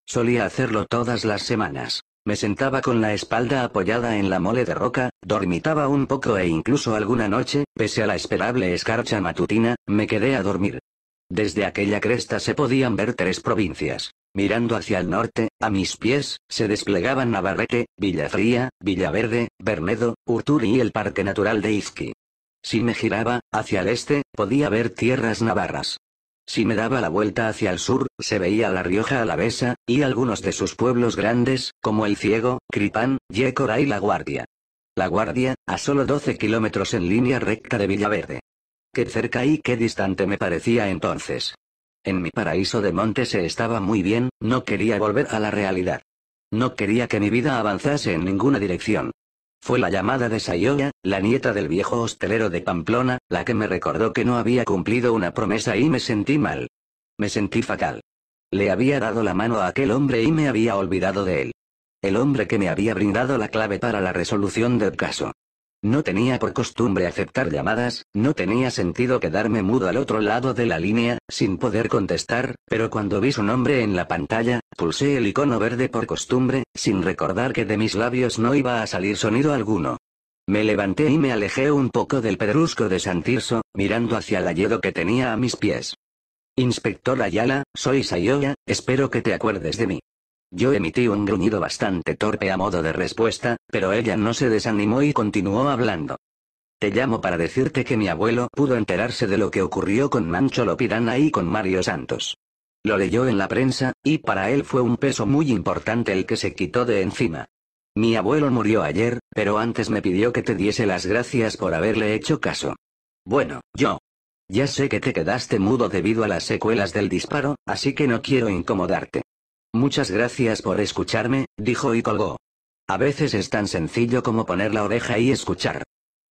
Solía hacerlo todas las semanas. Me sentaba con la espalda apoyada en la mole de roca, dormitaba un poco e incluso alguna noche, pese a la esperable escarcha matutina, me quedé a dormir. Desde aquella cresta se podían ver tres provincias. Mirando hacia el norte, a mis pies, se desplegaban Navarrete, Villafría, Villaverde, Bernedo, Urturi y el Parque Natural de Izqui. Si me giraba, hacia el este, podía ver tierras navarras. Si me daba la vuelta hacia el sur, se veía La Rioja Alavesa, y algunos de sus pueblos grandes, como El Ciego, Cripán, Yécora y La Guardia. La Guardia, a solo 12 kilómetros en línea recta de Villaverde. Qué cerca y qué distante me parecía entonces. En mi paraíso de monte se estaba muy bien, no quería volver a la realidad. No quería que mi vida avanzase en ninguna dirección. Fue la llamada de Sayoya, la nieta del viejo hostelero de Pamplona, la que me recordó que no había cumplido una promesa y me sentí mal. Me sentí fatal. Le había dado la mano a aquel hombre y me había olvidado de él. El hombre que me había brindado la clave para la resolución del caso. No tenía por costumbre aceptar llamadas, no tenía sentido quedarme mudo al otro lado de la línea, sin poder contestar, pero cuando vi su nombre en la pantalla, pulsé el icono verde por costumbre, sin recordar que de mis labios no iba a salir sonido alguno. Me levanté y me alejé un poco del pedrusco de Santirso, mirando hacia el hielo que tenía a mis pies. Inspector Ayala, soy Sayoya, espero que te acuerdes de mí. Yo emití un gruñido bastante torpe a modo de respuesta, pero ella no se desanimó y continuó hablando. Te llamo para decirte que mi abuelo pudo enterarse de lo que ocurrió con Mancho Lopirana y con Mario Santos. Lo leyó en la prensa, y para él fue un peso muy importante el que se quitó de encima. Mi abuelo murió ayer, pero antes me pidió que te diese las gracias por haberle hecho caso. Bueno, yo. Ya sé que te quedaste mudo debido a las secuelas del disparo, así que no quiero incomodarte. Muchas gracias por escucharme, dijo y colgó. A veces es tan sencillo como poner la oreja y escuchar.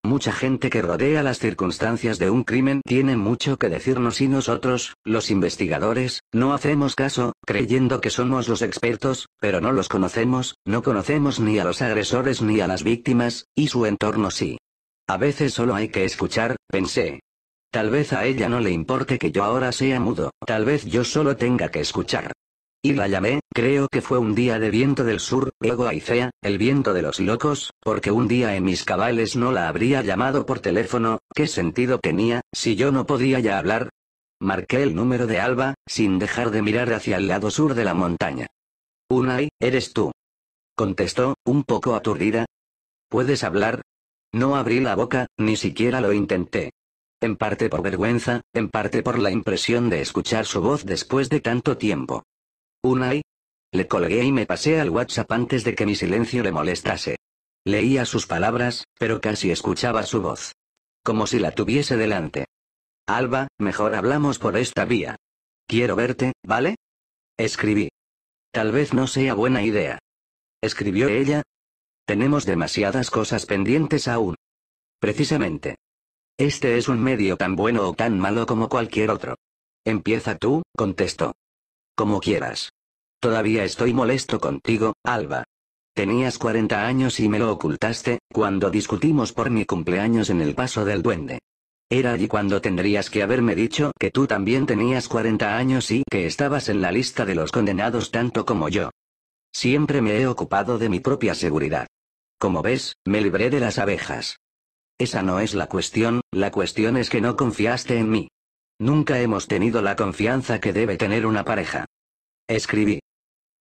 Mucha gente que rodea las circunstancias de un crimen tiene mucho que decirnos y nosotros, los investigadores, no hacemos caso, creyendo que somos los expertos, pero no los conocemos, no conocemos ni a los agresores ni a las víctimas, y su entorno sí. A veces solo hay que escuchar, pensé. Tal vez a ella no le importe que yo ahora sea mudo, tal vez yo solo tenga que escuchar. Y la llamé, creo que fue un día de viento del sur, Luego Aicea, el viento de los locos, porque un día en mis cabales no la habría llamado por teléfono, ¿qué sentido tenía, si yo no podía ya hablar? Marqué el número de Alba, sin dejar de mirar hacia el lado sur de la montaña. Unai, eres tú. Contestó, un poco aturdida. ¿Puedes hablar? No abrí la boca, ni siquiera lo intenté. En parte por vergüenza, en parte por la impresión de escuchar su voz después de tanto tiempo. Le colgué y me pasé al WhatsApp antes de que mi silencio le molestase. Leía sus palabras, pero casi escuchaba su voz. Como si la tuviese delante. Alba, mejor hablamos por esta vía. Quiero verte, ¿vale? Escribí. Tal vez no sea buena idea. Escribió ella. Tenemos demasiadas cosas pendientes aún. Precisamente. Este es un medio tan bueno o tan malo como cualquier otro. Empieza tú, contestó. Como quieras. Todavía estoy molesto contigo, Alba. Tenías 40 años y me lo ocultaste, cuando discutimos por mi cumpleaños en el paso del duende. Era allí cuando tendrías que haberme dicho que tú también tenías 40 años y que estabas en la lista de los condenados tanto como yo. Siempre me he ocupado de mi propia seguridad. Como ves, me libré de las abejas. Esa no es la cuestión, la cuestión es que no confiaste en mí. Nunca hemos tenido la confianza que debe tener una pareja. Escribí.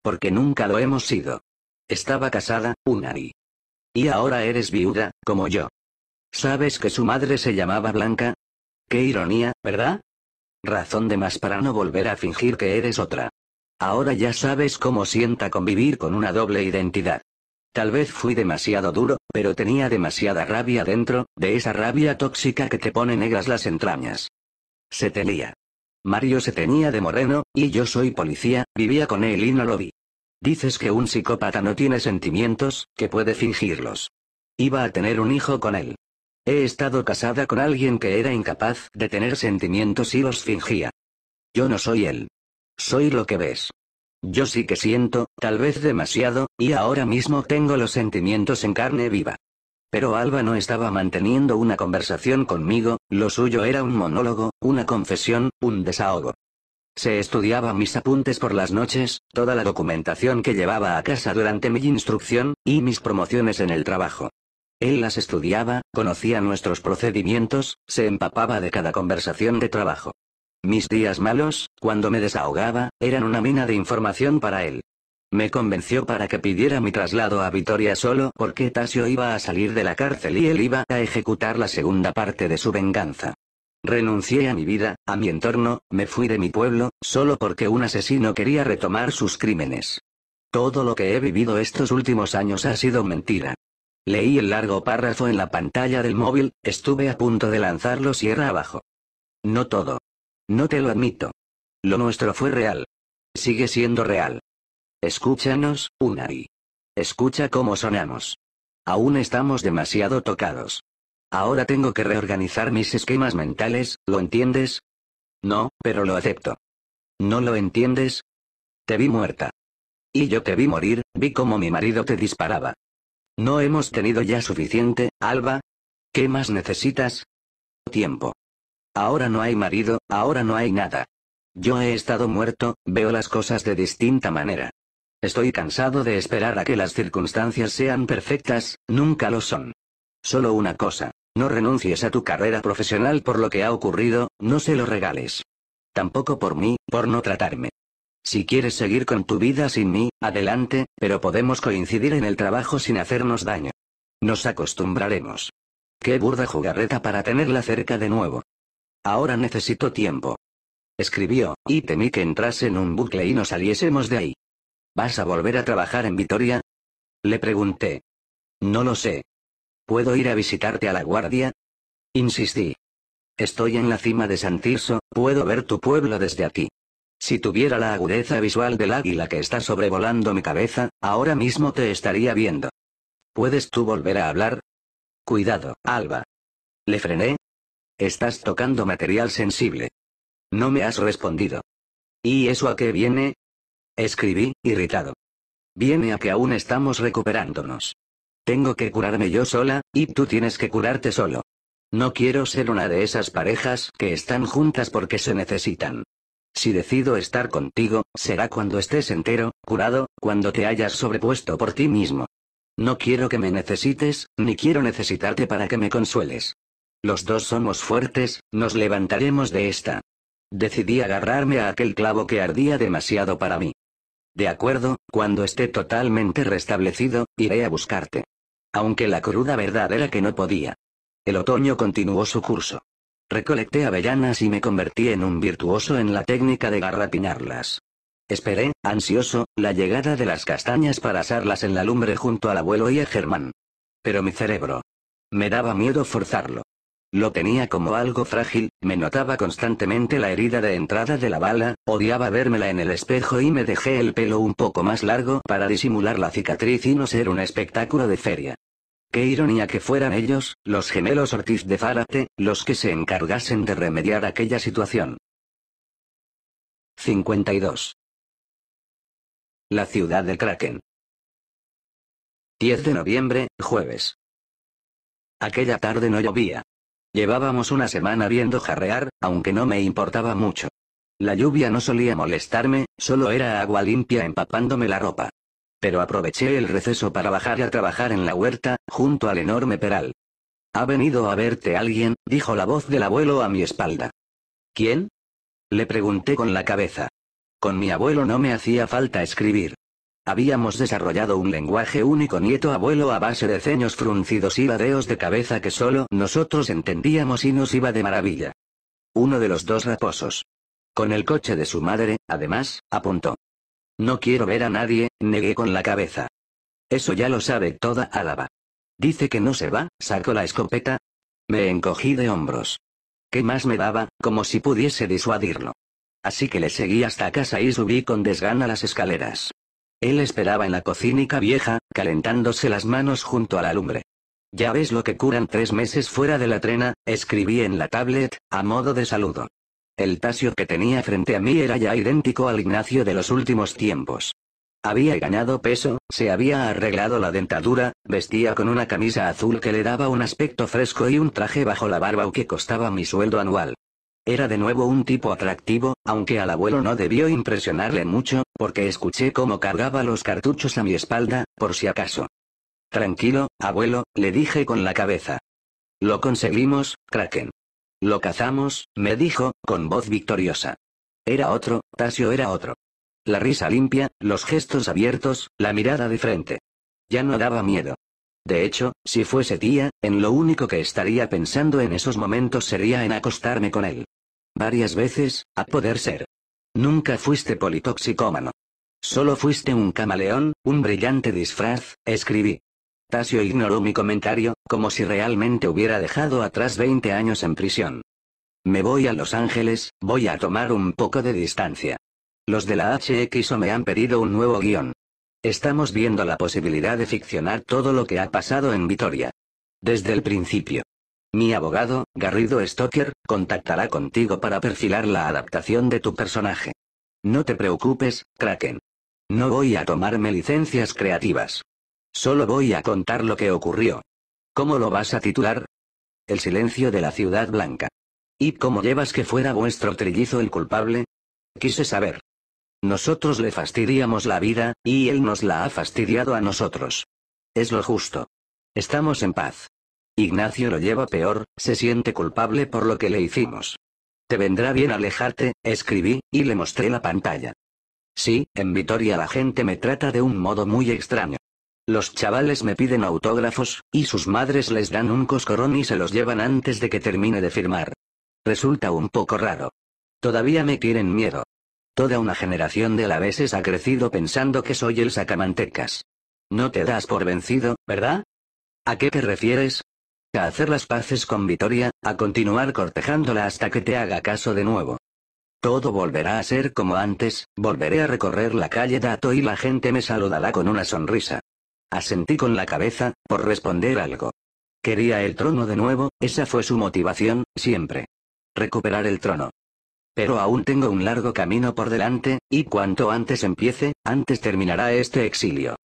Porque nunca lo hemos sido. Estaba casada, Unari. Y ahora eres viuda, como yo. ¿Sabes que su madre se llamaba Blanca? Qué ironía, ¿verdad? Razón de más para no volver a fingir que eres otra. Ahora ya sabes cómo sienta convivir con una doble identidad. Tal vez fui demasiado duro, pero tenía demasiada rabia dentro, de esa rabia tóxica que te pone negras las entrañas. Se tenía. Mario se tenía de moreno, y yo soy policía, vivía con él y no lo vi. Dices que un psicópata no tiene sentimientos, que puede fingirlos. Iba a tener un hijo con él. He estado casada con alguien que era incapaz de tener sentimientos y los fingía. Yo no soy él. Soy lo que ves. Yo sí que siento, tal vez demasiado, y ahora mismo tengo los sentimientos en carne viva. Pero Alba no estaba manteniendo una conversación conmigo, lo suyo era un monólogo, una confesión, un desahogo. Se estudiaba mis apuntes por las noches, toda la documentación que llevaba a casa durante mi instrucción, y mis promociones en el trabajo. Él las estudiaba, conocía nuestros procedimientos, se empapaba de cada conversación de trabajo. Mis días malos, cuando me desahogaba, eran una mina de información para él. Me convenció para que pidiera mi traslado a Vitoria solo porque Tasio iba a salir de la cárcel y él iba a ejecutar la segunda parte de su venganza. Renuncié a mi vida, a mi entorno, me fui de mi pueblo, solo porque un asesino quería retomar sus crímenes. Todo lo que he vivido estos últimos años ha sido mentira. Leí el largo párrafo en la pantalla del móvil, estuve a punto de lanzarlo sierra abajo. No todo. No te lo admito. Lo nuestro fue real. Sigue siendo real. Escúchanos, Unai. Escucha cómo sonamos. Aún estamos demasiado tocados. Ahora tengo que reorganizar mis esquemas mentales, ¿lo entiendes? No, pero lo acepto. ¿No lo entiendes? Te vi muerta. Y yo te vi morir, vi cómo mi marido te disparaba. ¿No hemos tenido ya suficiente, Alba? ¿Qué más necesitas? Tiempo. Ahora no hay marido, ahora no hay nada. Yo he estado muerto, veo las cosas de distinta manera. Estoy cansado de esperar a que las circunstancias sean perfectas, nunca lo son. Solo una cosa, no renuncies a tu carrera profesional por lo que ha ocurrido, no se lo regales. Tampoco por mí, por no tratarme. Si quieres seguir con tu vida sin mí, adelante, pero podemos coincidir en el trabajo sin hacernos daño. Nos acostumbraremos. Qué burda jugarreta para tenerla cerca de nuevo. Ahora necesito tiempo. Escribió, y temí que entrase en un bucle y no saliésemos de ahí. ¿Vas a volver a trabajar en Vitoria? Le pregunté. No lo sé. ¿Puedo ir a visitarte a la guardia? Insistí. Estoy en la cima de Santirso, puedo ver tu pueblo desde aquí. Si tuviera la agudeza visual del águila que está sobrevolando mi cabeza, ahora mismo te estaría viendo. ¿Puedes tú volver a hablar? Cuidado, Alba. Le frené. Estás tocando material sensible. No me has respondido. ¿Y eso a qué viene? Escribí, irritado. Viene a que aún estamos recuperándonos. Tengo que curarme yo sola, y tú tienes que curarte solo. No quiero ser una de esas parejas que están juntas porque se necesitan. Si decido estar contigo, será cuando estés entero, curado, cuando te hayas sobrepuesto por ti mismo. No quiero que me necesites, ni quiero necesitarte para que me consueles. Los dos somos fuertes, nos levantaremos de esta. Decidí agarrarme a aquel clavo que ardía demasiado para mí. De acuerdo, cuando esté totalmente restablecido, iré a buscarte. Aunque la cruda verdad era que no podía. El otoño continuó su curso. Recolecté avellanas y me convertí en un virtuoso en la técnica de garrapinarlas. Esperé, ansioso, la llegada de las castañas para asarlas en la lumbre junto al abuelo y a Germán. Pero mi cerebro. Me daba miedo forzarlo. Lo tenía como algo frágil, me notaba constantemente la herida de entrada de la bala, odiaba vérmela en el espejo y me dejé el pelo un poco más largo para disimular la cicatriz y no ser un espectáculo de feria. Qué ironía que fueran ellos, los gemelos Ortiz de Fárate, los que se encargasen de remediar aquella situación. 52. La ciudad de Kraken. 10 de noviembre, jueves. Aquella tarde no llovía. Llevábamos una semana viendo jarrear, aunque no me importaba mucho. La lluvia no solía molestarme, solo era agua limpia empapándome la ropa. Pero aproveché el receso para bajar a trabajar en la huerta, junto al enorme peral. Ha venido a verte alguien, dijo la voz del abuelo a mi espalda. ¿Quién? Le pregunté con la cabeza. Con mi abuelo no me hacía falta escribir. Habíamos desarrollado un lenguaje único nieto abuelo a base de ceños fruncidos y ladeos de cabeza que solo nosotros entendíamos y nos iba de maravilla. Uno de los dos raposos. Con el coche de su madre, además, apuntó. No quiero ver a nadie, negué con la cabeza. Eso ya lo sabe toda Álava. Dice que no se va, sacó la escopeta. Me encogí de hombros. ¿Qué más me daba, como si pudiese disuadirlo? Así que le seguí hasta casa y subí con desgana las escaleras. Él esperaba en la cocínica vieja, calentándose las manos junto a la lumbre. Ya ves lo que curan tres meses fuera de la trena, escribí en la tablet, a modo de saludo. El tasio que tenía frente a mí era ya idéntico al Ignacio de los últimos tiempos. Había ganado peso, se había arreglado la dentadura, vestía con una camisa azul que le daba un aspecto fresco y un traje bajo la barba que costaba mi sueldo anual. Era de nuevo un tipo atractivo, aunque al abuelo no debió impresionarle mucho, porque escuché cómo cargaba los cartuchos a mi espalda, por si acaso. Tranquilo, abuelo, le dije con la cabeza. Lo conseguimos, Kraken. Lo cazamos, me dijo, con voz victoriosa. Era otro, Tasio era otro. La risa limpia, los gestos abiertos, la mirada de frente. Ya no daba miedo. De hecho, si fuese tía, en lo único que estaría pensando en esos momentos sería en acostarme con él. Varias veces, a poder ser. Nunca fuiste politoxicómano. Solo fuiste un camaleón, un brillante disfraz, escribí. Tasio ignoró mi comentario, como si realmente hubiera dejado atrás 20 años en prisión. Me voy a Los Ángeles, voy a tomar un poco de distancia. Los de la HXO me han pedido un nuevo guión. Estamos viendo la posibilidad de ficcionar todo lo que ha pasado en Vitoria. Desde el principio. Mi abogado, Garrido Stoker, contactará contigo para perfilar la adaptación de tu personaje. No te preocupes, Kraken. No voy a tomarme licencias creativas. Solo voy a contar lo que ocurrió. ¿Cómo lo vas a titular? El silencio de la ciudad blanca. ¿Y cómo llevas que fuera vuestro trillizo el culpable? Quise saber. Nosotros le fastidiamos la vida, y él nos la ha fastidiado a nosotros. Es lo justo. Estamos en paz. Ignacio lo lleva peor, se siente culpable por lo que le hicimos. Te vendrá bien alejarte, escribí, y le mostré la pantalla. Sí, en Vitoria la gente me trata de un modo muy extraño. Los chavales me piden autógrafos, y sus madres les dan un coscorón y se los llevan antes de que termine de firmar. Resulta un poco raro. Todavía me tienen miedo. Toda una generación de alaveses ha crecido pensando que soy el sacamantecas. No te das por vencido, ¿verdad? ¿A qué te refieres? hacer las paces con Vitoria, a continuar cortejándola hasta que te haga caso de nuevo. Todo volverá a ser como antes, volveré a recorrer la calle Dato y la gente me saludará con una sonrisa. Asentí con la cabeza, por responder algo. Quería el trono de nuevo, esa fue su motivación, siempre. Recuperar el trono. Pero aún tengo un largo camino por delante, y cuanto antes empiece, antes terminará este exilio.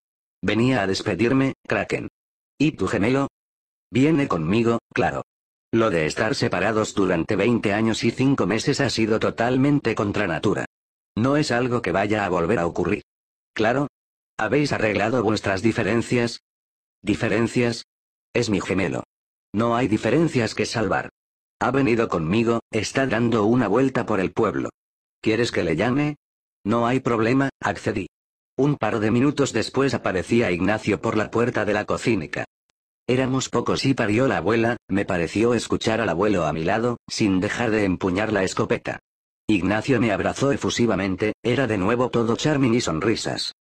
Venía a despedirme, Kraken. ¿Y tu gemelo? Viene conmigo, claro. Lo de estar separados durante 20 años y 5 meses ha sido totalmente contra natura. No es algo que vaya a volver a ocurrir. Claro. ¿Habéis arreglado vuestras diferencias? ¿Diferencias? Es mi gemelo. No hay diferencias que salvar. Ha venido conmigo, está dando una vuelta por el pueblo. ¿Quieres que le llame? No hay problema, accedí. Un par de minutos después aparecía Ignacio por la puerta de la cocínica. Éramos pocos y parió la abuela, me pareció escuchar al abuelo a mi lado, sin dejar de empuñar la escopeta. Ignacio me abrazó efusivamente, era de nuevo todo charming y sonrisas.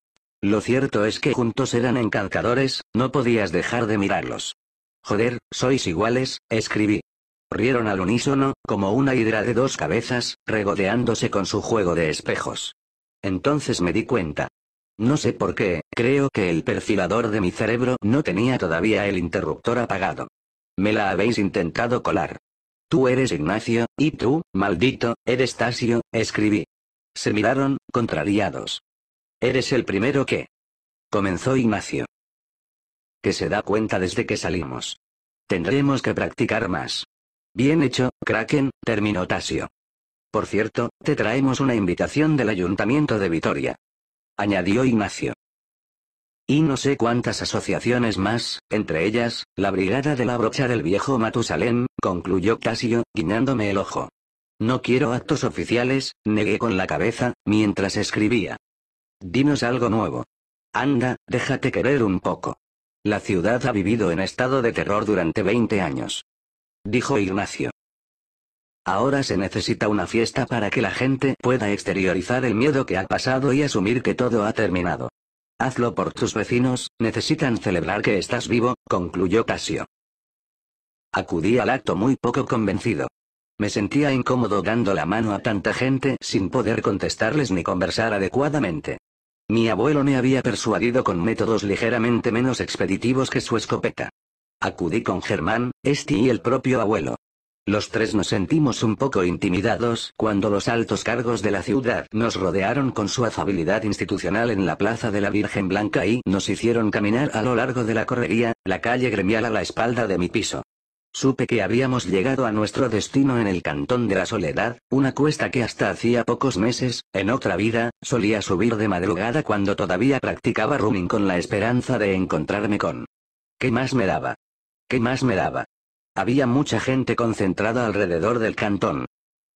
Lo cierto es que juntos eran encantadores, no podías dejar de mirarlos. Joder, sois iguales, escribí. Rieron al unísono, como una hidra de dos cabezas, regodeándose con su juego de espejos. Entonces me di cuenta. No sé por qué, creo que el perfilador de mi cerebro no tenía todavía el interruptor apagado. Me la habéis intentado colar. Tú eres Ignacio, y tú, maldito, eres Tasio, escribí. Se miraron, contrariados. Eres el primero que... Comenzó Ignacio. Que se da cuenta desde que salimos. Tendremos que practicar más. Bien hecho, Kraken, terminó Tasio. Por cierto, te traemos una invitación del Ayuntamiento de Vitoria añadió Ignacio. Y no sé cuántas asociaciones más, entre ellas, la brigada de la brocha del viejo Matusalén, concluyó Casio, guiñándome el ojo. No quiero actos oficiales, negué con la cabeza, mientras escribía. Dinos algo nuevo. Anda, déjate querer un poco. La ciudad ha vivido en estado de terror durante 20 años. Dijo Ignacio. Ahora se necesita una fiesta para que la gente pueda exteriorizar el miedo que ha pasado y asumir que todo ha terminado. Hazlo por tus vecinos, necesitan celebrar que estás vivo, concluyó Casio. Acudí al acto muy poco convencido. Me sentía incómodo dando la mano a tanta gente sin poder contestarles ni conversar adecuadamente. Mi abuelo me había persuadido con métodos ligeramente menos expeditivos que su escopeta. Acudí con Germán, Esti y el propio abuelo. Los tres nos sentimos un poco intimidados cuando los altos cargos de la ciudad nos rodearon con su afabilidad institucional en la Plaza de la Virgen Blanca y nos hicieron caminar a lo largo de la correría, la calle gremial a la espalda de mi piso. Supe que habíamos llegado a nuestro destino en el Cantón de la Soledad, una cuesta que hasta hacía pocos meses, en otra vida, solía subir de madrugada cuando todavía practicaba running con la esperanza de encontrarme con... ¿Qué más me daba? ¿Qué más me daba? Había mucha gente concentrada alrededor del cantón.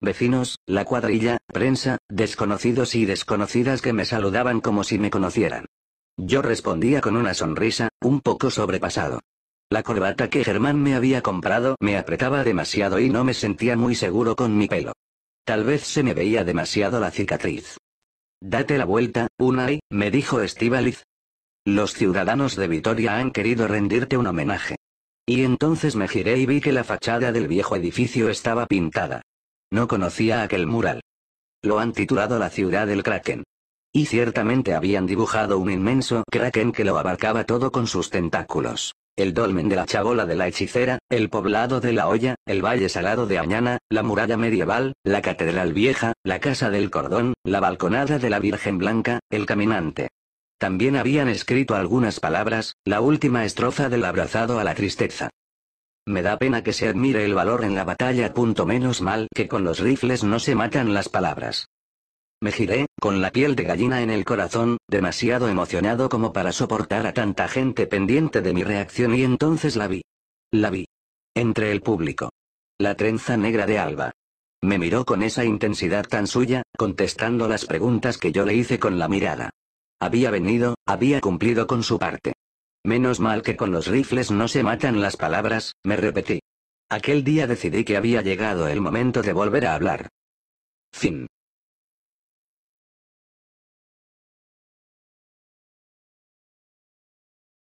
Vecinos, la cuadrilla, prensa, desconocidos y desconocidas que me saludaban como si me conocieran. Yo respondía con una sonrisa, un poco sobrepasado. La corbata que Germán me había comprado me apretaba demasiado y no me sentía muy seguro con mi pelo. Tal vez se me veía demasiado la cicatriz. Date la vuelta, Unai, me dijo Estivaliz. Los ciudadanos de Vitoria han querido rendirte un homenaje. Y entonces me giré y vi que la fachada del viejo edificio estaba pintada. No conocía aquel mural. Lo han titulado La ciudad del kraken. Y ciertamente habían dibujado un inmenso kraken que lo abarcaba todo con sus tentáculos. El dolmen de la chabola de la hechicera, el poblado de la olla, el valle salado de Añana, la muralla medieval, la catedral vieja, la casa del cordón, la balconada de la Virgen Blanca, el caminante. También habían escrito algunas palabras, la última estrofa del abrazado a la tristeza. Me da pena que se admire el valor en la batalla. Punto menos mal que con los rifles no se matan las palabras. Me giré, con la piel de gallina en el corazón, demasiado emocionado como para soportar a tanta gente pendiente de mi reacción y entonces la vi. La vi. Entre el público. La trenza negra de Alba. Me miró con esa intensidad tan suya, contestando las preguntas que yo le hice con la mirada. Había venido, había cumplido con su parte. Menos mal que con los rifles no se matan las palabras, me repetí. Aquel día decidí que había llegado el momento de volver a hablar. Fin.